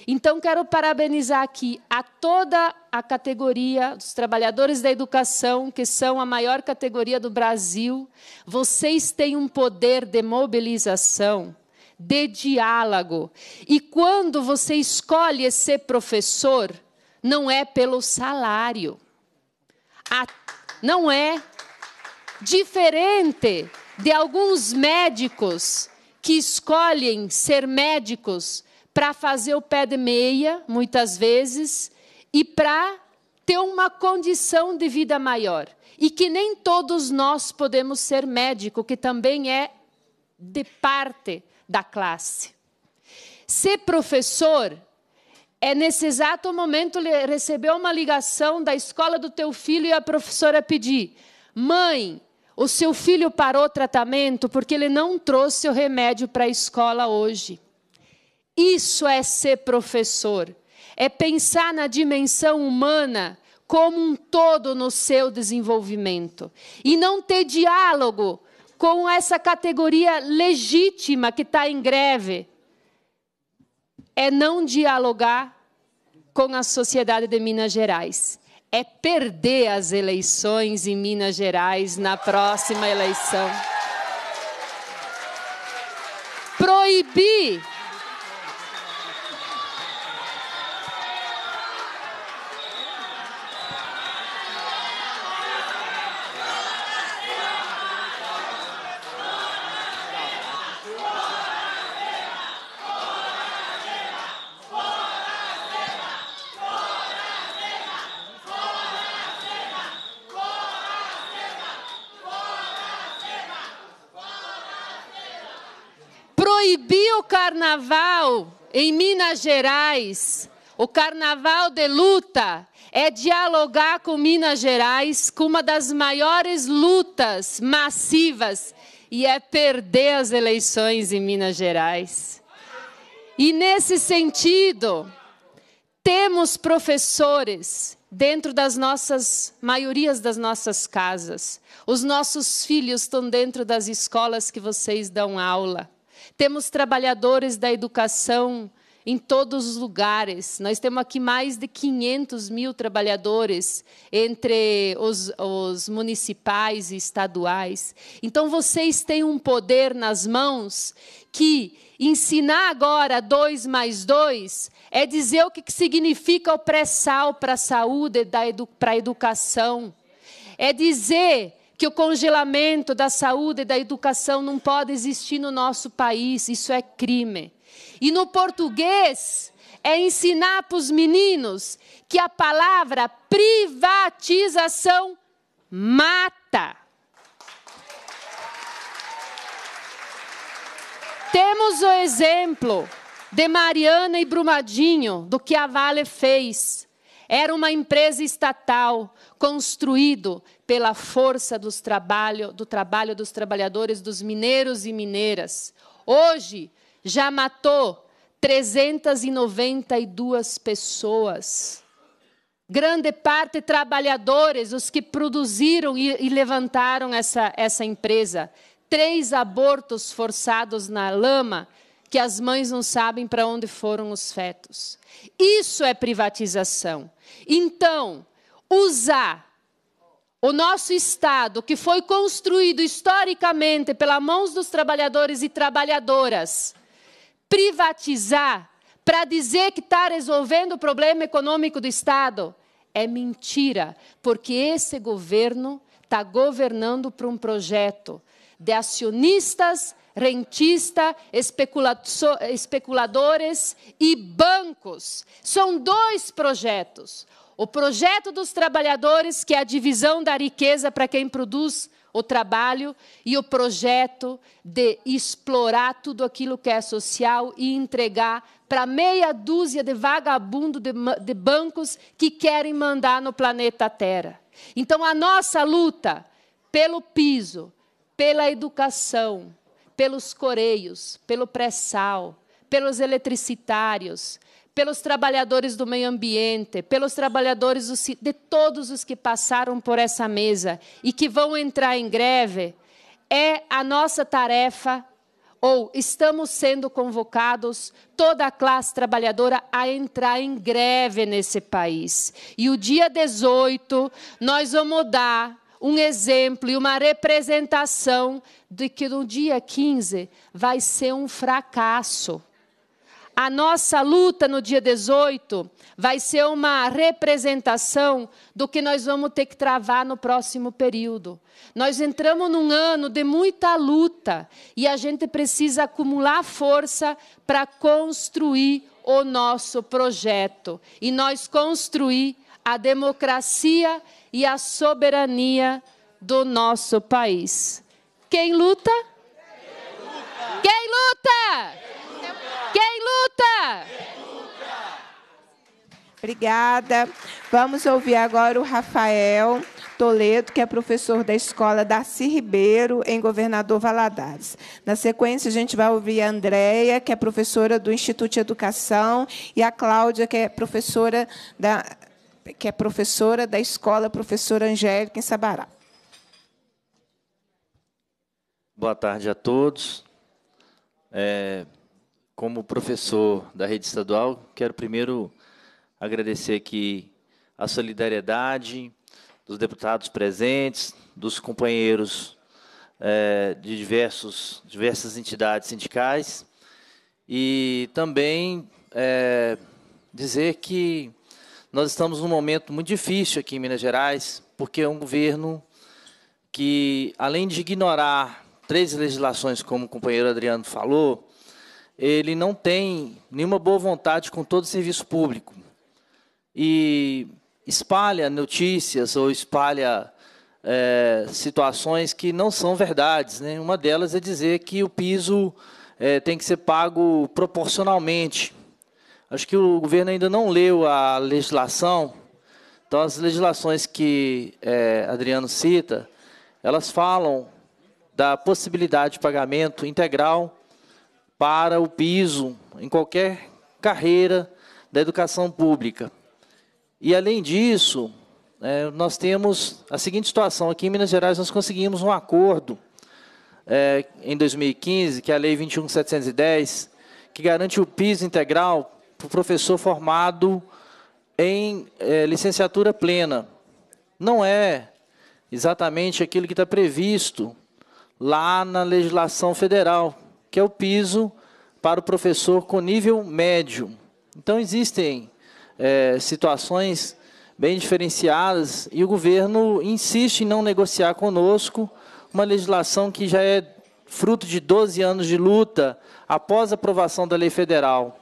Então, quero parabenizar aqui a toda a categoria dos trabalhadores da educação, que são a maior categoria do Brasil. Vocês têm um poder de mobilização, de diálogo. E quando você escolhe ser professor, não é pelo salário. A... Não é diferente de alguns médicos que escolhem ser médicos para fazer o pé de meia, muitas vezes, e para ter uma condição de vida maior. E que nem todos nós podemos ser médico, que também é de parte da classe. Ser professor é nesse exato momento receber uma ligação da escola do teu filho e a professora pedir: "Mãe, o seu filho parou o tratamento porque ele não trouxe o remédio para a escola hoje. Isso é ser professor. É pensar na dimensão humana como um todo no seu desenvolvimento. E não ter diálogo com essa categoria legítima que está em greve. É não dialogar com a sociedade de Minas Gerais é perder as eleições em Minas Gerais na próxima eleição. Proibir carnaval em Minas Gerais, o carnaval de luta, é dialogar com Minas Gerais com uma das maiores lutas massivas e é perder as eleições em Minas Gerais. E nesse sentido, temos professores dentro das nossas maiorias das nossas casas. Os nossos filhos estão dentro das escolas que vocês dão aula. Temos trabalhadores da educação em todos os lugares. Nós temos aqui mais de 500 mil trabalhadores entre os, os, municipais e estaduais. Então, vocês têm um poder nas mãos que ensinar agora dois mais dois é dizer o que significa o pré-sal para a saúde, para a educação. É dizer que o congelamento da saúde e da educação não pode existir no nosso país, isso é crime. E no português é ensinar para os meninos que a palavra privatização mata. Temos o exemplo de Mariana e Brumadinho, do que a Vale fez. Era uma empresa estatal, construído pela força dos trabalho, do trabalho dos trabalhadores, dos mineiros e mineiras. Hoje, já matou 392 pessoas. Grande parte trabalhadores, os que produziram e, e levantaram essa, essa empresa. Três abortos forçados na lama, que as mães não sabem para onde foram os fetos. Isso é privatização. Então, usar o nosso Estado, que foi construído historicamente pelas mãos dos trabalhadores e trabalhadoras, privatizar para dizer que está resolvendo o problema econômico do Estado, é mentira, porque esse governo está governando para um projeto de acionistas rentista, especuladores e bancos. São dois projetos. O projeto dos trabalhadores, que é a divisão da riqueza para quem produz o trabalho, e o projeto de explorar tudo aquilo que é social e entregar para meia dúzia de vagabundo de, de bancos que querem mandar no planeta Terra. Então, a nossa luta pelo piso, pela educação, pelos coreios, pelo pré-sal, pelos eletricitários, pelos trabalhadores do meio ambiente, pelos trabalhadores do, de todos os que passaram por essa mesa e que vão entrar em greve, é a nossa tarefa, ou estamos sendo convocados, toda a classe trabalhadora, a entrar em greve nesse país. E o dia 18, nós vamos dar um exemplo e uma representação de que no dia 15 vai ser um fracasso. A nossa luta no dia 18 vai ser uma representação do que nós vamos ter que travar no próximo período. Nós entramos num ano de muita luta e a gente precisa acumular força para construir o nosso projeto e nós construir a democracia e a soberania do nosso país. Quem luta? Quem luta? Quem luta? Quem luta? Obrigada. Vamos ouvir agora o Rafael Toledo, que é professor da escola Darcy Ribeiro, em Governador Valadares. Na sequência, a gente vai ouvir a Andréia, que é professora do Instituto de Educação, e a Cláudia, que é professora da que é professora da escola Professora Angélica, em Sabará. Boa tarde a todos. É, como professor da rede estadual, quero primeiro agradecer aqui a solidariedade dos deputados presentes, dos companheiros é, de diversos, diversas entidades sindicais e também é, dizer que nós estamos num momento muito difícil aqui em Minas Gerais, porque é um governo que, além de ignorar três legislações, como o companheiro Adriano falou, ele não tem nenhuma boa vontade com todo o serviço público. E espalha notícias ou espalha é, situações que não são verdades. Né? Uma delas é dizer que o piso é, tem que ser pago proporcionalmente Acho que o governo ainda não leu a legislação. Então, as legislações que é, Adriano cita, elas falam da possibilidade de pagamento integral para o piso em qualquer carreira da educação pública. E, além disso, é, nós temos a seguinte situação. Aqui em Minas Gerais, nós conseguimos um acordo é, em 2015, que é a Lei 21.710, que garante o piso integral professor formado em é, licenciatura plena. Não é exatamente aquilo que está previsto lá na legislação federal, que é o piso para o professor com nível médio. Então, existem é, situações bem diferenciadas e o governo insiste em não negociar conosco uma legislação que já é fruto de 12 anos de luta após a aprovação da lei federal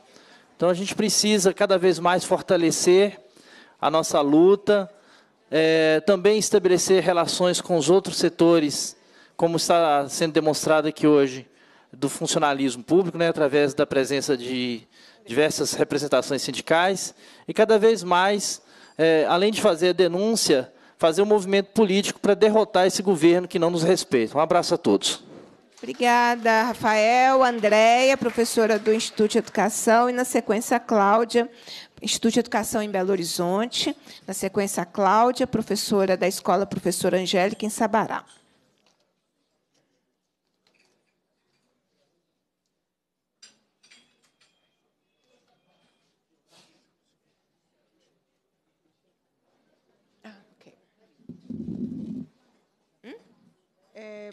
então a gente precisa cada vez mais fortalecer a nossa luta, é, também estabelecer relações com os outros setores, como está sendo demonstrado aqui hoje, do funcionalismo público, né, através da presença de diversas representações sindicais, e cada vez mais, é, além de fazer a denúncia, fazer um movimento político para derrotar esse governo que não nos respeita. Um abraço a todos. Obrigada, Rafael, Andréia, professora do Instituto de Educação, e na sequência, a Cláudia, Instituto de Educação em Belo Horizonte, na sequência, a Cláudia, professora da Escola Professora Angélica, em Sabará.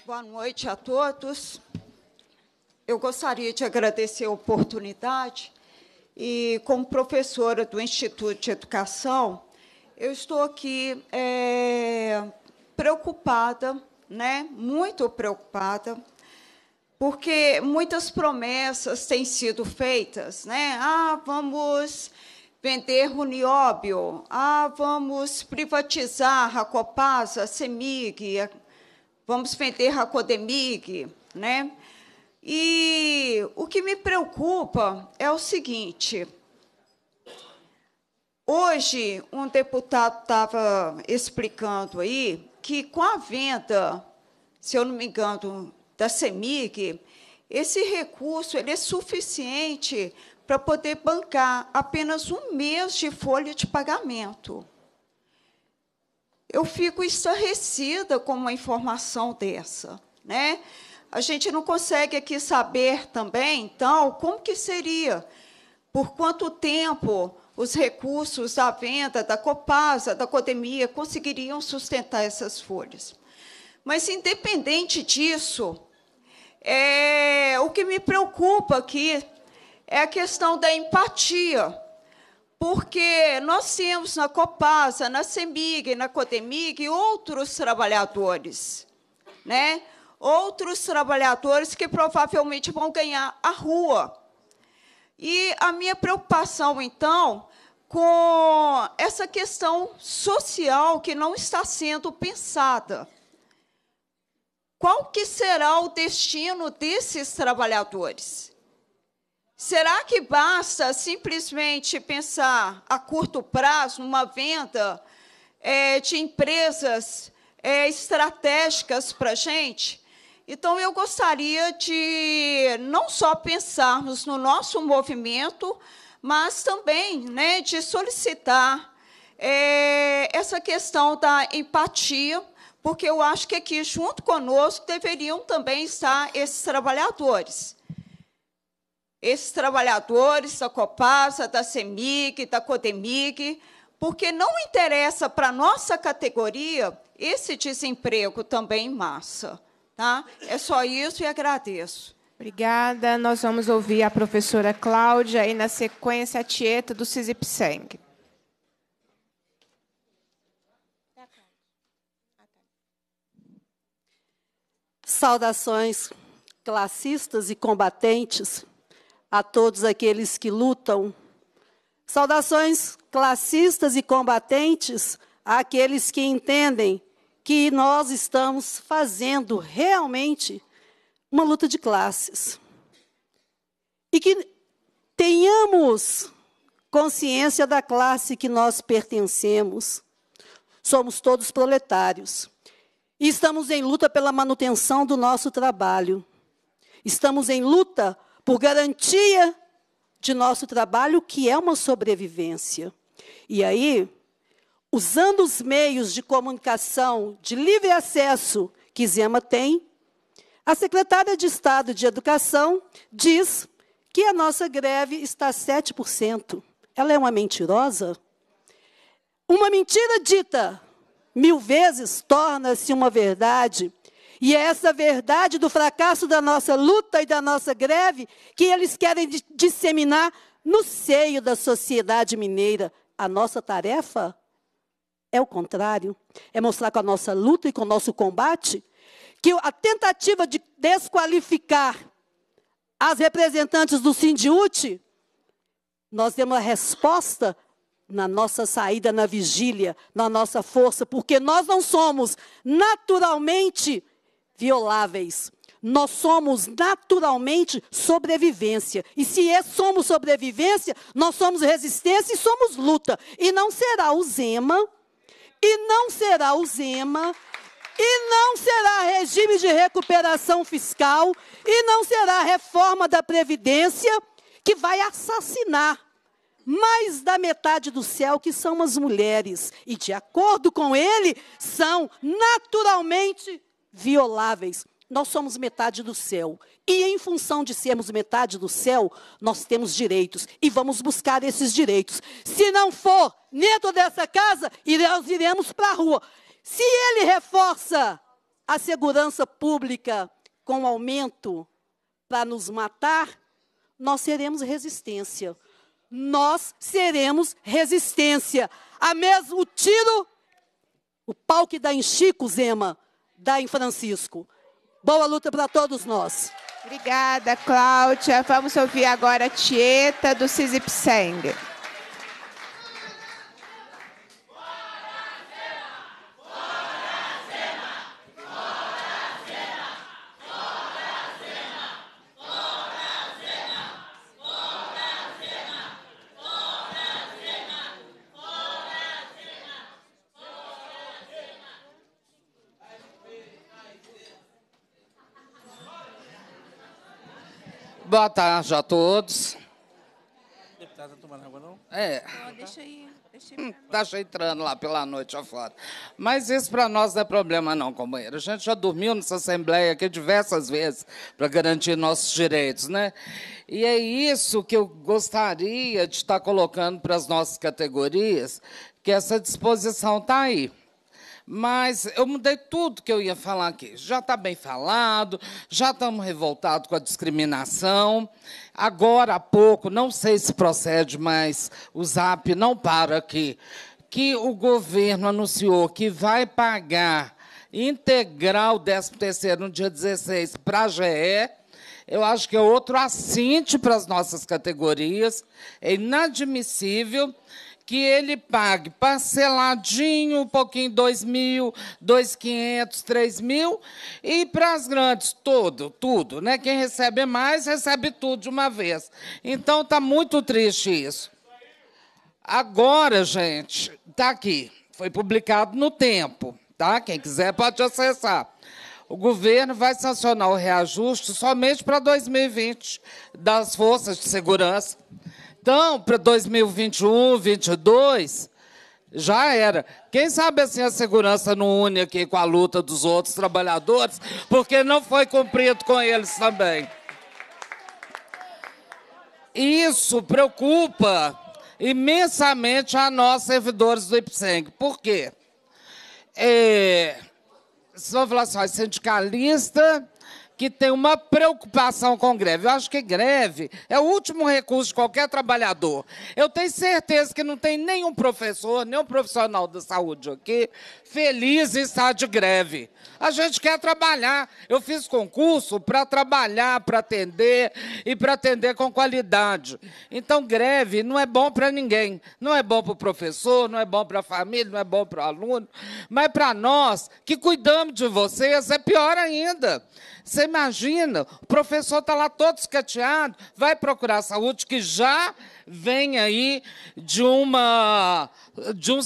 boa noite a todos. Eu gostaria de agradecer a oportunidade e, como professora do Instituto de Educação, eu estou aqui é, preocupada, né? muito preocupada, porque muitas promessas têm sido feitas. Né? Ah, vamos vender o nióbio, ah, vamos privatizar a Copasa, a CEMIG, a vamos vender Racodemig, né? E o que me preocupa é o seguinte: hoje um deputado estava explicando aí que com a venda, se eu não me engano, da Semig, esse recurso ele é suficiente para poder bancar apenas um mês de folha de pagamento eu fico estarrecida com uma informação dessa, né? A gente não consegue aqui saber também, então, como que seria, por quanto tempo os recursos da venda da Copasa, da Codemia, conseguiriam sustentar essas folhas. Mas, independente disso, é, o que me preocupa aqui é a questão da empatia porque nós temos na Copasa, na Semig, na Cotemig outros trabalhadores, né? Outros trabalhadores que provavelmente vão ganhar a rua. E a minha preocupação então com essa questão social que não está sendo pensada. Qual que será o destino desses trabalhadores? Será que basta simplesmente pensar a curto prazo numa venda é, de empresas é, estratégicas para a gente? Então, eu gostaria de não só pensarmos no nosso movimento, mas também né, de solicitar é, essa questão da empatia, porque eu acho que aqui, junto conosco, deveriam também estar esses trabalhadores esses trabalhadores da tá Copasa, da tá CEMIG, da tá CODEMIG, porque não interessa para a nossa categoria esse desemprego também em massa. Tá? É só isso e agradeço. Obrigada. Nós vamos ouvir a professora Cláudia e, na sequência, a Tieta do CISIPSENG. Saudações classistas e combatentes a todos aqueles que lutam. Saudações classistas e combatentes àqueles que entendem que nós estamos fazendo realmente uma luta de classes. E que tenhamos consciência da classe que nós pertencemos. Somos todos proletários. E estamos em luta pela manutenção do nosso trabalho. Estamos em luta por garantia de nosso trabalho, que é uma sobrevivência. E aí, usando os meios de comunicação de livre acesso que Zema tem, a secretária de Estado de Educação diz que a nossa greve está 7%. Ela é uma mentirosa? Uma mentira dita mil vezes torna-se uma verdade e é essa verdade do fracasso da nossa luta e da nossa greve que eles querem disseminar no seio da sociedade mineira. A nossa tarefa é o contrário é mostrar com a nossa luta e com o nosso combate que a tentativa de desqualificar as representantes do Sindiúte, nós demos a resposta na nossa saída na vigília, na nossa força, porque nós não somos naturalmente violáveis. Nós somos naturalmente sobrevivência. E se é, somos sobrevivência, nós somos resistência e somos luta. E não será o Zema, e não será o Zema, e não será regime de recuperação fiscal, e não será reforma da Previdência que vai assassinar mais da metade do céu que são as mulheres. E, de acordo com ele, são naturalmente violáveis. Nós somos metade do céu. E em função de sermos metade do céu, nós temos direitos e vamos buscar esses direitos. Se não for dentro dessa casa, nós iremos para a rua. Se ele reforça a segurança pública com aumento para nos matar, nós seremos resistência. Nós seremos resistência. A mesmo o tiro, o pau que dá em Chico Zema, da em Francisco. Boa luta para todos nós. Obrigada, Cláudia. Vamos ouvir agora a Tieta do Cisip Seng. Boa tarde a todos. Deputada, tomando água não? É. Não, deixa aí. Deixa hum, tá entrando lá pela noite afora. Mas isso para nós não é problema, não, companheiro. A gente já dormiu nessa Assembleia aqui diversas vezes para garantir nossos direitos, né? E é isso que eu gostaria de estar tá colocando para as nossas categorias, que essa disposição está aí mas eu mudei tudo que eu ia falar aqui. Já está bem falado, já estamos revoltados com a discriminação. Agora há pouco, não sei se procede, mas o Zap não para aqui, que o governo anunciou que vai pagar integral o 13 terceiro no dia 16 para a GE, eu acho que é outro assinte para as nossas categorias. É inadmissível que ele pague parceladinho, um pouquinho, dois mil, dois quinhentos, três mil, e para as grandes, todo, tudo, né? Quem recebe mais, recebe tudo de uma vez. Então, está muito triste isso. Agora, gente, está aqui, foi publicado no tempo, tá? Quem quiser pode acessar o governo vai sancionar o reajuste somente para 2020 das forças de segurança. Então, para 2021, 2022, já era. Quem sabe assim a segurança não une aqui com a luta dos outros trabalhadores, porque não foi cumprido com eles também. Isso preocupa imensamente a nós, servidores do IPSENG. Por quê? É, vocês vão falar assim, sindicalista que tem uma preocupação com greve. Eu acho que greve é o último recurso de qualquer trabalhador. Eu tenho certeza que não tem nenhum professor, nenhum profissional da saúde aqui feliz em estar de greve. A gente quer trabalhar. Eu fiz concurso para trabalhar, para atender e para atender com qualidade. Então, greve não é bom para ninguém. Não é bom para o professor, não é bom para a família, não é bom para o aluno. Mas para nós, que cuidamos de vocês, é pior ainda. Você imagina, o professor está lá todo escateado, vai procurar saúde, que já vem aí de, uma, de um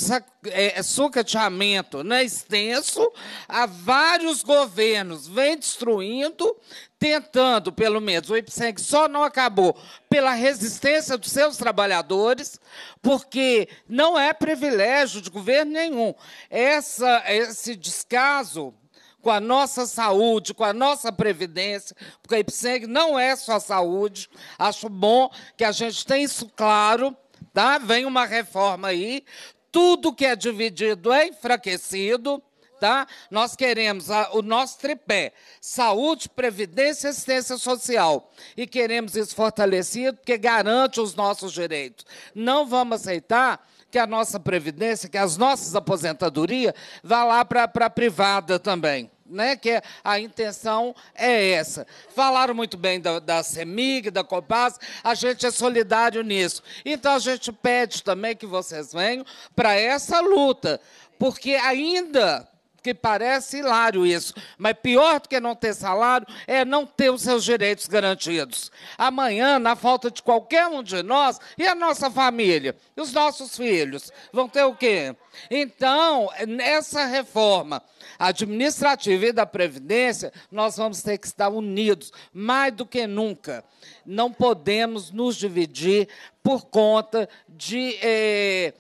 é, é, sucateamento né, extenso a vários governos, vem destruindo, tentando, pelo menos, o IPSEG só não acabou pela resistência dos seus trabalhadores, porque não é privilégio de governo nenhum. Essa, esse descaso com a nossa saúde, com a nossa previdência, porque a IPSEG não é só saúde. Acho bom que a gente tenha isso claro, tá? Vem uma reforma aí. Tudo que é dividido é enfraquecido. Tá? Nós queremos a, o nosso tripé: saúde, previdência e assistência social. E queremos isso fortalecido, porque garante os nossos direitos. Não vamos aceitar que a nossa previdência, que as nossas aposentadorias vá lá para a privada também. Né, que é, a intenção é essa. Falaram muito bem da, da CEMIG, da Copaz, a gente é solidário nisso. Então a gente pede também que vocês venham para essa luta, porque ainda que parece hilário isso, mas pior do que não ter salário é não ter os seus direitos garantidos. Amanhã, na falta de qualquer um de nós, e a nossa família, os nossos filhos, vão ter o quê? Então, nessa reforma administrativa e da Previdência, nós vamos ter que estar unidos, mais do que nunca. Não podemos nos dividir por conta de. Eh,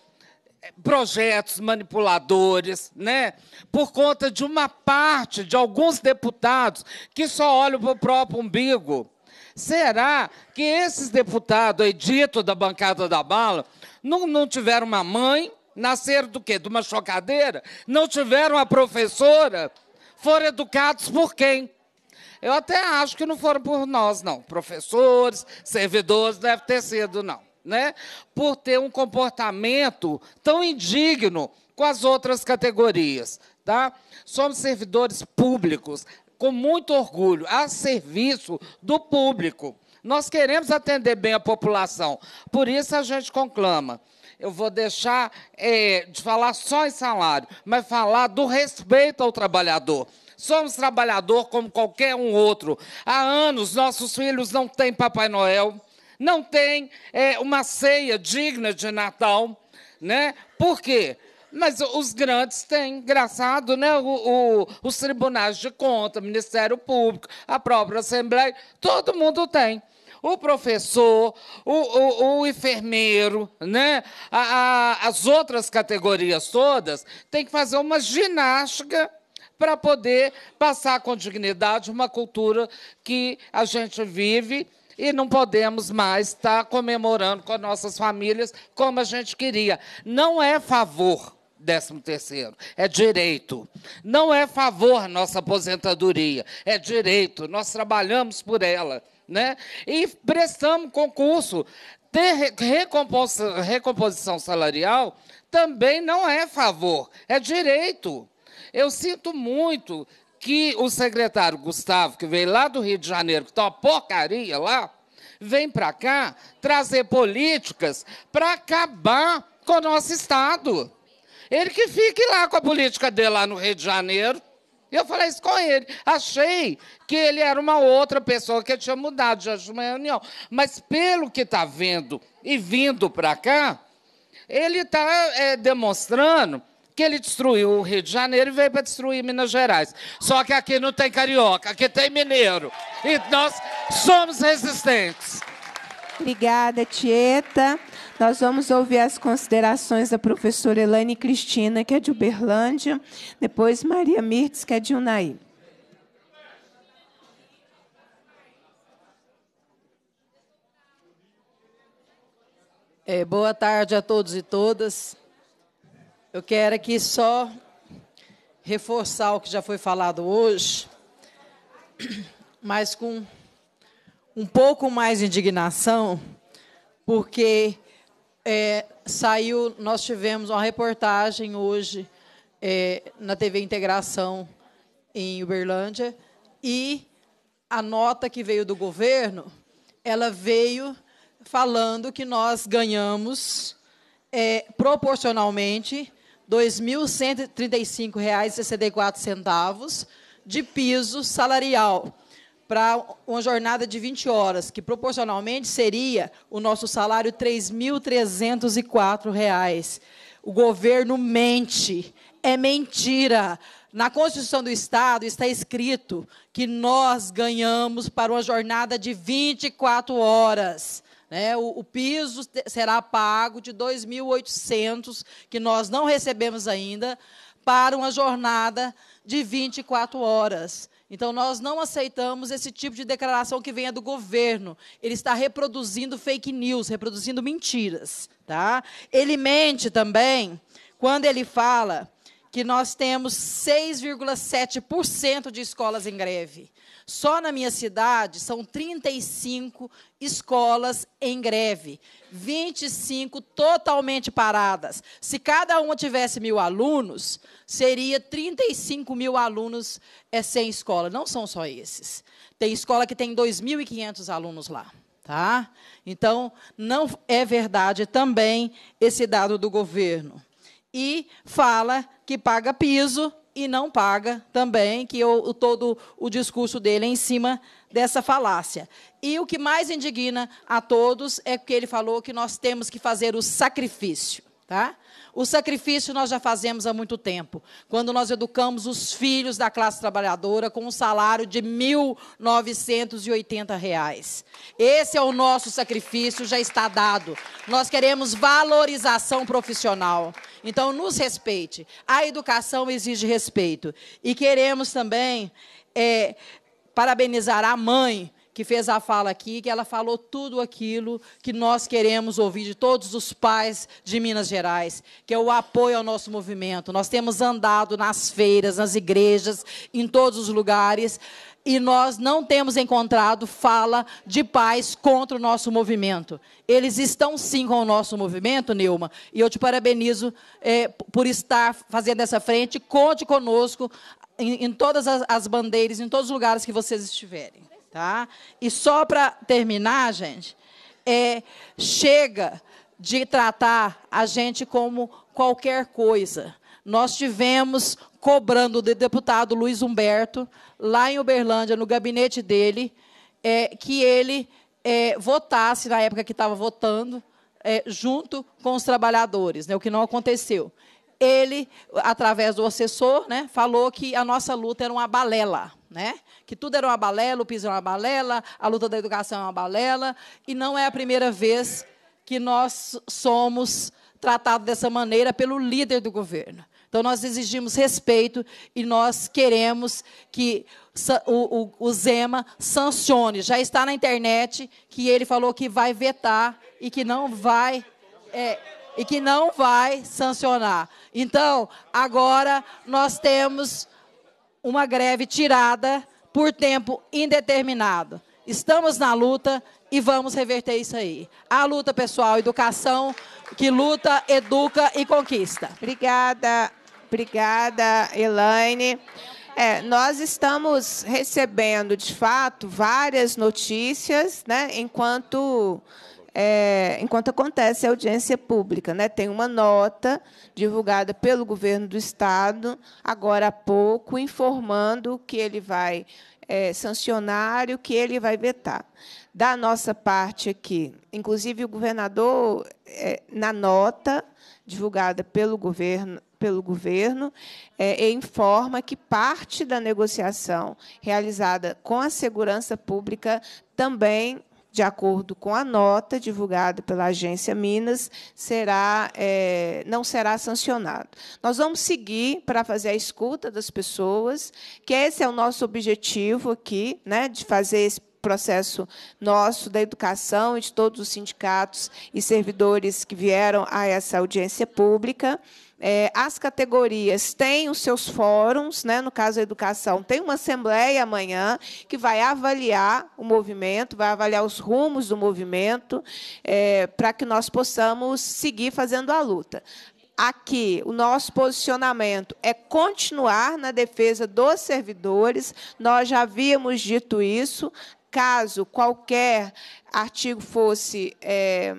é, projetos manipuladores, né? Por conta de uma parte de alguns deputados que só olham para o próprio umbigo. Será que esses deputados aí, da bancada da bala, não, não tiveram uma mãe? Nasceram do quê? De uma chocadeira? Não tiveram a professora? Foram educados por quem? Eu até acho que não foram por nós, não. Professores, servidores, deve ter sido, não né, por ter um comportamento tão indigno com as outras categorias. Tá? Somos servidores públicos, com muito orgulho, a serviço do público. Nós queremos atender bem a população, por isso a gente conclama. Eu vou deixar é, de falar só em salário, mas falar do respeito ao trabalhador. Somos trabalhador como qualquer um outro. Há anos nossos filhos não têm Papai Noel não tem é, uma ceia digna de Natal, né? Por quê? Mas os grandes têm, engraçado, né? O, o, os tribunais de conta, o Ministério Público, a própria Assembleia, todo mundo tem. O professor, o, o, o enfermeiro, né? A, a, as outras categorias todas têm que fazer uma ginástica para poder passar com dignidade uma cultura que a gente vive e não podemos mais estar tá comemorando com nossas famílias como a gente queria. Não é favor. 13 terceiro, é direito. Não é favor nossa aposentadoria, é direito. Nós trabalhamos por ela, né? E prestamos concurso. Ter recomposição salarial também não é favor, é direito. Eu sinto muito que o secretário Gustavo, que veio lá do Rio de Janeiro, que tá uma porcaria lá, vem para cá trazer políticas para acabar com o nosso Estado. Ele que fique lá com a política dele lá no Rio de Janeiro. E eu falei isso com ele. Achei que ele era uma outra pessoa que tinha mudado de uma reunião. Mas pelo que está vendo e vindo para cá, ele está é, eh, demonstrando que ele destruiu o Rio de Janeiro e veio para destruir Minas Gerais. Só que aqui não tem carioca, aqui tem mineiro. E nós somos resistentes. Obrigada, Tieta. Nós vamos ouvir as considerações da professora Elaine Cristina, que é de Uberlândia, depois Maria Mirtes, que é de Unai. É, boa tarde a todos e todas. Eu quero aqui só reforçar o que já foi falado hoje, mas com um pouco mais de indignação, porque é, saiu, nós tivemos uma reportagem hoje é, na TV Integração em Uberlândia e a nota que veio do governo, ela veio falando que nós ganhamos é, proporcionalmente R$ 2.135,64 de piso salarial para uma jornada de 20 horas, que proporcionalmente seria o nosso salário R$ 3.304. O governo mente, é mentira. Na Constituição do Estado está escrito que nós ganhamos para uma jornada de 24 horas. Né? O, o piso será pago de 2.800, que nós não recebemos ainda, para uma jornada de 24 horas. Então, nós não aceitamos esse tipo de declaração que venha do governo. Ele está reproduzindo fake news, reproduzindo mentiras. Tá? Ele mente também quando ele fala que nós temos 6,7% de escolas em greve. Só na minha cidade são 35 escolas em greve, 25 totalmente paradas. Se cada uma tivesse mil alunos, seria 35 mil alunos é, sem escola. Não são só esses. Tem escola que tem 2.500 alunos lá. Tá? Então, não é verdade também esse dado do governo. E fala que paga piso, e não paga também, que eu, todo o discurso dele é em cima dessa falácia. E o que mais indigna a todos é que ele falou que nós temos que fazer o sacrifício. Tá? O sacrifício nós já fazemos há muito tempo. Quando nós educamos os filhos da classe trabalhadora com um salário de R$ 1.980. Reais. Esse é o nosso sacrifício, já está dado. Nós queremos valorização profissional. Então, nos respeite. A educação exige respeito. E queremos também é, parabenizar a mãe que fez a fala aqui, que ela falou tudo aquilo que nós queremos ouvir de todos os pais de Minas Gerais, que é o apoio ao nosso movimento. Nós temos andado nas feiras, nas igrejas, em todos os lugares, e nós não temos encontrado fala de pais contra o nosso movimento. Eles estão sim com o nosso movimento, Nilma, e eu te parabenizo é, por estar fazendo essa frente. Conte conosco em, em todas as, as bandeiras, em todos os lugares que vocês estiverem. Tá? E só para terminar, gente, é, chega de tratar a gente como qualquer coisa. Nós tivemos cobrando do deputado Luiz Humberto, lá em Uberlândia, no gabinete dele, é, que ele é, votasse, na época que estava votando, é, junto com os trabalhadores, né, o que não aconteceu. Ele, através do assessor, né, falou que a nossa luta era uma balela né? Que tudo era uma balela, o piso era uma balela, a luta da educação é uma balela, e não é a primeira vez que nós somos tratados dessa maneira pelo líder do governo. Então, nós exigimos respeito e nós queremos que o, o, o, Zema sancione. Já está na internet que ele falou que vai vetar e que não vai. É, e que não vai sancionar. Então, agora nós temos uma greve tirada por tempo indeterminado. Estamos na luta e vamos reverter isso aí. A luta, pessoal, educação que luta, educa e conquista. Obrigada, obrigada, Elaine. É, nós estamos recebendo, de fato, várias notícias, né, enquanto é, enquanto acontece a audiência pública. Né? Tem uma nota divulgada pelo governo do Estado, agora há pouco, informando que ele vai é, sancionar e o que ele vai vetar. Da nossa parte aqui, inclusive o governador, é, na nota divulgada pelo governo, pelo governo é, informa que parte da negociação realizada com a segurança pública também de acordo com a nota divulgada pela agência Minas, será, é, não será sancionado. Nós vamos seguir para fazer a escuta das pessoas, que esse é o nosso objetivo aqui, né, de fazer esse processo nosso da educação e de todos os sindicatos e servidores que vieram a essa audiência pública. É, as categorias têm os seus fóruns, né? no caso da educação, tem uma assembleia amanhã que vai avaliar o movimento, vai avaliar os rumos do movimento, é, para que nós possamos seguir fazendo a luta aqui, o nosso posicionamento é continuar na defesa dos servidores. Nós já havíamos dito isso. Caso qualquer artigo fosse. É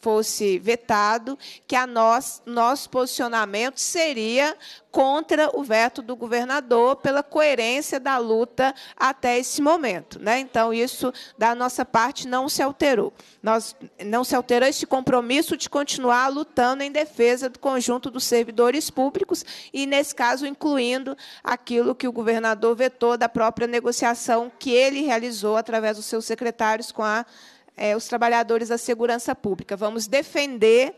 fosse vetado, que a nós, nosso posicionamento seria contra o veto do governador pela coerência da luta até esse momento, né? Então isso da nossa parte não se alterou. Nós não se alterou esse compromisso de continuar lutando em defesa do conjunto dos servidores públicos e nesse caso incluindo aquilo que o governador vetou da própria negociação que ele realizou através dos seus secretários com a é, os trabalhadores da segurança pública. Vamos defender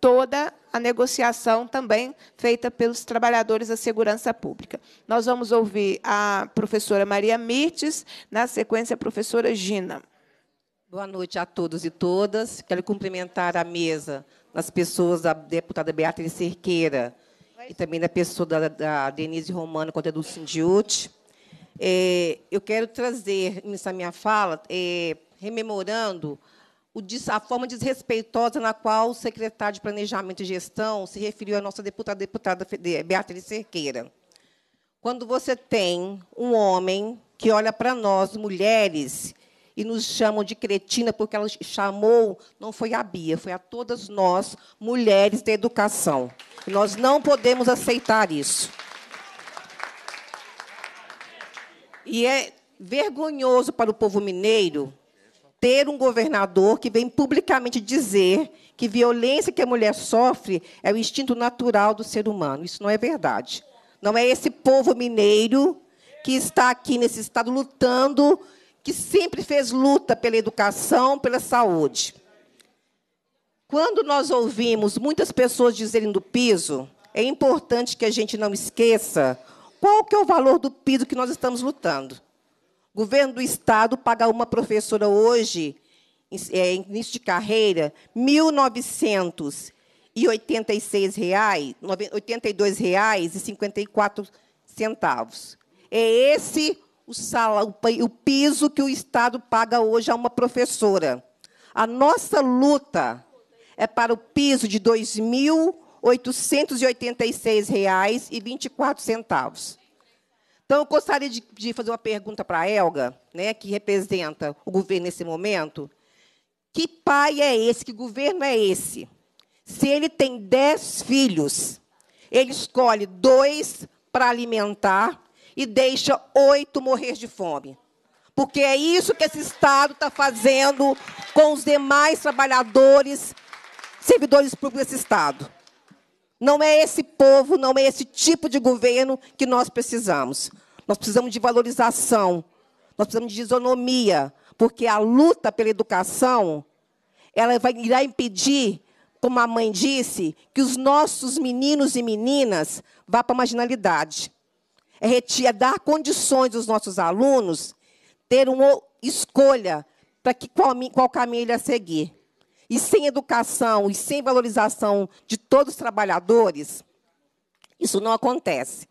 toda a negociação também feita pelos trabalhadores da segurança pública. Nós vamos ouvir a professora Maria Mirtes, na sequência, a professora Gina. Boa noite a todos e todas. Quero cumprimentar a mesa as pessoas da deputada Beatriz Cerqueira e também da pessoa da, da Denise Romano contra do Sindiute. É, eu quero trazer nessa minha fala é, rememorando a forma desrespeitosa na qual o secretário de Planejamento e Gestão se referiu à nossa deputada, deputada Beatriz Cerqueira. Quando você tem um homem que olha para nós, mulheres, e nos chamam de cretina porque ela chamou, não foi a Bia, foi a todas nós, mulheres da educação. nós não podemos aceitar isso. E é vergonhoso para o povo mineiro ter um governador que vem publicamente dizer que violência que a mulher sofre é o instinto natural do ser humano. Isso não é verdade. Não é esse povo mineiro que está aqui nesse estado lutando, que sempre fez luta pela educação, pela saúde. Quando nós ouvimos muitas pessoas dizerem do piso, é importante que a gente não esqueça qual que é o valor do piso que nós estamos lutando governo do Estado paga uma professora hoje, em é, início de carreira, R$ 1.986, R$ 82,54. É esse o, salário, o piso que o Estado paga hoje a uma professora. A nossa luta é para o piso de R$ 2.886,24. Então, eu gostaria de, de fazer uma pergunta para a Elga, né, que representa o governo nesse momento. Que pai é esse? Que governo é esse? Se ele tem dez filhos, ele escolhe dois para alimentar e deixa oito morrer de fome. Porque é isso que esse Estado está fazendo com os demais trabalhadores, servidores públicos desse Estado. Não é esse povo, não é esse tipo de governo que nós precisamos. Nós precisamos de valorização, nós precisamos de isonomia, porque a luta pela educação ela vai, irá impedir, como a mãe disse, que os nossos meninos e meninas vá para a marginalidade. É, é dar condições aos nossos alunos ter uma escolha para que qual, qual caminho ele a seguir e sem educação e sem valorização de todos os trabalhadores, isso não acontece.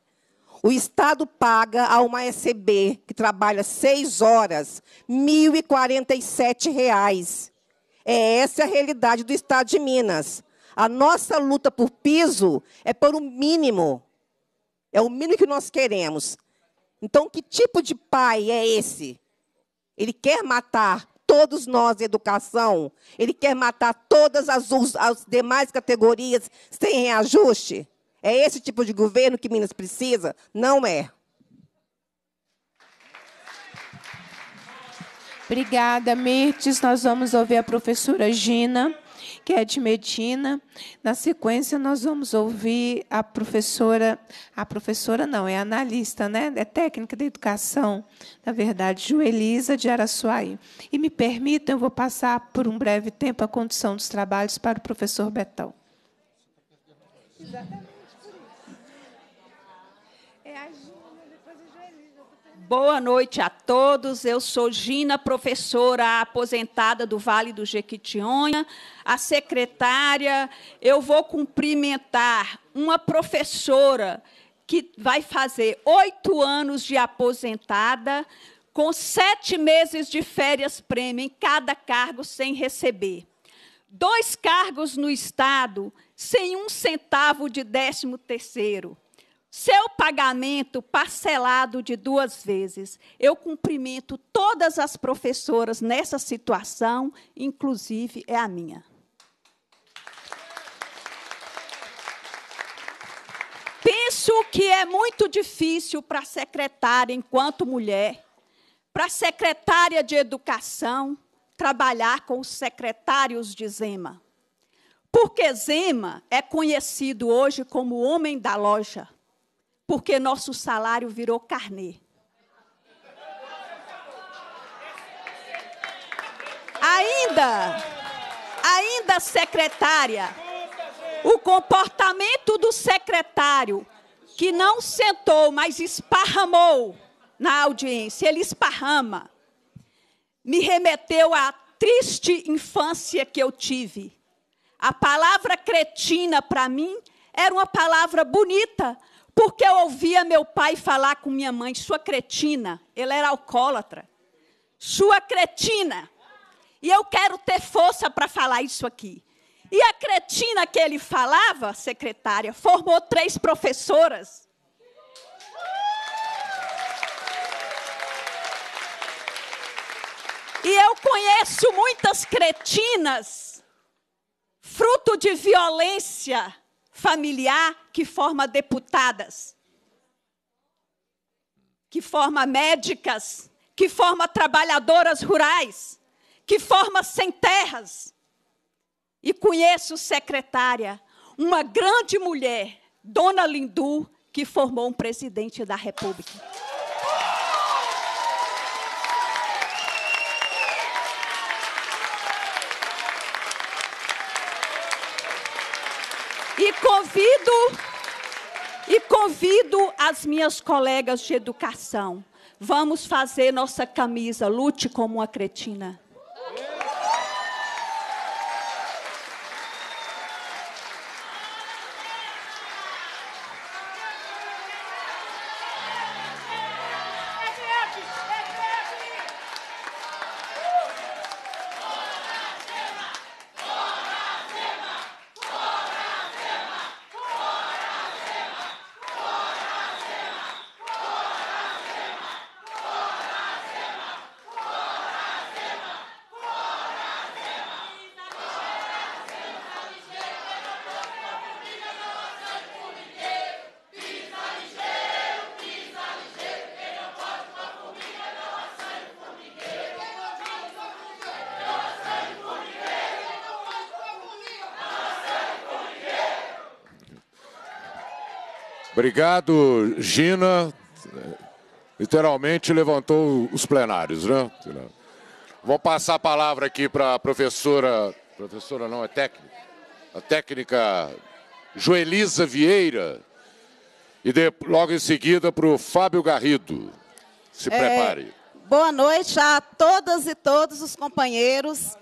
O Estado paga a uma ECB que trabalha seis horas R$ 1.047. É essa a realidade do Estado de Minas. A nossa luta por piso é por um mínimo. É o mínimo que nós queremos. Então, que tipo de pai é esse? Ele quer matar todos nós educação. Ele quer matar todas as, as demais categorias sem reajuste. É esse tipo de governo que Minas precisa? Não é. Obrigada, Mirtes. Nós vamos ouvir a professora Gina de Medina. Na sequência, nós vamos ouvir a professora, a professora não, é analista, né? é técnica de educação, na verdade, Joelisa de Araçuaí. E me permitam, eu vou passar por um breve tempo a condução dos trabalhos para o professor Betão. Exatamente. boa noite a todos. Eu sou Gina, professora aposentada do Vale do Jequitinhonha, a secretária. Eu vou cumprimentar uma professora que vai fazer oito anos de aposentada, com sete meses de férias prêmio em cada cargo sem receber. Dois cargos no Estado sem um centavo de décimo terceiro seu pagamento parcelado de duas vezes. Eu cumprimento todas as professoras nessa situação, inclusive é a minha. Penso que é muito difícil para a secretária, enquanto mulher, para a secretária de educação, trabalhar com os secretários de Zema. Porque Zema é conhecido hoje como o homem da loja porque nosso salário virou carnê. Ainda, ainda secretária, o comportamento do secretário, que não sentou, mas esparramou na audiência, ele esparrama, me remeteu à triste infância que eu tive. A palavra cretina para mim era uma palavra bonita, porque eu ouvia meu pai falar com minha mãe, sua cretina, ele era alcoólatra. Sua cretina. E eu quero ter força para falar isso aqui. E a cretina que ele falava, secretária, formou três professoras. E eu conheço muitas cretinas, fruto de violência, familiar que forma deputadas, que forma médicas, que forma trabalhadoras rurais, que forma sem terras. E conheço secretária, uma grande mulher, Dona Lindu, que formou um presidente da República. E convido e convido as minhas colegas de educação. Vamos fazer nossa camisa, lute como uma cretina. Obrigado, Gina. Literalmente levantou os plenários, né? Vou passar a palavra aqui para a professora, professora não, é técnica, a técnica Joelisa Vieira, e de, logo em seguida para o Fábio Garrido. Se é, prepare. É, boa noite a todas e todos os companheiros.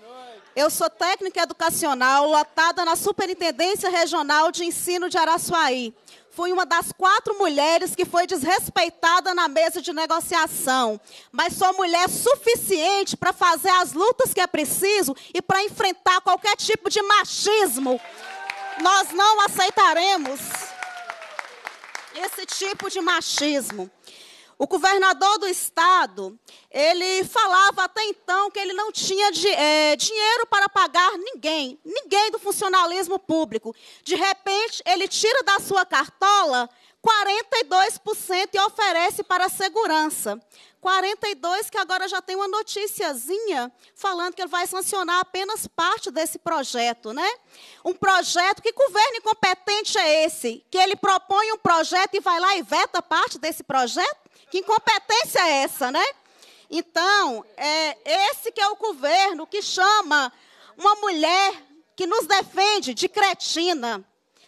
Eu sou técnica educacional lotada na Superintendência Regional de Ensino de Araçuaí foi uma das quatro mulheres que foi desrespeitada na mesa de negociação, mas sou mulher suficiente para fazer as lutas que é preciso e para enfrentar qualquer tipo de machismo. Nós não aceitaremos esse tipo de machismo. O governador do estado, ele falava até então que ele não tinha de, é, dinheiro para pagar ninguém, ninguém do funcionalismo público. De repente, ele tira da sua cartola 42% e oferece para a segurança. 42 que agora já tem uma noticiazinha falando que ele vai sancionar apenas parte desse projeto, né? Um projeto que governo incompetente é esse, que ele propõe um projeto e vai lá e veta parte desse projeto? Que incompetência é essa, né? Então, é esse que é o governo que chama uma mulher que nos defende de cretina.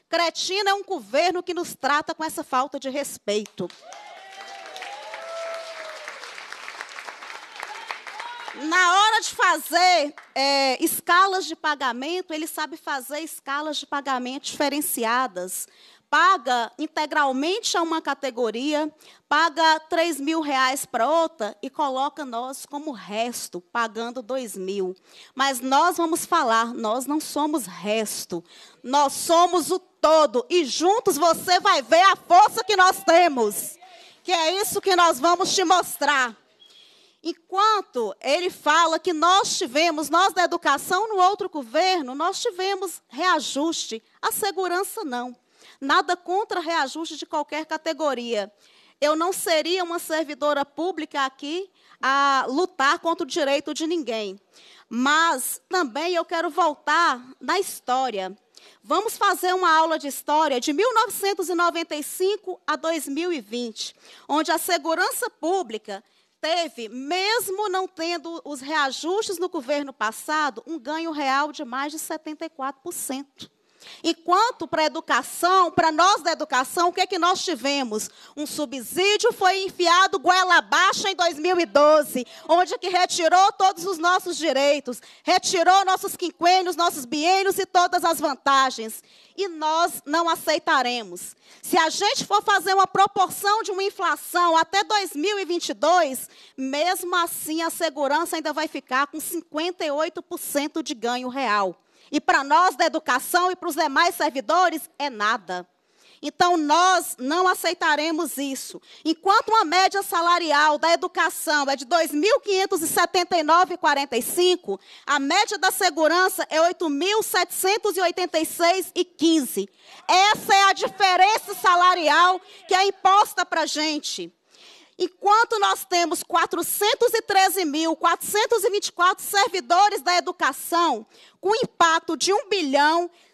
Cretina é um governo que nos trata com essa falta de respeito. Na hora de fazer é, escalas de pagamento, ele sabe fazer escalas de pagamento diferenciadas paga integralmente a uma categoria, paga 3 mil reais para outra e coloca nós como resto, pagando 2 mil. Mas nós vamos falar, nós não somos resto, nós somos o todo. E juntos você vai ver a força que nós temos. Que é isso que nós vamos te mostrar. Enquanto ele fala que nós tivemos, nós da educação no outro governo, nós tivemos reajuste, a segurança não. Nada contra reajuste de qualquer categoria. Eu não seria uma servidora pública aqui a lutar contra o direito de ninguém. Mas também eu quero voltar na história. Vamos fazer uma aula de história de 1995 a 2020, onde a segurança pública teve, mesmo não tendo os reajustes no governo passado, um ganho real de mais de 74%. E quanto para a educação, para nós da educação, o que é que nós tivemos? Um subsídio foi enfiado goela abaixo em 2012, onde que retirou todos os nossos direitos, retirou nossos quinquênios, nossos biênios e todas as vantagens. E nós não aceitaremos. Se a gente for fazer uma proporção de uma inflação até 2022, mesmo assim a segurança ainda vai ficar com 58% de ganho real. E para nós da educação e para os demais servidores é nada. Então, nós não aceitaremos isso. Enquanto uma média salarial da educação é de 2.579,45, a média da segurança é 8.786,15. Essa é a diferença salarial que é imposta para a gente. Enquanto nós temos 413.424 servidores da educação, com impacto de 1 bilhão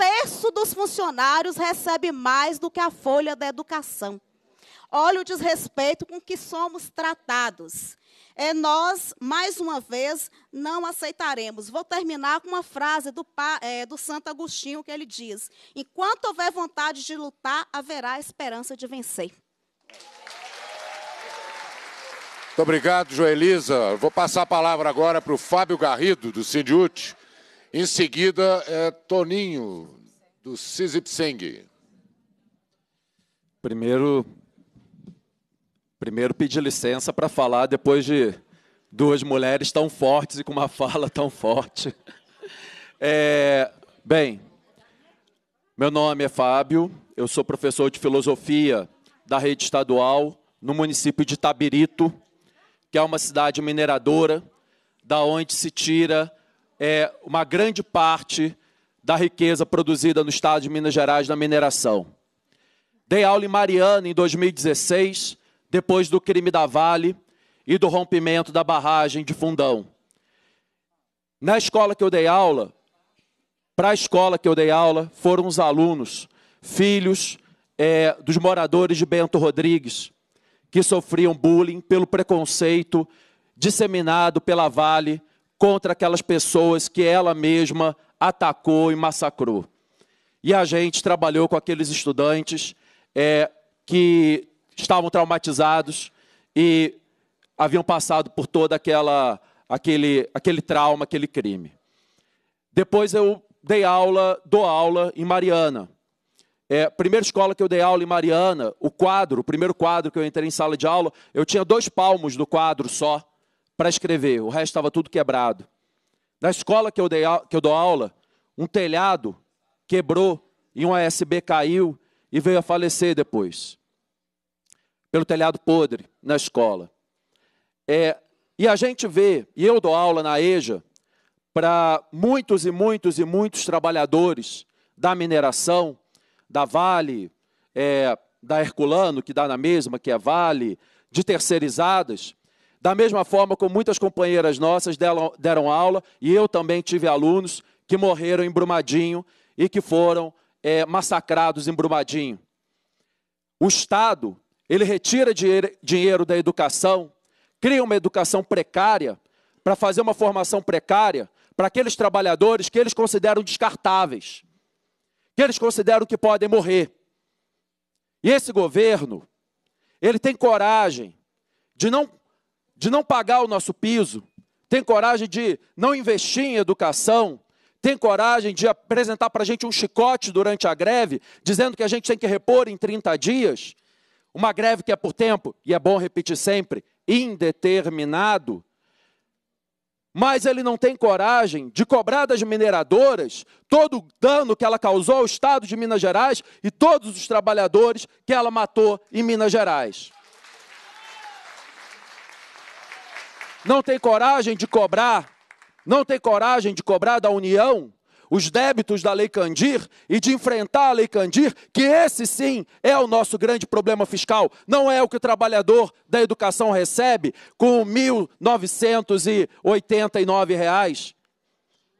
terço dos funcionários recebe mais do que a folha da educação. Olha o desrespeito com que somos tratados. É nós, mais uma vez, não aceitaremos. Vou terminar com uma frase do, é, do Santo Agostinho que ele diz: Enquanto houver vontade de lutar, haverá esperança de vencer. Muito obrigado, Joelisa. Vou passar a palavra agora para o Fábio Garrido, do Sindiúte. Em seguida, é Toninho, do Sisipseng. Primeiro, primeiro pedir licença para falar depois de duas mulheres tão fortes e com uma fala tão forte. É, bem, meu nome é Fábio, eu sou professor de filosofia da rede estadual no município de Tabirito, que é uma cidade mineradora, da onde se tira é, uma grande parte da riqueza produzida no estado de Minas Gerais na mineração. Dei aula em Mariana em 2016, depois do crime da Vale e do rompimento da barragem de Fundão. Na escola que eu dei aula, para a escola que eu dei aula, foram os alunos, filhos é, dos moradores de Bento Rodrigues, que sofriam bullying pelo preconceito disseminado pela Vale contra aquelas pessoas que ela mesma atacou e massacrou. E a gente trabalhou com aqueles estudantes é, que estavam traumatizados e haviam passado por toda aquela aquele aquele trauma, aquele crime. Depois eu dei aula, dou aula em Mariana. É, primeira escola que eu dei aula em Mariana, o quadro, o primeiro quadro que eu entrei em sala de aula, eu tinha dois palmos do quadro só para escrever, o resto estava tudo quebrado. Na escola que eu, dei, que eu dou aula, um telhado quebrou e um ASB caiu e veio a falecer depois. Pelo telhado podre na escola. É, e a gente vê, e eu dou aula na EJA, para muitos e muitos e muitos trabalhadores da mineração, da Vale, é, da Herculano, que dá na mesma, que é Vale, de terceirizadas, da mesma forma como muitas companheiras nossas deram, deram aula, e eu também tive alunos que morreram em Brumadinho e que foram é, massacrados em Brumadinho. O Estado, ele retira dinheiro, dinheiro da educação, cria uma educação precária, para fazer uma formação precária, para aqueles trabalhadores que eles consideram descartáveis, que eles consideram que podem morrer. E esse governo, ele tem coragem de não de não pagar o nosso piso, tem coragem de não investir em educação, tem coragem de apresentar para a gente um chicote durante a greve, dizendo que a gente tem que repor em 30 dias, uma greve que é por tempo, e é bom repetir sempre, indeterminado. Mas ele não tem coragem de cobrar das mineradoras todo o dano que ela causou ao estado de Minas Gerais e todos os trabalhadores que ela matou em Minas Gerais. não tem coragem de cobrar, não tem coragem de cobrar da União os débitos da Lei Candir e de enfrentar a Lei Candir, que esse sim é o nosso grande problema fiscal. Não é o que o trabalhador da educação recebe com R$ 1.989. Reais.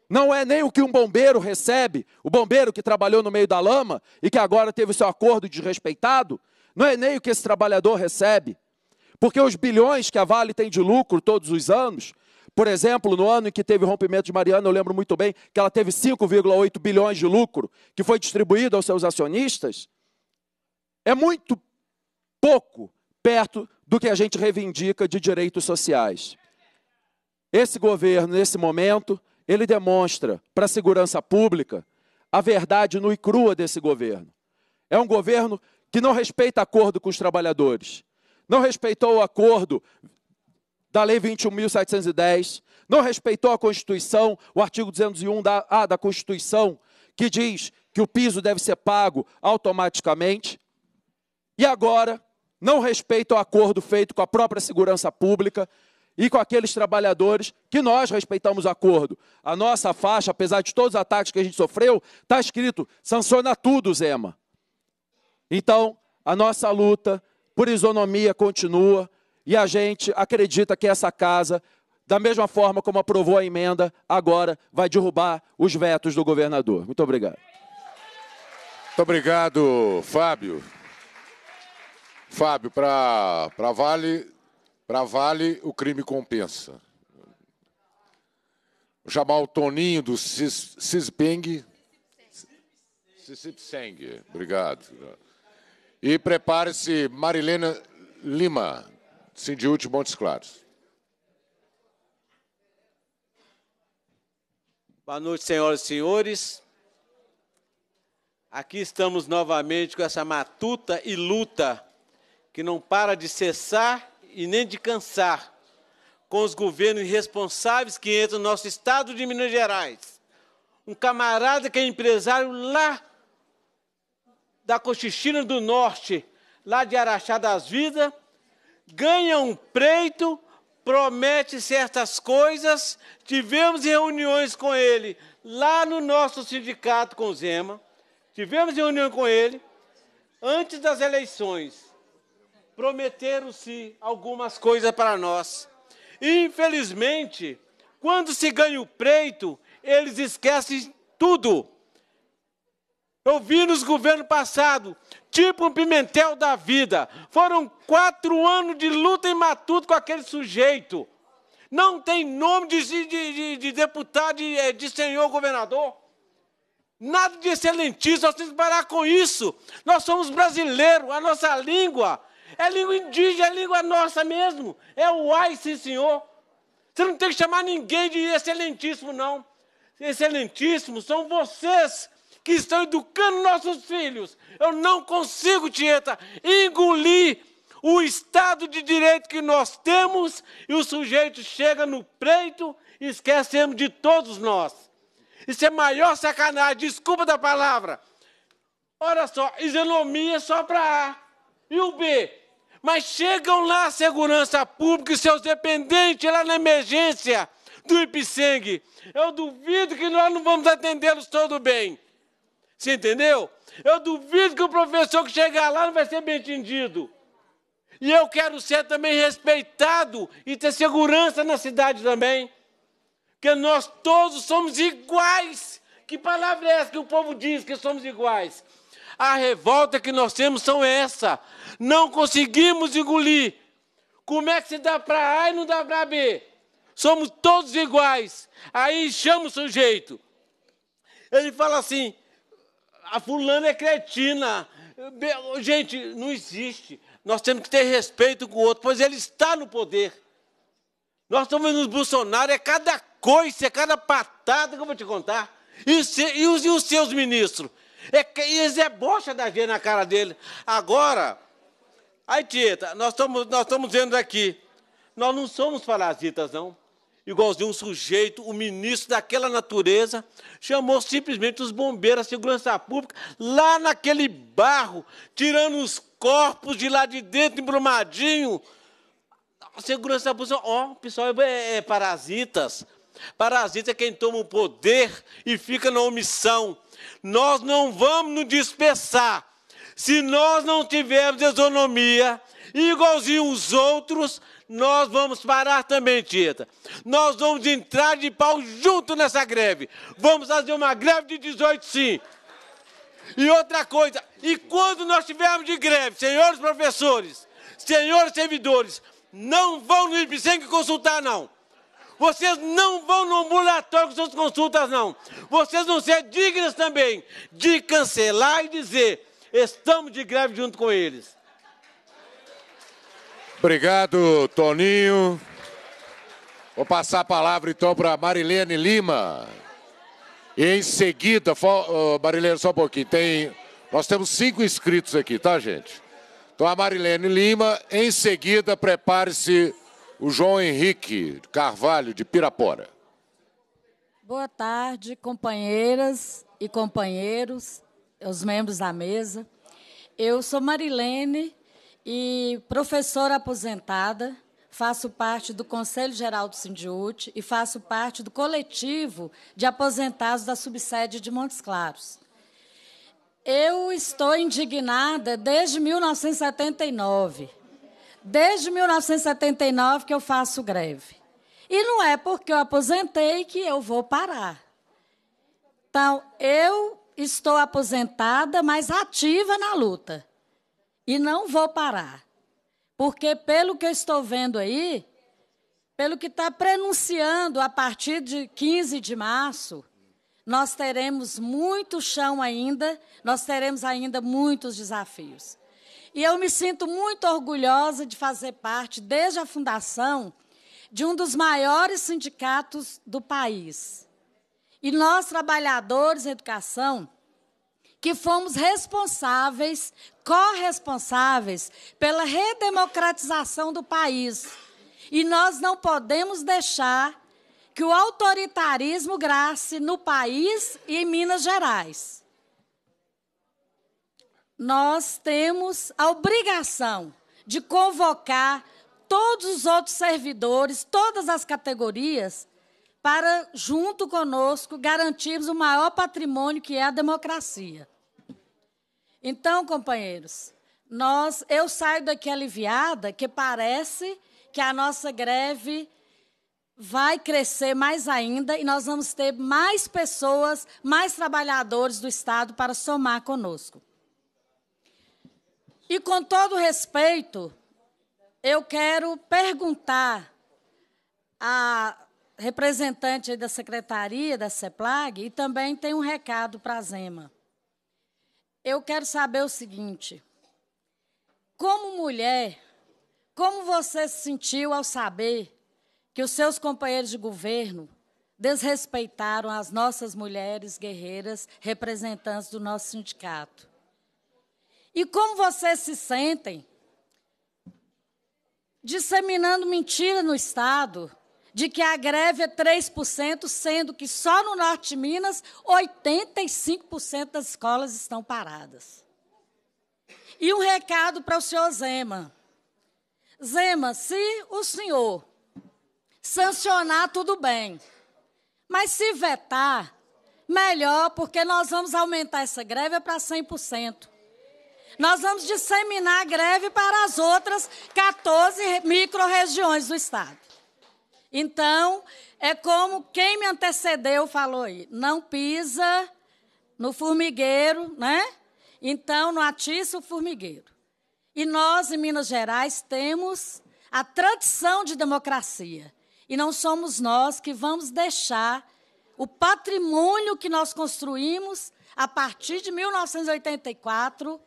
Não é nem o que um bombeiro recebe, o bombeiro que trabalhou no meio da lama e que agora teve seu acordo desrespeitado, não é nem o que esse trabalhador recebe. Porque os bilhões que a Vale tem de lucro todos os anos, por exemplo, no ano em que teve o rompimento de Mariana, eu lembro muito bem que ela teve 5,8 bilhões de lucro, que foi distribuído aos seus acionistas, é muito pouco perto do que a gente reivindica de direitos sociais. Esse governo, nesse momento, ele demonstra para a segurança pública a verdade nua e crua desse governo. É um governo que não respeita acordo com os trabalhadores não respeitou o acordo da Lei 21.710, não respeitou a Constituição, o artigo 201 da, ah, da Constituição, que diz que o piso deve ser pago automaticamente, e agora não respeita o acordo feito com a própria segurança pública e com aqueles trabalhadores que nós respeitamos o acordo. A nossa faixa, apesar de todos os ataques que a gente sofreu, está escrito: sanciona tudo, Zema. Então, a nossa luta por isonomia continua e a gente acredita que essa casa, da mesma forma como aprovou a emenda, agora vai derrubar os vetos do governador. Muito obrigado. Muito obrigado, Fábio. Fábio, para Vale, para Vale o crime compensa. Vou chamar o Toninho do Cispeng. Cis Obrigado. Obrigado. E prepare-se Marilena Lima, Sindiúte Montes Claros. Boa noite, senhoras e senhores. Aqui estamos novamente com essa matuta e luta que não para de cessar e nem de cansar com os governos irresponsáveis que entram no nosso estado de Minas Gerais. Um camarada que é empresário lá da Cochichina do Norte, lá de Araxá das Vidas, ganha um preito, promete certas coisas. Tivemos reuniões com ele lá no nosso sindicato com o Zema. Tivemos reunião com ele antes das eleições. Prometeram-se algumas coisas para nós. Infelizmente, quando se ganha o preito, eles esquecem tudo. Eu vi nos governos passados, tipo um pimentel da vida. Foram quatro anos de luta e matuto com aquele sujeito. Não tem nome de, de, de, de deputado, de, é, de senhor governador. Nada de excelentíssimo, nós temos que parar com isso. Nós somos brasileiros, a nossa língua é língua indígena, é língua nossa mesmo. É o ai, sim, senhor. Você não tem que chamar ninguém de excelentíssimo, não. Excelentíssimo. são vocês que estão educando nossos filhos. Eu não consigo, Tieta, engolir o Estado de Direito que nós temos e o sujeito chega no preito e esquecemos de todos nós. Isso é maior sacanagem, desculpa da palavra. Olha só, isonomia só para A e o B. Mas chegam lá a segurança pública e seus dependentes lá na emergência do IPSENG. Eu duvido que nós não vamos atendê-los todo bem. Você entendeu? Eu duvido que o professor que chegar lá não vai ser bem entendido. E eu quero ser também respeitado e ter segurança na cidade também. Porque nós todos somos iguais. Que palavra é essa que o povo diz que somos iguais? A revolta que nós temos são essa. Não conseguimos engolir. Como é que se dá para A e não dá para B? Somos todos iguais. Aí chama o sujeito. Ele fala assim: a fulana é cretina. Gente, não existe. Nós temos que ter respeito com o outro, pois ele está no poder. Nós estamos vendo o Bolsonaro, é cada coisa, é cada patada que eu vou te contar. E, se, e, os, e os, seus ministros? É, eles é bocha da gente na cara dele. Agora, aí, Tieta, nós estamos, nós estamos vendo aqui, nós não somos parasitas, não igualzinho um sujeito, o um ministro daquela natureza, chamou simplesmente os bombeiros, a segurança pública, lá naquele barro, tirando os corpos de lá de dentro, embrumadinho. A segurança pública, ó, oh, pessoal é, é, é parasitas. Parasita é quem toma o poder e fica na omissão. Nós não vamos nos dispersar. Se nós não tivermos isonomia, igualzinho os outros, nós vamos parar também, Tieta. Nós vamos entrar de pau junto nessa greve. Vamos fazer uma greve de 18, sim. E outra coisa, e quando nós tivermos de greve, senhores professores, senhores servidores, não vão no IPSENG consultar, não. Vocês não vão no ambulatório com suas consultas, não. Vocês vão ser dignas também de cancelar e dizer: estamos de greve junto com eles. Obrigado, Toninho. Vou passar a palavra então para Marilene Lima. E em seguida, Marilene, só um pouquinho. Tem, nós temos cinco inscritos aqui, tá, gente? Então a Marilene Lima, em seguida, prepare-se o João Henrique Carvalho, de Pirapora. Boa tarde, companheiras e companheiros, os membros da mesa. Eu sou Marilene e professora aposentada, faço parte do Conselho Geral do Sindiúte e faço parte do coletivo de aposentados da subsede de Montes Claros. Eu estou indignada desde 1979. Desde 1979 que eu faço greve. E não é porque eu aposentei que eu vou parar. Então, eu estou aposentada, mas ativa na luta. E não vou parar. Porque, pelo que eu estou vendo aí, pelo que está prenunciando a partir de 15 de março, nós teremos muito chão ainda, nós teremos ainda muitos desafios. E eu me sinto muito orgulhosa de fazer parte, desde a fundação, de um dos maiores sindicatos do país. E nós, trabalhadores em educação, que fomos responsáveis, corresponsáveis, pela redemocratização do país. E nós não podemos deixar que o autoritarismo grace no país e em Minas Gerais. Nós temos a obrigação de convocar todos os outros servidores, todas as categorias, para, junto conosco, garantirmos o maior patrimônio que é a democracia. Então, companheiros, nós, eu saio daqui aliviada, que parece que a nossa greve vai crescer mais ainda e nós vamos ter mais pessoas, mais trabalhadores do Estado para somar conosco. E com todo respeito, eu quero perguntar à representante da secretaria da CEPLAG e também tem um recado para a Zema eu quero saber o seguinte: como mulher, como você se sentiu ao saber que os seus companheiros de governo desrespeitaram as nossas mulheres guerreiras representantes do nosso sindicato? E como vocês se sentem disseminando mentira no Estado? de que a greve é 3%, sendo que só no Norte de Minas 85% das escolas estão paradas. E um recado para o senhor Zema. Zema, se o senhor sancionar, tudo bem. Mas se vetar, melhor, porque nós vamos aumentar essa greve para 100%. Nós vamos disseminar a greve para as outras 14 micro-regiões do Estado. Então, é como quem me antecedeu falou aí: não pisa no formigueiro, né? Então, não atiça o formigueiro. E nós, em Minas Gerais, temos a tradição de democracia. E não somos nós que vamos deixar o patrimônio que nós construímos a partir de 1984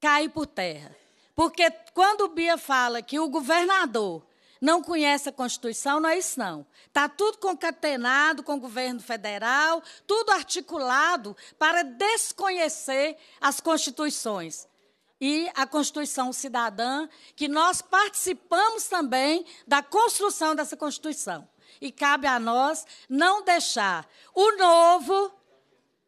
cair por terra. Porque quando o Bia fala que o governador não conhece a Constituição, não é isso não. Está tudo concatenado com o governo federal, tudo articulado para desconhecer as Constituições. E a Constituição Cidadã, que nós participamos também da construção dessa Constituição. E cabe a nós não deixar o novo,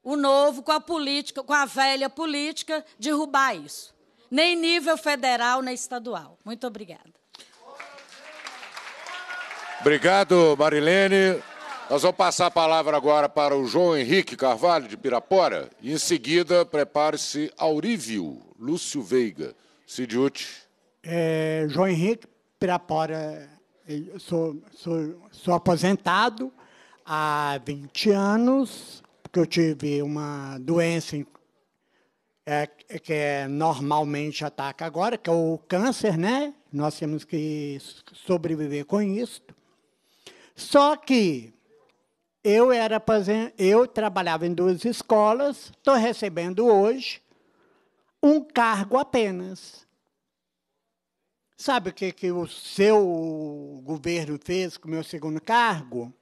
o novo com a política, com a velha política, derrubar isso. Nem nível federal, nem estadual. Muito obrigada. Obrigado, Marilene. Nós vamos passar a palavra agora para o João Henrique Carvalho, de Pirapora. E em seguida, prepare-se Aurívio Lúcio Veiga. Sidiute. É, João Henrique, Pirapora. Sou, sou, sou aposentado há 20 anos, porque eu tive uma doença é, que é, normalmente ataca agora, que é o câncer, né? Nós temos que sobreviver com isso. Só que eu era eu trabalhava em duas escolas, estou recebendo hoje um cargo apenas. Sabe o que, que o seu governo fez com o meu segundo cargo?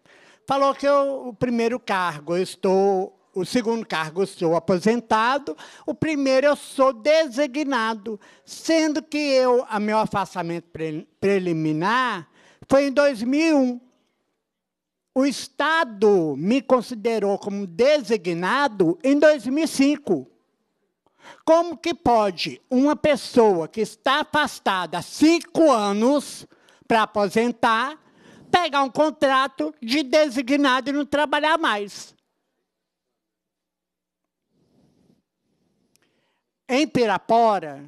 Falou que eu, o primeiro cargo eu estou, o segundo cargo eu estou aposentado, o primeiro eu sou designado, sendo que eu, a meu afastamento preliminar foi em 2001 o Estado me considerou como designado em 2005. Como que pode uma pessoa que está afastada há cinco anos para aposentar pegar um contrato de designado e não trabalhar mais? Em Pirapora,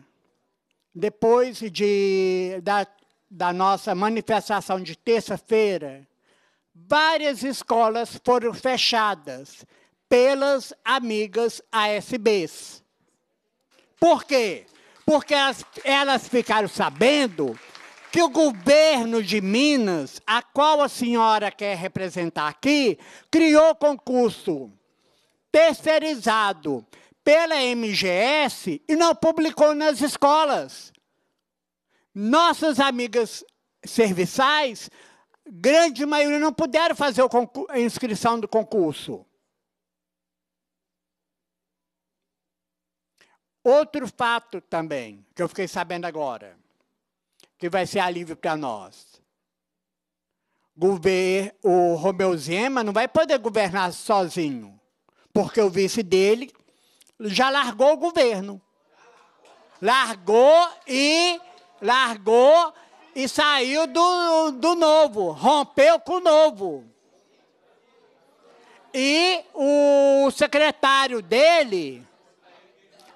depois de, da, da nossa manifestação de terça-feira, várias escolas foram fechadas pelas amigas ASBs. Por quê? Porque elas, elas ficaram sabendo que o governo de Minas, a qual a senhora quer representar aqui, criou concurso terceirizado pela MGS e não publicou nas escolas. Nossas amigas serviçais grande maioria não puderam fazer a inscrição do concurso. Outro fato também, que eu fiquei sabendo agora, que vai ser alívio para nós. Gover o Romeu Zema não vai poder governar sozinho, porque o vice dele já largou o governo. Largou e largou e saiu do, do novo, rompeu com o novo. E o secretário dele,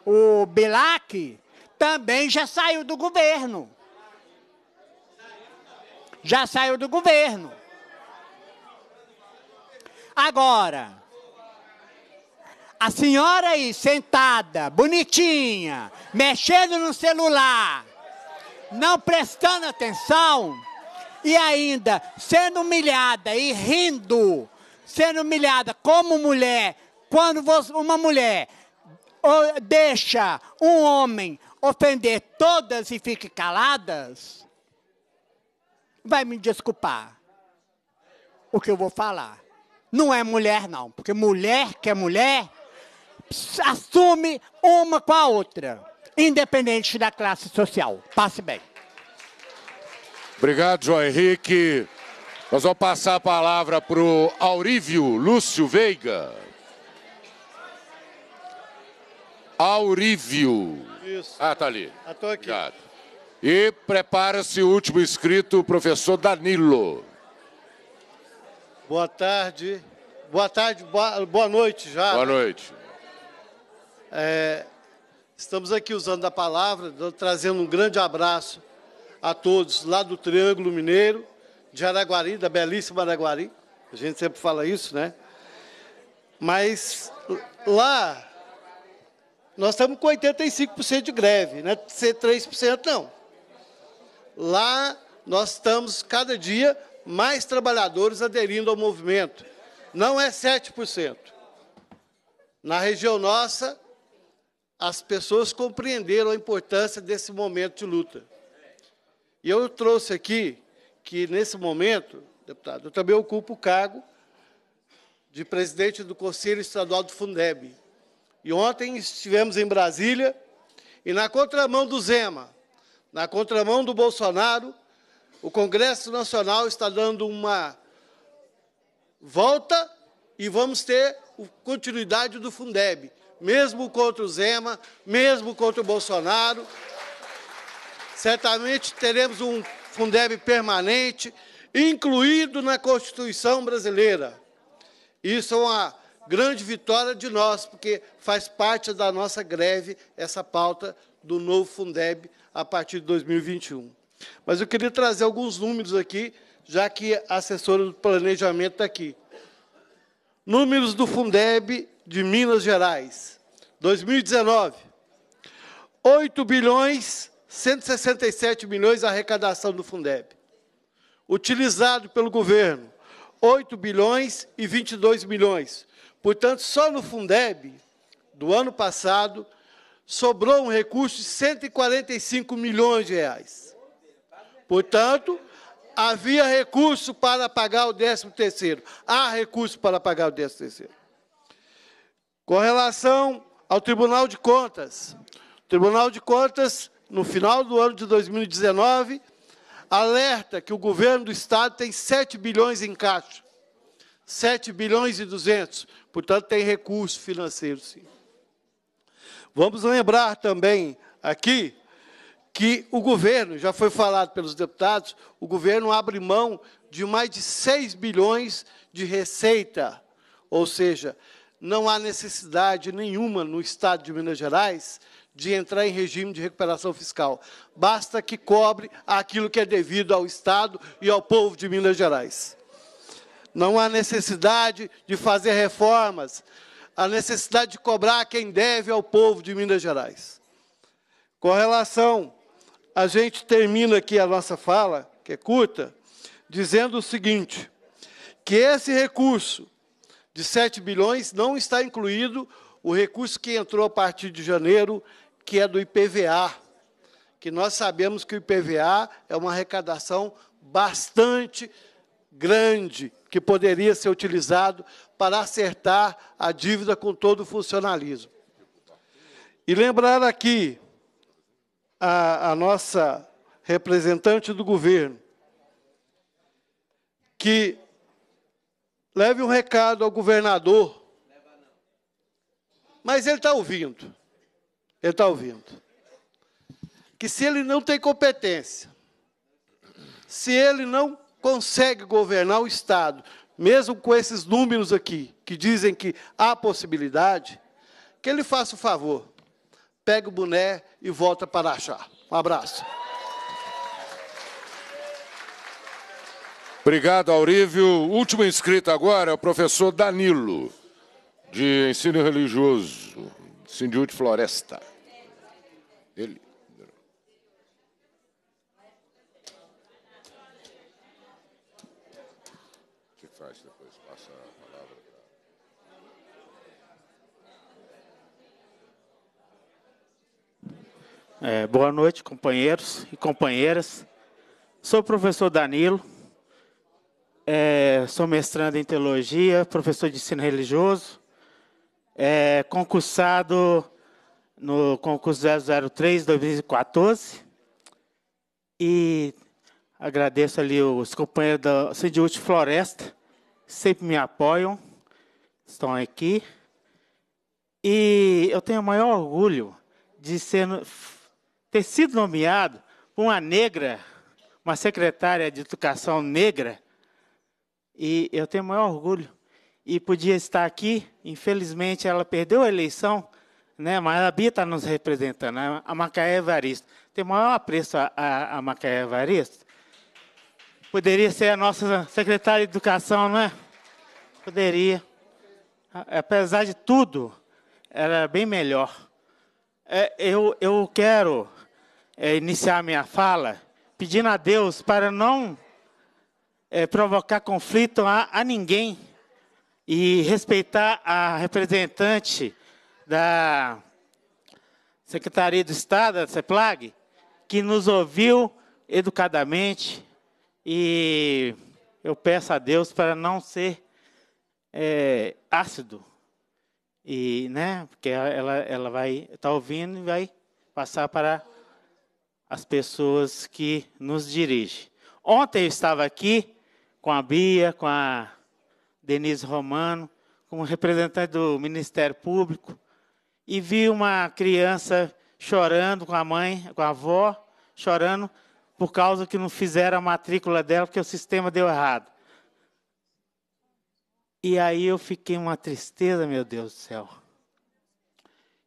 o Bilac, também já saiu do governo. Já saiu do governo. Agora, a senhora aí sentada, bonitinha, mexendo no celular, não prestando atenção e ainda sendo humilhada e rindo, sendo humilhada como mulher, quando uma mulher deixa um homem ofender todas e fique caladas, vai me desculpar o que eu vou falar. Não é mulher, não, porque mulher que é mulher assume uma com a outra independente da classe social. Passe bem. Obrigado, João Henrique. Nós vamos passar a palavra para o Aurívio Lúcio Veiga. Aurívio. Isso. Ah, tá ali. Estou ah, aqui. Obrigado. E prepara-se o último inscrito, o professor Danilo. Boa tarde. Boa tarde, boa, boa noite já. Boa noite. É, Estamos aqui usando a palavra, trazendo um grande abraço a todos lá do Triângulo Mineiro, de Araguari, da belíssima Araguari. A gente sempre fala isso, né? Mas lá nós estamos com 85% de greve, não é ser 3% não. Lá nós estamos cada dia mais trabalhadores aderindo ao movimento. Não é 7%. Na região nossa, as pessoas compreenderam a importância desse momento de luta. E eu trouxe aqui que, nesse momento, deputado, eu também ocupo o cargo de presidente do Conselho Estadual do Fundeb. E ontem estivemos em Brasília e, na contramão do Zema, na contramão do Bolsonaro, o Congresso Nacional está dando uma volta e vamos ter continuidade do Fundeb mesmo contra o Zema, mesmo contra o Bolsonaro. Certamente teremos um Fundeb permanente, incluído na Constituição brasileira. Isso é uma grande vitória de nós, porque faz parte da nossa greve essa pauta do novo Fundeb a partir de 2021. Mas eu queria trazer alguns números aqui, já que a assessora do planejamento está aqui. Números do Fundeb de Minas Gerais. 2019, 8 bilhões 167 milhões a arrecadação do Fundeb. Utilizado pelo governo, 8 bilhões e 22 milhões. Portanto, só no Fundeb, do ano passado, sobrou um recurso de 145 milhões de reais. Portanto, havia recurso para pagar o 13º. Há recurso para pagar o 13º. Com relação ao Tribunal de Contas, o Tribunal de Contas, no final do ano de 2019, alerta que o governo do Estado tem 7 bilhões em caixa. 7 bilhões e 200, portanto, tem recursos financeiros, sim. Vamos lembrar também aqui que o governo, já foi falado pelos deputados, o governo abre mão de mais de 6 bilhões de receita, ou seja, não há necessidade nenhuma no Estado de Minas Gerais de entrar em regime de recuperação fiscal. Basta que cobre aquilo que é devido ao Estado e ao povo de Minas Gerais. Não há necessidade de fazer reformas, a necessidade de cobrar quem deve ao povo de Minas Gerais. Com relação, a gente termina aqui a nossa fala, que é curta, dizendo o seguinte, que esse recurso de 7 bilhões não está incluído o recurso que entrou a partir de janeiro, que é do IPVA, que nós sabemos que o IPVA é uma arrecadação bastante grande, que poderia ser utilizado para acertar a dívida com todo o funcionalismo. E lembrar aqui a, a nossa representante do governo que Leve um recado ao governador. Mas ele está ouvindo. Ele está ouvindo. Que se ele não tem competência, se ele não consegue governar o Estado, mesmo com esses números aqui, que dizem que há possibilidade, que ele faça o favor. Pega o boné e volta para achar. Um abraço. Obrigado, Aurívio. Último inscrito agora é o professor Danilo, de Ensino Religioso, Sindiúte Floresta. Ele. É, boa noite, companheiros e companheiras. Sou o professor Danilo, é, sou mestrando em teologia, professor de ensino religioso, é, concursado no concurso 003 2014 e agradeço ali os companheiros da Sindiúte Floresta, sempre me apoiam, estão aqui. E eu tenho o maior orgulho de ser, ter sido nomeado por uma negra, uma secretária de educação negra, e eu tenho o maior orgulho. E podia estar aqui, infelizmente ela perdeu a eleição, né? mas a Bia está nos representando, né, a Macaé Evaristo. Tem o maior apreço a, a, a Macaé Evaristo. Poderia ser a nossa secretária de Educação, não é? Poderia. Apesar de tudo, ela é bem melhor. É, eu, eu quero é, iniciar minha fala pedindo a Deus para não é, provocar conflito a, a ninguém e respeitar a representante da Secretaria do Estado, da CEPLAG, que nos ouviu educadamente e eu peço a Deus para não ser é, ácido e né porque ela ela vai estar tá ouvindo e vai passar para as pessoas que nos dirigem ontem eu estava aqui com a Bia, com a Denise Romano, como representante do Ministério Público, e vi uma criança chorando com a mãe, com a avó, chorando por causa que não fizeram a matrícula dela porque o sistema deu errado. E aí eu fiquei uma tristeza, meu Deus do céu.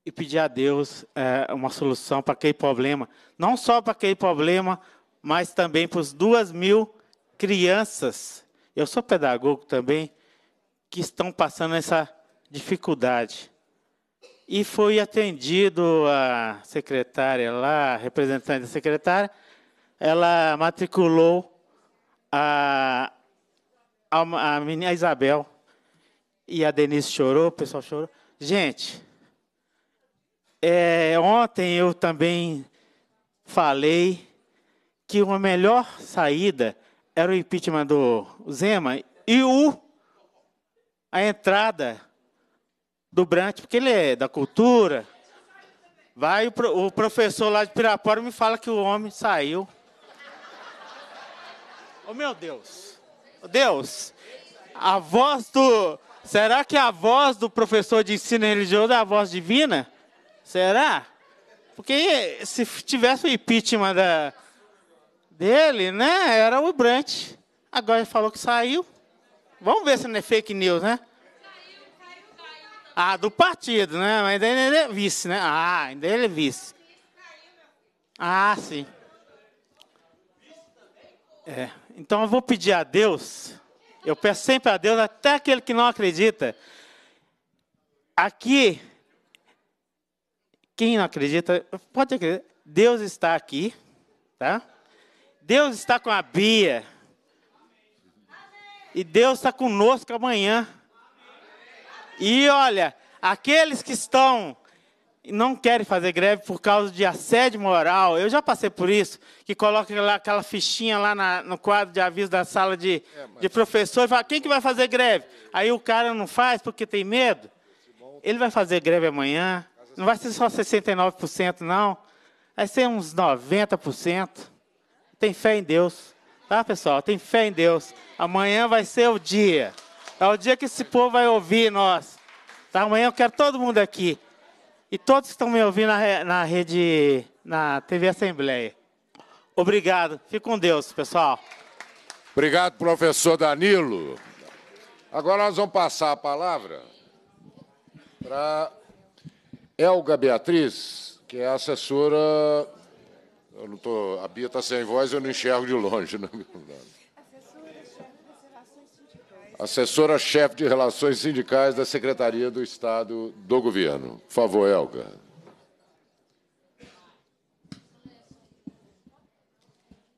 E pedi a Deus é, uma solução para aquele problema. Não só para aquele problema, mas também para os duas mil crianças, eu sou pedagogo também, que estão passando essa dificuldade. E foi atendido a secretária lá, a representante da secretária, ela matriculou a, a, a menina Isabel e a Denise chorou, o pessoal chorou. Gente, é, ontem eu também falei que uma melhor saída era o impeachment do Zema e o a entrada do Brant, porque ele é da cultura. Vai o, professor lá de Pirapora me fala que o homem saiu. Oh meu Deus. Oh, Deus. A voz do Será que a voz do professor de ensino religioso é a voz divina? Será? Porque se tivesse o impeachment da, ele, né, era o Brant. Agora ele falou que saiu. Vamos ver se não é fake news, né? Ah, do partido, né? Mas ainda ele é vice, né? Ah, ainda ele é vice. Ah, sim. É. Então eu vou pedir a Deus. Eu peço sempre a Deus, até aquele que não acredita. Aqui, quem não acredita, pode acreditar. Deus está aqui, tá? Deus está com a Bia. E Deus está conosco amanhã. E olha, aqueles que estão não querem fazer greve por causa de assédio moral, eu já passei por isso, que coloca lá aquela fichinha lá na, no quadro de aviso da sala de, de professor e fala, quem que vai fazer greve? Aí o cara não faz porque tem medo. Ele vai fazer greve amanhã, não vai ser só 69%, não. Vai ser uns 90%. Tem fé em Deus, tá, pessoal? Tem fé em Deus. Amanhã vai ser o dia. É o dia que esse povo vai ouvir nós. Tá? Amanhã eu quero todo mundo aqui. E todos que estão me ouvindo na, na rede, na TV Assembleia. Obrigado. Fique com Deus, pessoal. Obrigado, professor Danilo. Agora nós vamos passar a palavra para Elga Beatriz, que é assessora eu não tô, a Bia está sem voz, eu não enxergo de longe. Né? Assessora-chefe de Relações Sindicais da Secretaria do Estado do Governo. Por favor, Elga.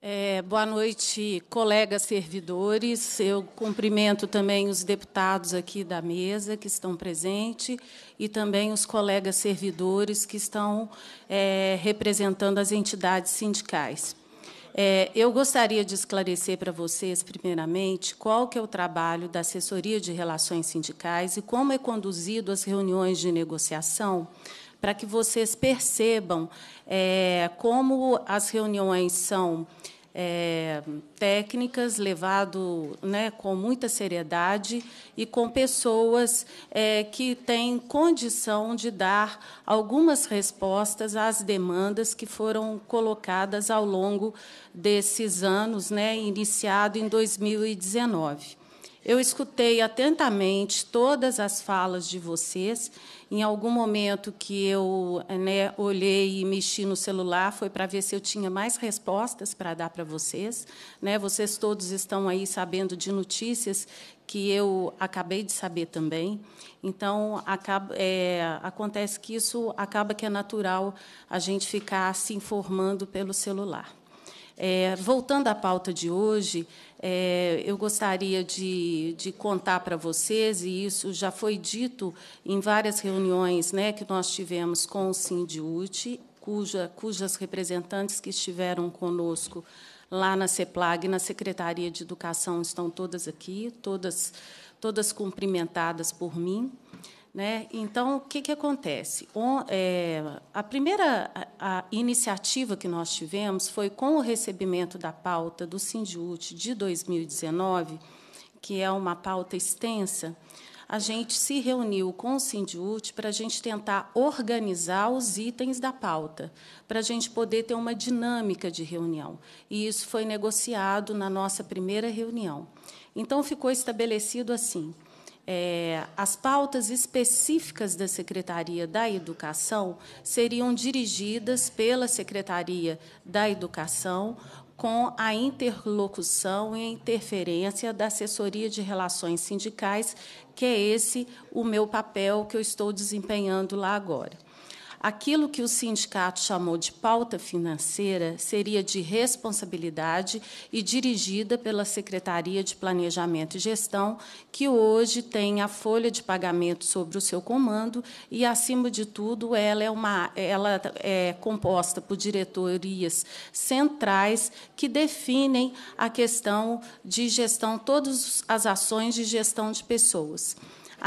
É, boa noite, colegas servidores. Eu cumprimento também os deputados aqui da mesa que estão presentes e também os colegas servidores que estão é, representando as entidades sindicais. É, eu gostaria de esclarecer para vocês, primeiramente, qual que é o trabalho da assessoria de relações sindicais e como é conduzido as reuniões de negociação para que vocês percebam é, como as reuniões são é, técnicas, levado né, com muita seriedade e com pessoas é, que têm condição de dar algumas respostas às demandas que foram colocadas ao longo desses anos, né, iniciado em 2019. Eu escutei atentamente todas as falas de vocês em algum momento que eu né, olhei e mexi no celular, foi para ver se eu tinha mais respostas para dar para vocês. Né? Vocês todos estão aí sabendo de notícias que eu acabei de saber também. Então, acaba, é, acontece que isso acaba que é natural a gente ficar se informando pelo celular. É, voltando à pauta de hoje, é, eu gostaria de, de contar para vocês, e isso já foi dito em várias reuniões né, que nós tivemos com o Sindiute, cuja, cujas representantes que estiveram conosco lá na CEPLAG, na Secretaria de Educação, estão todas aqui, todas, todas cumprimentadas por mim. Né? Então, o que, que acontece? é, a primeira a, a iniciativa que nós tivemos foi com o recebimento da pauta do Sindiúte de 2019, que é uma pauta extensa, a gente se reuniu com o Sindiúte para a gente tentar organizar os itens da pauta, para a gente poder ter uma dinâmica de reunião. E isso foi negociado na nossa primeira reunião. Então, ficou estabelecido assim é, as pautas específicas da Secretaria da Educação seriam dirigidas pela Secretaria da Educação com a interlocução e a interferência da assessoria de relações sindicais, que é esse o meu papel que eu estou desempenhando lá agora. Aquilo que o sindicato chamou de pauta financeira seria de responsabilidade e dirigida pela Secretaria de Planejamento e Gestão, que hoje tem a folha de pagamento sobre o seu comando e, acima de tudo, ela é, uma, ela é composta por diretorias centrais que definem a questão de gestão, todas as ações de gestão de pessoas.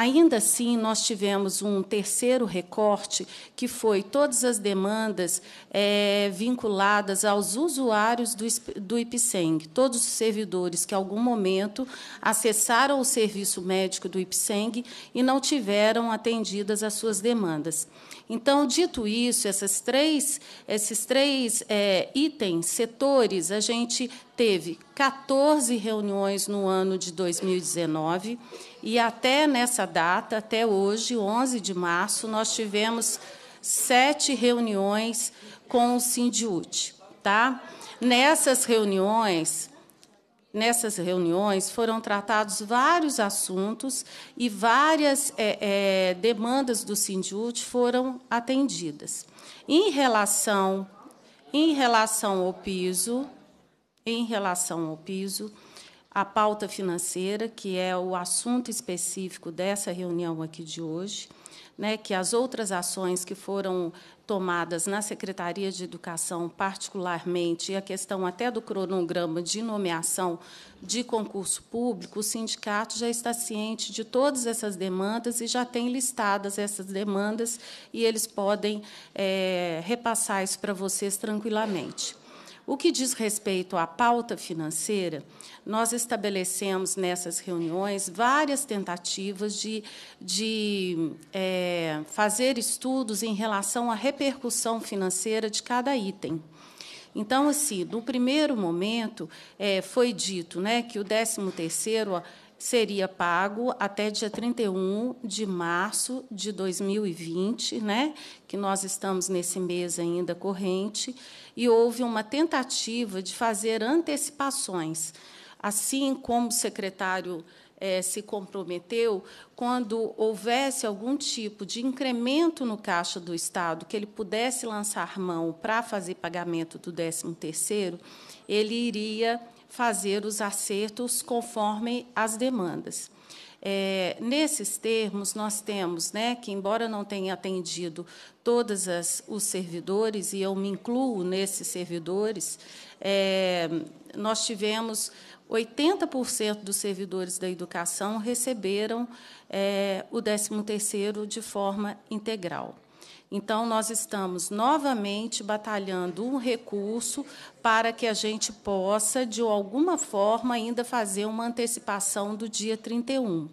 Ainda assim, nós tivemos um terceiro recorte, que foi todas as demandas é, vinculadas aos usuários do, do IPSENG, todos os servidores que, em algum momento, acessaram o serviço médico do IPSENG e não tiveram atendidas as suas demandas. Então, dito isso, essas três, esses três é, itens, setores, a gente teve 14 reuniões no ano de 2019 e até nessa data, até hoje, 11 de março, nós tivemos sete reuniões com o Sindiúte, tá? Nessas reuniões, nessas reuniões foram tratados vários assuntos e várias é, é, demandas do Sindiúte foram atendidas. Em relação, em relação ao piso, em relação ao piso, a pauta financeira, que é o assunto específico dessa reunião aqui de hoje, né, que as outras ações que foram tomadas na Secretaria de Educação, particularmente, e a questão até do cronograma de nomeação de concurso público, o sindicato já está ciente de todas essas demandas e já tem listadas essas demandas, e eles podem é, repassar isso para vocês tranquilamente. O que diz respeito à pauta financeira, nós estabelecemos nessas reuniões várias tentativas de, de é, fazer estudos em relação à repercussão financeira de cada item. Então, assim, no primeiro momento, é, foi dito né, que o 13 terceiro seria pago até dia 31 de março de 2020, né? que nós estamos nesse mês ainda corrente, e houve uma tentativa de fazer antecipações. Assim como o secretário eh, se comprometeu, quando houvesse algum tipo de incremento no caixa do Estado, que ele pudesse lançar mão para fazer pagamento do 13º, ele iria fazer os acertos conforme as demandas. É, nesses termos, nós temos né, que, embora não tenha atendido todos os servidores, e eu me incluo nesses servidores, é, nós tivemos 80% dos servidores da educação receberam é, o 13º de forma integral. Então, nós estamos novamente batalhando um recurso para que a gente possa, de alguma forma, ainda fazer uma antecipação do dia 31.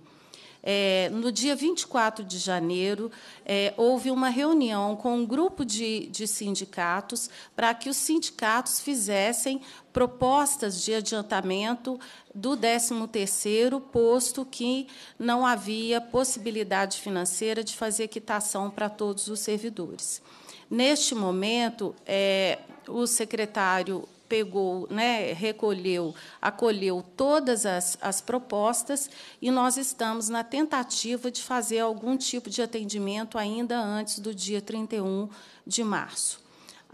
É, no dia 24 de janeiro, é, houve uma reunião com um grupo de, de sindicatos para que os sindicatos fizessem propostas de adiantamento do 13º, posto que não havia possibilidade financeira de fazer quitação para todos os servidores. Neste momento, é, o secretário pegou, né, recolheu, acolheu todas as, as propostas e nós estamos na tentativa de fazer algum tipo de atendimento ainda antes do dia 31 de março.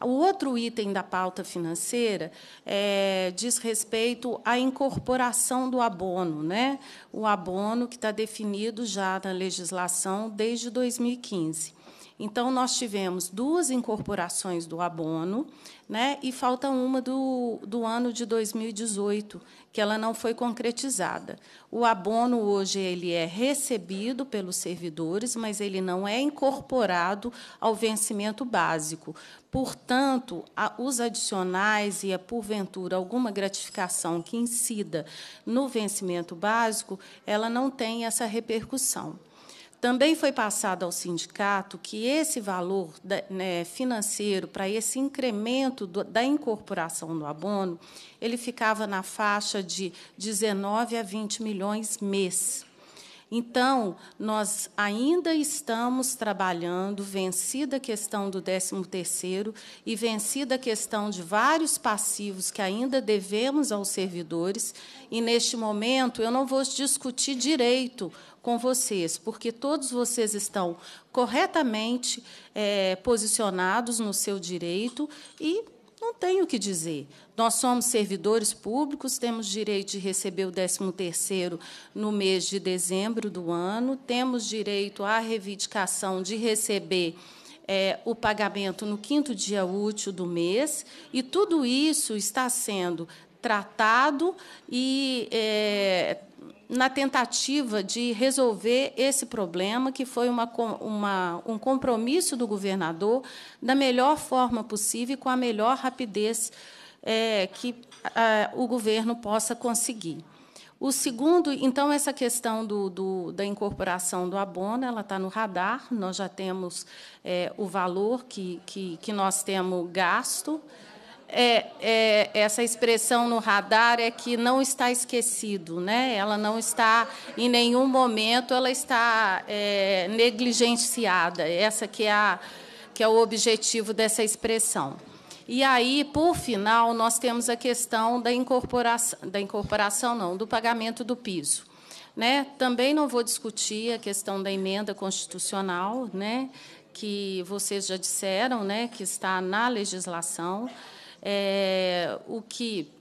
O outro item da pauta financeira é, diz respeito à incorporação do abono, né? o abono que está definido já na legislação desde 2015. Então, nós tivemos duas incorporações do abono né, e falta uma do, do ano de 2018, que ela não foi concretizada. O abono hoje ele é recebido pelos servidores, mas ele não é incorporado ao vencimento básico. Portanto, a, os adicionais e a porventura alguma gratificação que incida no vencimento básico, ela não tem essa repercussão. Também foi passado ao sindicato que esse valor né, financeiro para esse incremento da incorporação do abono, ele ficava na faixa de 19 a 20 milhões mês. Então, nós ainda estamos trabalhando, vencida a questão do 13º e vencida a questão de vários passivos que ainda devemos aos servidores, e neste momento eu não vou discutir direito com vocês, porque todos vocês estão corretamente é, posicionados no seu direito e não tenho o que dizer. Nós somos servidores públicos, temos direito de receber o 13º no mês de dezembro do ano, temos direito à reivindicação de receber é, o pagamento no quinto dia útil do mês, e tudo isso está sendo tratado e é, na tentativa de resolver esse problema, que foi uma, uma, um compromisso do governador, da melhor forma possível e com a melhor rapidez é, que o governo possa conseguir. O segundo, então, essa questão do, do, da incorporação do abono, ela está no radar, nós já temos é, o valor que, que, que nós temos gasto, é, é, essa expressão no radar é que não está esquecido, né? Ela não está em nenhum momento, ela está é, negligenciada. Essa que é, a, que é o objetivo dessa expressão. E aí, por final, nós temos a questão da incorporação, da incorporação não, do pagamento do piso. Né? Também não vou discutir a questão da emenda constitucional, né? que vocês já disseram, né? que está na legislação é, o que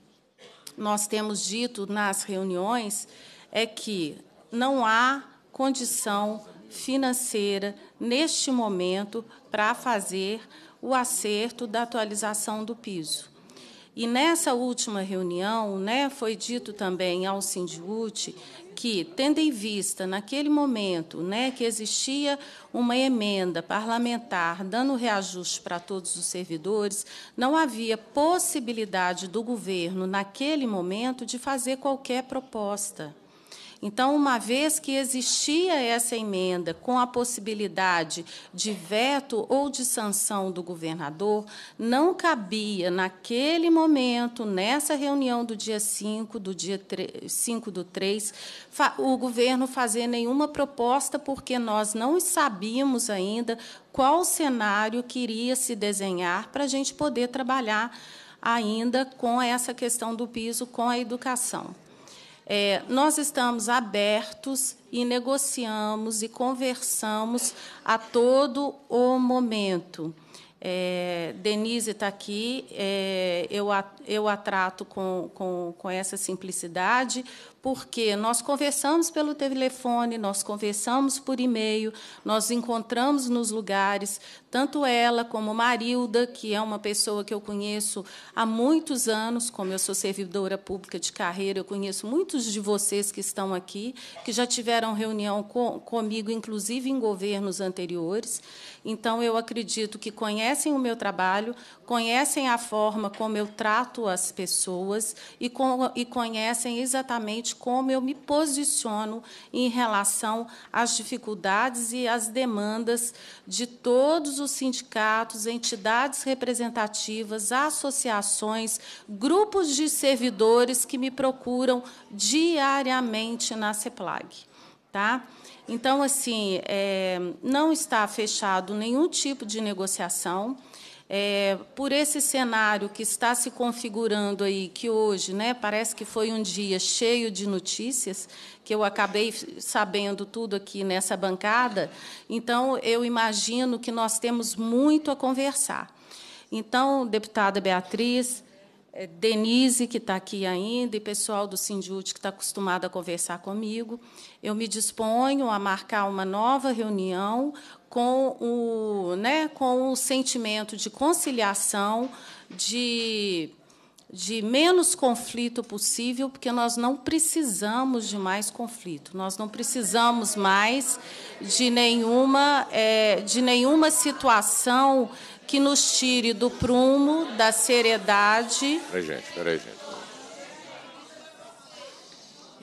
nós temos dito nas reuniões é que não há condição financeira neste momento para fazer o acerto da atualização do piso. E nessa última reunião, né, foi dito também ao Sindiute que, tendo em vista, naquele momento, né, que existia uma emenda parlamentar dando reajuste para todos os servidores, não havia possibilidade do governo, naquele momento, de fazer qualquer proposta. Então, uma vez que existia essa emenda com a possibilidade de veto ou de sanção do governador, não cabia naquele momento, nessa reunião do dia 5, do dia 3, 5 do 3, o governo fazer nenhuma proposta, porque nós não sabíamos ainda qual cenário queria se desenhar para a gente poder trabalhar ainda com essa questão do piso, com a educação. É, nós estamos abertos e negociamos e conversamos a todo o momento. É, Denise está aqui, é, eu, a, eu a trato com, com, com essa simplicidade, porque nós conversamos pelo telefone, nós conversamos por e-mail, nós encontramos nos lugares, tanto ela como Marilda, que é uma pessoa que eu conheço há muitos anos, como eu sou servidora pública de carreira, eu conheço muitos de vocês que estão aqui, que já tiveram reunião com, comigo, inclusive em governos anteriores. Então, eu acredito que conhecem o meu trabalho, conhecem a forma como eu trato as pessoas e, com, e conhecem exatamente como eu me posiciono em relação às dificuldades e às demandas de todos os sindicatos, entidades representativas, associações, grupos de servidores que me procuram diariamente na CEPLAG. Tá? Então, assim, é, não está fechado nenhum tipo de negociação. É, por esse cenário que está se configurando aí, que hoje né, parece que foi um dia cheio de notícias, que eu acabei sabendo tudo aqui nessa bancada, então eu imagino que nós temos muito a conversar. Então, deputada Beatriz, é, Denise, que está aqui ainda, e pessoal do Sindjut que está acostumado a conversar comigo, eu me disponho a marcar uma nova reunião com o, né, com o sentimento de conciliação, de, de menos conflito possível, porque nós não precisamos de mais conflito, nós não precisamos mais de nenhuma, é, de nenhuma situação que nos tire do prumo, da seriedade. Peraí, gente, peraí, gente.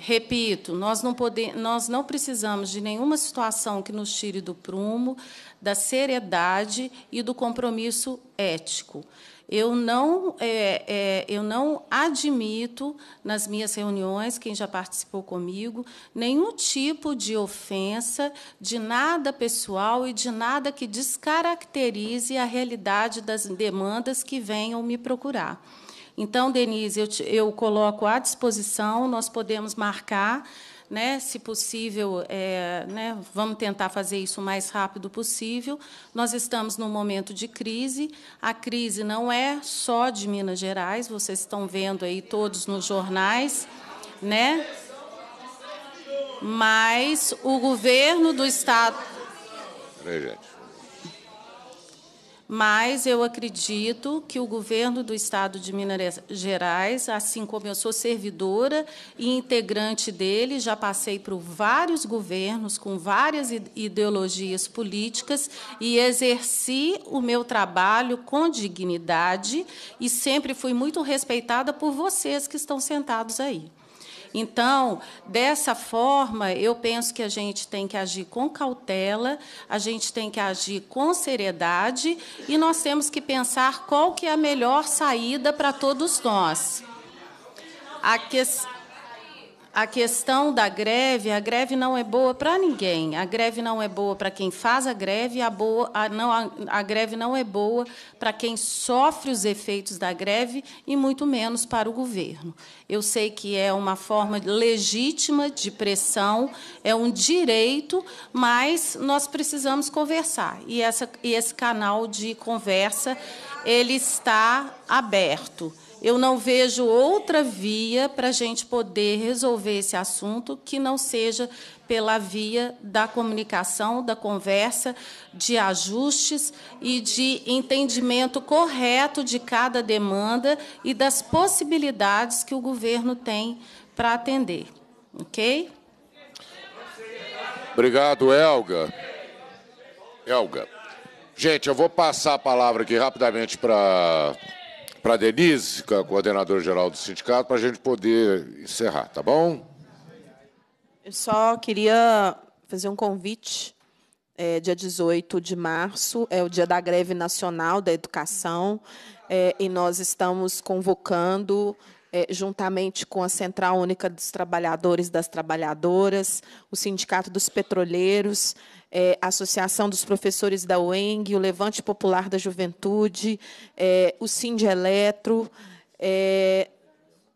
Repito, nós não, pode, nós não precisamos de nenhuma situação que nos tire do prumo, da seriedade e do compromisso ético. Eu não, é, é, eu não admito nas minhas reuniões, quem já participou comigo, nenhum tipo de ofensa, de nada pessoal e de nada que descaracterize a realidade das demandas que venham me procurar. Então, Denise, eu, te, eu coloco à disposição, nós podemos marcar. Né, se possível, é, né, vamos tentar fazer isso o mais rápido possível. Nós estamos num momento de crise. A crise não é só de Minas Gerais, vocês estão vendo aí todos nos jornais, né? Mas o governo do estado. Peraí, gente mas eu acredito que o governo do Estado de Minas Gerais, assim como eu sou servidora e integrante dele, já passei por vários governos com várias ideologias políticas e exerci o meu trabalho com dignidade e sempre fui muito respeitada por vocês que estão sentados aí. Então, dessa forma, eu penso que a gente tem que agir com cautela, a gente tem que agir com seriedade e nós temos que pensar qual que é a melhor saída para todos nós. A questão a questão da greve, a greve não é boa para ninguém. A greve não é boa para quem faz a greve, a, boa, a, não, a, a greve não é boa para quem sofre os efeitos da greve e muito menos para o governo. Eu sei que é uma forma legítima de pressão, é um direito, mas nós precisamos conversar. E, essa, e esse canal de conversa ele está aberto eu não vejo outra via para a gente poder resolver esse assunto que não seja pela via da comunicação, da conversa, de ajustes e de entendimento correto de cada demanda e das possibilidades que o governo tem para atender. Ok? Obrigado, Elga. Elga. Gente, eu vou passar a palavra aqui rapidamente para para a Denise, que é a coordenadora-geral do sindicato, para a gente poder encerrar, tá bom? Eu só queria fazer um convite. É, dia 18 de março é o dia da greve nacional da educação é, e nós estamos convocando é, juntamente com a Central Única dos Trabalhadores e das Trabalhadoras, o Sindicato dos Petroleiros, é, a Associação dos Professores da UENG, o Levante Popular da Juventude, é, o Sind Eletro, é,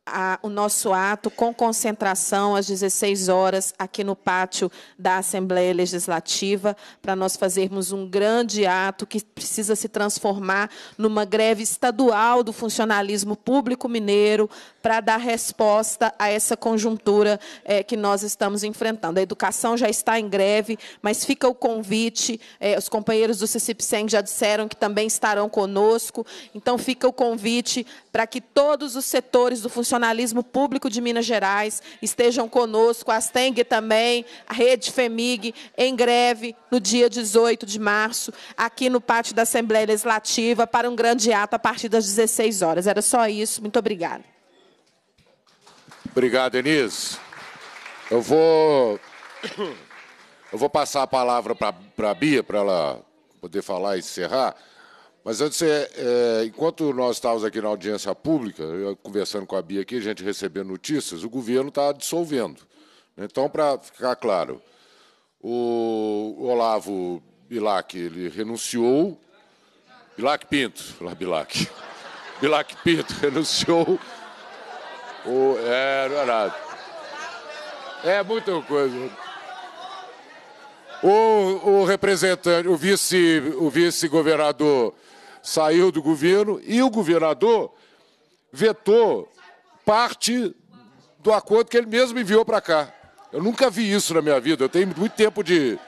a, o nosso ato com concentração às 16 horas aqui no pátio da Assembleia Legislativa, para nós fazermos um grande ato que precisa se transformar numa greve estadual do funcionalismo público mineiro, para dar resposta a essa conjuntura é, que nós estamos enfrentando. A educação já está em greve, mas fica o convite. É, os companheiros do CICIPSEM já disseram que também estarão conosco. Então, fica o convite para que todos os setores do funcionalismo público de Minas Gerais estejam conosco, a Asteng também, a Rede FEMIG, em greve, no dia 18 de março, aqui no pátio da Assembleia Legislativa, para um grande ato a partir das 16 horas. Era só isso. Muito obrigada. Obrigado, Denise. Eu vou, eu vou passar a palavra para a Bia, para ela poder falar e encerrar. Mas antes, é, é, enquanto nós estávamos aqui na audiência pública, eu, conversando com a Bia aqui, a gente recebendo notícias, o governo está dissolvendo. Então, para ficar claro, o Olavo Bilac ele renunciou. Bilac Pinto, lá Bilac. Bilac Pinto renunciou não é, é era nada. É muita coisa. O, o representante, o vice, o vice-governador saiu do governo e o governador vetou parte do acordo que ele mesmo enviou para cá. Eu nunca vi isso na minha vida. Eu tenho muito tempo de,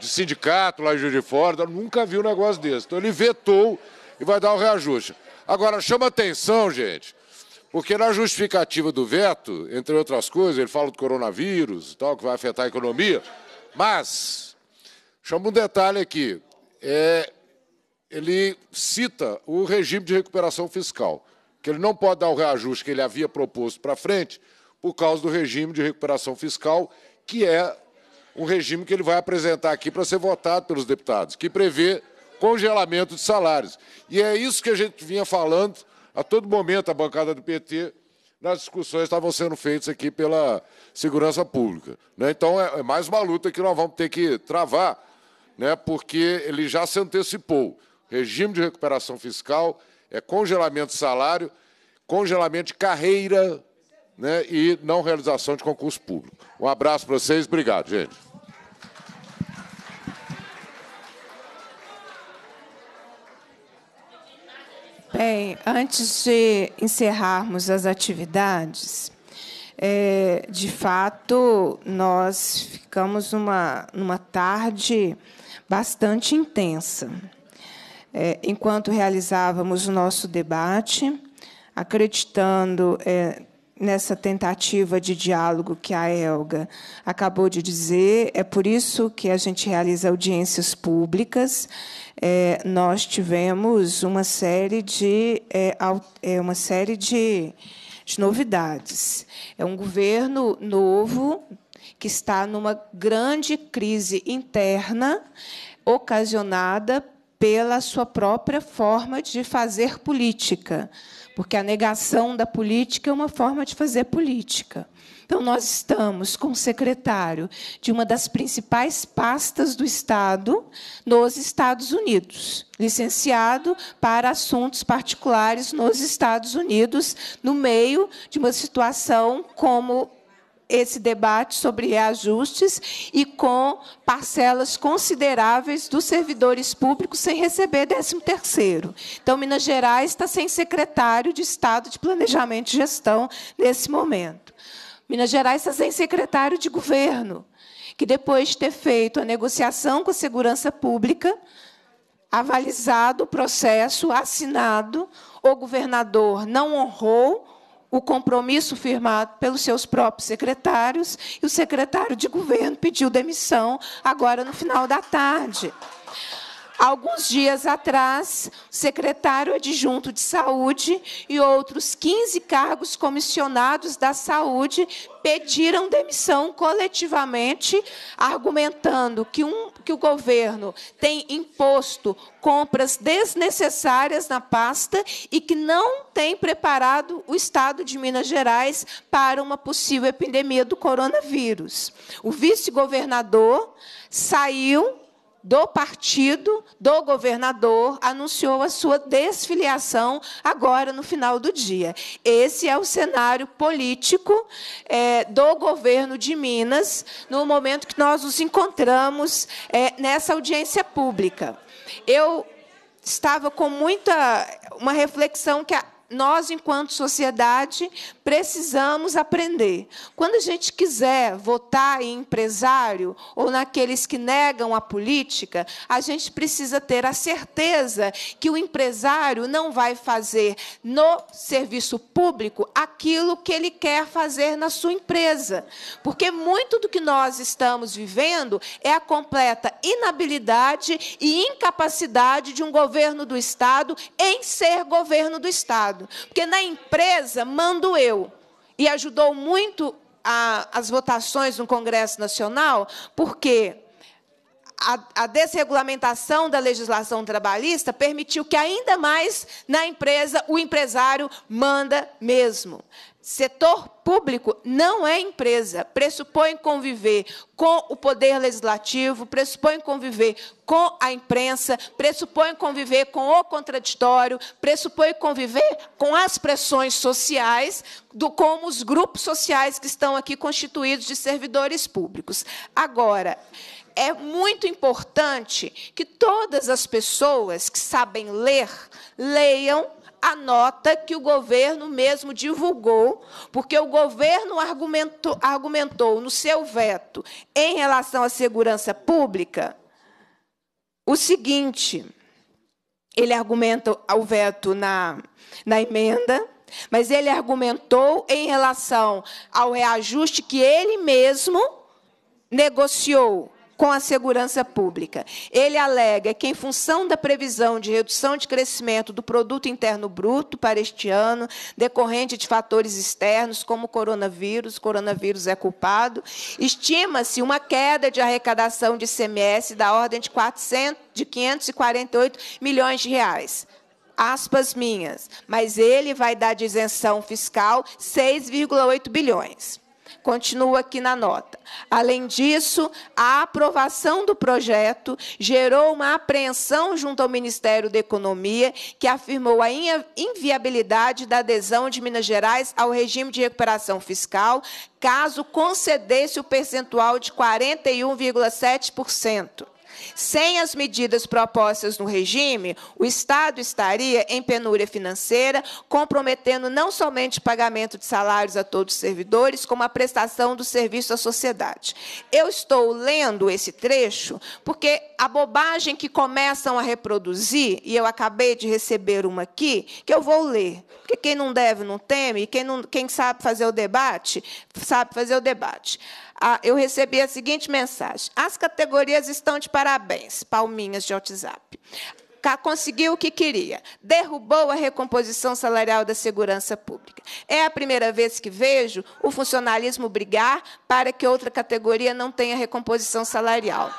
de sindicato lá em Juiz de Fora, então nunca vi um negócio desse. Então ele vetou e vai dar um reajuste. Agora, chama atenção, gente, porque na justificativa do veto, entre outras coisas, ele fala do coronavírus e tal, que vai afetar a economia, mas chama um detalhe aqui. É, ele cita o regime de recuperação fiscal, que ele não pode dar o reajuste que ele havia proposto para frente por causa do regime de recuperação fiscal, que é um regime que ele vai apresentar aqui para ser votado pelos deputados, que prevê congelamento de salários. E é isso que a gente vinha falando a todo momento, a bancada do PT, nas discussões estavam sendo feitas aqui pela segurança pública. Né? Então, é, é mais uma luta que nós vamos ter que travar, né? porque ele já se antecipou. Regime de recuperação fiscal, é congelamento de salário, congelamento de carreira né? e não realização de concurso público. Um abraço para vocês, obrigado, gente. Bem, antes de encerrarmos as atividades, é, de fato, nós ficamos numa, numa tarde bastante intensa. É, enquanto realizávamos o nosso debate, acreditando é, nessa tentativa de diálogo que a Elga acabou de dizer. É por isso que a gente realiza audiências públicas. É, nós tivemos uma série de é, é, uma série de, de novidades. É um governo novo que está numa grande crise interna ocasionada pela sua própria forma de fazer política porque a negação da política é uma forma de fazer política. Então, nós estamos com o secretário de uma das principais pastas do Estado nos Estados Unidos, licenciado para assuntos particulares nos Estados Unidos, no meio de uma situação como esse debate sobre reajustes e com parcelas consideráveis dos servidores públicos sem receber 13 terceiro. Então, Minas Gerais está sem secretário de Estado de Planejamento e Gestão nesse momento. Minas Gerais está sem secretário de governo, que depois de ter feito a negociação com a segurança pública, avalizado o processo, assinado, o governador não honrou o compromisso firmado pelos seus próprios secretários e o secretário de governo pediu demissão agora no final da tarde. Alguns dias atrás, o secretário adjunto de saúde e outros 15 cargos comissionados da saúde pediram demissão coletivamente, argumentando que, um, que o governo tem imposto compras desnecessárias na pasta e que não tem preparado o Estado de Minas Gerais para uma possível epidemia do coronavírus. O vice-governador saiu do partido do governador anunciou a sua desfiliação agora no final do dia. Esse é o cenário político é, do governo de Minas no momento que nós nos encontramos é, nessa audiência pública. Eu estava com muita uma reflexão que a, nós, enquanto sociedade, precisamos aprender. Quando a gente quiser votar em empresário ou naqueles que negam a política, a gente precisa ter a certeza que o empresário não vai fazer no serviço público aquilo que ele quer fazer na sua empresa. Porque muito do que nós estamos vivendo é a completa inabilidade e incapacidade de um governo do Estado em ser governo do Estado. Porque na empresa mando eu e ajudou muito a, as votações no Congresso Nacional, porque a, a, desregulamentação da legislação trabalhista permitiu que, ainda mais na empresa, o empresário manda mesmo. Setor público não é empresa, pressupõe conviver com o poder legislativo, pressupõe conviver com a imprensa, pressupõe conviver com o contraditório, pressupõe conviver com as pressões sociais, do como os grupos sociais que estão aqui constituídos de servidores públicos. Agora, é muito importante que todas as pessoas que sabem ler leiam a nota que o governo mesmo divulgou, porque o governo argumentou, argumentou no seu veto em relação à segurança pública o seguinte: ele argumenta o veto na, na emenda, mas ele argumentou em relação ao reajuste que ele mesmo negociou com a segurança pública. Ele alega que, em função da previsão de redução de crescimento do produto interno bruto para este ano, decorrente de fatores externos como o coronavírus, coronavírus é culpado, estima-se uma queda de arrecadação de CMS da ordem de 400 de 548 milhões de reais aspas minhas, mas ele vai dar de isenção fiscal 6,8 bilhões. Continua aqui na nota. Além disso, a aprovação do projeto gerou uma apreensão junto ao Ministério da Economia, que afirmou a inviabilidade da adesão de Minas Gerais ao regime de recuperação fiscal, caso concedesse o percentual de 41,7%. Sem as medidas propostas no regime, o Estado estaria em penúria financeira, comprometendo não somente o pagamento de salários a todos os servidores, como a prestação do serviço à sociedade. Eu estou lendo esse trecho porque a bobagem que começam a reproduzir, e eu acabei de receber uma aqui, que eu vou ler, porque quem não deve não teme, e quem, não, quem sabe fazer o debate, sabe fazer o debate. Ah, eu recebi a seguinte mensagem: As categorias estão de parabéns, palminhas de WhatsApp. Conseguiu o que queria, derrubou a recomposição salarial da segurança pública. É a primeira vez que vejo o funcionalismo brigar para que outra categoria não tenha recomposição salarial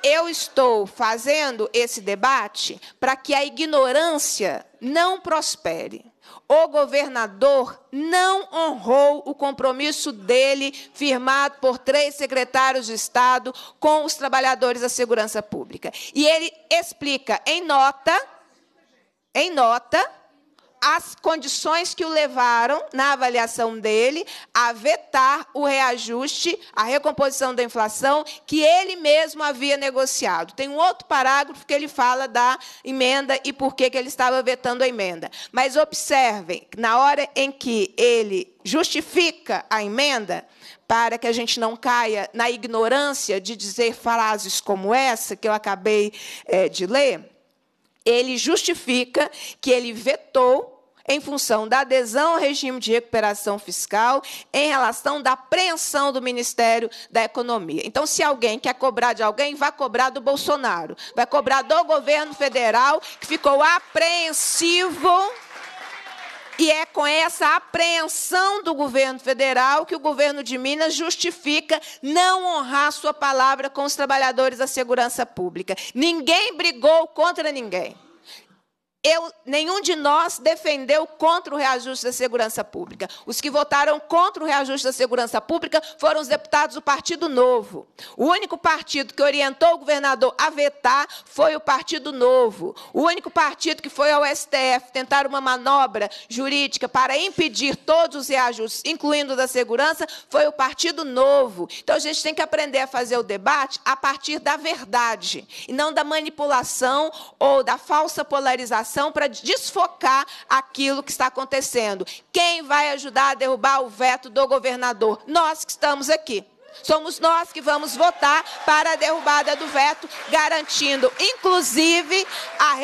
eu estou fazendo esse debate para que a ignorância não prospere o governador não honrou o compromisso dele, firmado por três secretários de Estado, com os trabalhadores da segurança pública. E ele explica em nota, em nota, as condições que o levaram, na avaliação dele, a vetar o reajuste, a recomposição da inflação que ele mesmo havia negociado. Tem um outro parágrafo que ele fala da emenda e por que, que ele estava vetando a emenda. Mas observem, na hora em que ele justifica a emenda, para que a gente não caia na ignorância de dizer frases como essa que eu acabei é, de ler ele justifica que ele vetou em função da adesão ao regime de recuperação fiscal, em relação da apreensão do Ministério da Economia. Então, se alguém quer cobrar de alguém, vai cobrar do Bolsonaro, vai cobrar do governo federal, que ficou apreensivo e é com essa apreensão do governo federal que o governo de Minas justifica não honrar sua palavra com os trabalhadores da segurança pública. Ninguém brigou contra ninguém eu, nenhum de nós defendeu contra o reajuste da segurança pública. Os que votaram contra o reajuste da segurança pública foram os deputados do Partido Novo. O único partido que orientou o governador a vetar foi o Partido Novo. O único partido que foi ao STF tentar uma manobra jurídica para impedir todos os reajustes, incluindo o da segurança, foi o Partido Novo. Então a gente tem que aprender a fazer o debate a partir da verdade e não da manipulação ou da falsa polarização para desfocar aquilo que está acontecendo. Quem vai ajudar a derrubar o veto do governador? Nós que estamos aqui. Somos nós que vamos votar para a derrubada do veto, garantindo, inclusive, a,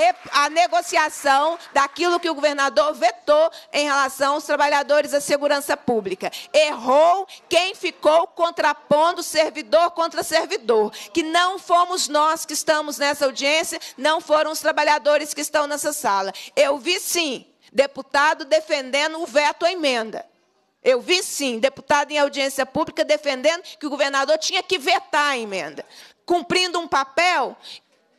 a negociação daquilo que o governador vetou em relação aos trabalhadores da segurança pública. Errou quem ficou contrapondo servidor contra servidor, que não fomos nós que estamos nessa audiência, não foram os trabalhadores que estão nessa sala. Eu vi, sim, deputado defendendo o veto à emenda. Eu vi sim, deputado em audiência pública defendendo que o governador tinha que vetar a emenda, cumprindo um papel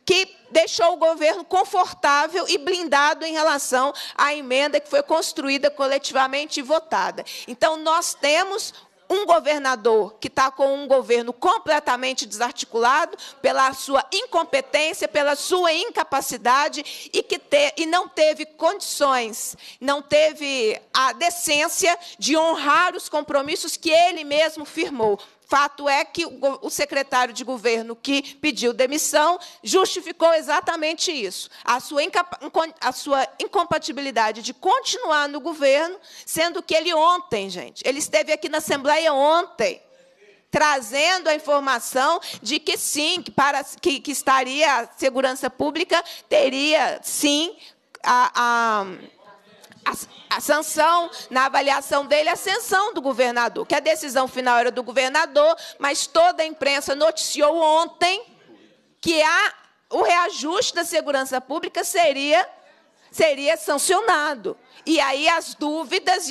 que deixou o governo confortável e blindado em relação à emenda que foi construída coletivamente e votada. Então, nós temos um governador que está com um governo completamente desarticulado pela sua incompetência, pela sua incapacidade e que te, e não teve condições, não teve a decência de honrar os compromissos que ele mesmo firmou. Fato é que o secretário de governo que pediu demissão justificou exatamente isso, a sua, a sua, incompatibilidade de continuar no governo, sendo que ele ontem, gente, ele esteve aqui na Assembleia ontem, trazendo a informação de que sim, que, para, que, que estaria a segurança pública, teria sim a, a a sanção, na avaliação dele, é a sanção do governador, que a decisão final era do governador, mas toda a imprensa noticiou ontem que a, o reajuste da segurança pública seria, seria sancionado. E aí as dúvidas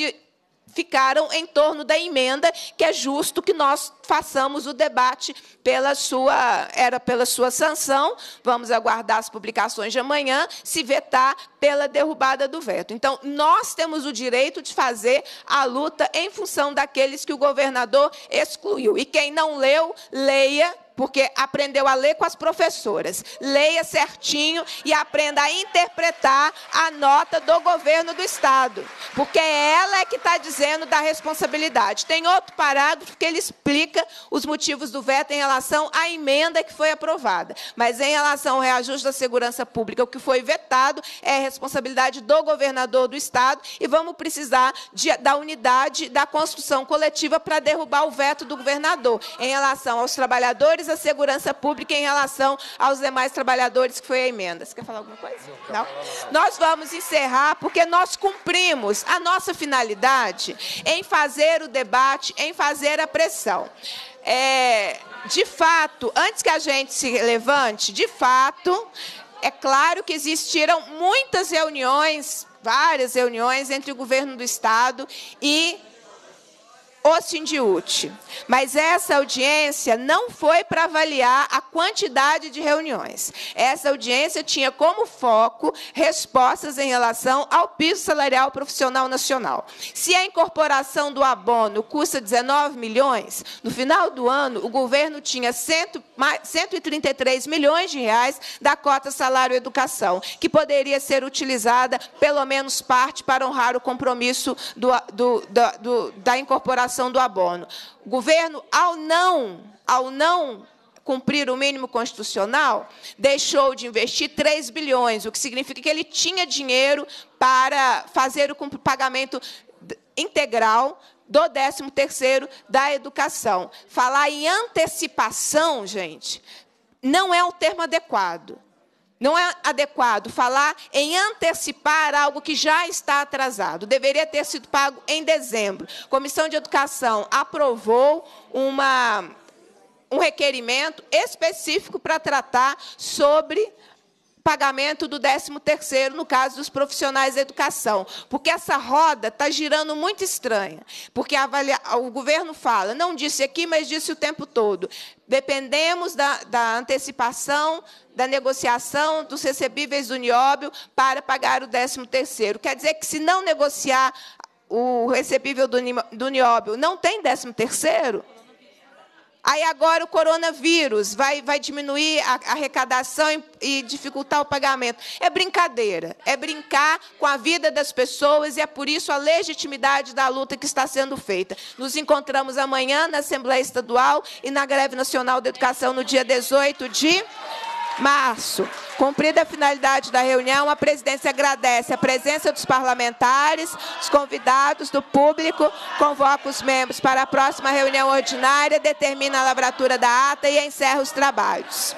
ficaram em torno da emenda, que é justo que nós façamos o debate pela sua era pela sua sanção. Vamos aguardar as publicações de amanhã, se vetar pela derrubada do veto. Então, nós temos o direito de fazer a luta em função daqueles que o governador excluiu. E quem não leu, leia porque aprendeu a ler com as professoras. Leia certinho e aprenda a interpretar a nota do governo do Estado, porque é ela é que está dizendo da responsabilidade. Tem outro parágrafo que ele explica os motivos do veto em relação à emenda que foi aprovada, mas em relação ao reajuste da segurança pública, o que foi vetado é responsabilidade do governador do Estado e vamos precisar de, da unidade da construção coletiva para derrubar o veto do governador em relação aos trabalhadores mais a segurança pública em relação aos demais trabalhadores, que foi a emenda. Você quer falar alguma coisa? Não? Nós vamos encerrar, porque nós cumprimos a nossa finalidade em fazer o debate, em fazer a pressão. É, de fato, antes que a gente se levante, de fato, é claro que existiram muitas reuniões, várias reuniões entre o governo do Estado e o Sindiúte. Mas essa audiência não foi para avaliar a quantidade de reuniões. Essa audiência tinha como foco respostas em relação ao piso salarial profissional nacional. Se a incorporação do abono custa 19 milhões, no final do ano o governo tinha 100 133 milhões de reais da cota salário educação, que poderia ser utilizada, pelo menos parte, para honrar o compromisso do, do, do, da incorporação do abono. O governo, ao não, ao não cumprir o mínimo constitucional, deixou de investir 3 bilhões, o que significa que ele tinha dinheiro para fazer o pagamento integral do 13º da educação. Falar em antecipação, gente, não é o termo adequado. Não é adequado falar em antecipar algo que já está atrasado. Deveria ter sido pago em dezembro. A Comissão de Educação aprovou uma, um requerimento específico para tratar sobre pagamento do 13º, no caso dos profissionais da educação. Porque essa roda está girando muito estranha. Porque avalia... o governo fala, não disse aqui, mas disse o tempo todo. Dependemos da, da antecipação da negociação dos recebíveis do Nióbio para pagar o 13º. Quer dizer que, se não negociar o recebível do, do Nióbio, não tem 13º? Aí agora o coronavírus vai, vai diminuir a, a arrecadação e, e, dificultar o pagamento. É brincadeira, é brincar com a vida das pessoas e é por isso a legitimidade da luta que está sendo feita. Nos encontramos amanhã na Assembleia Estadual e na Greve Nacional da Educação no dia 18 de março. Cumprida a finalidade da reunião, a presidência agradece a presença dos parlamentares, dos convidados, do público, convoca os membros para a próxima reunião ordinária, determina a lavratura da ata e encerra os trabalhos.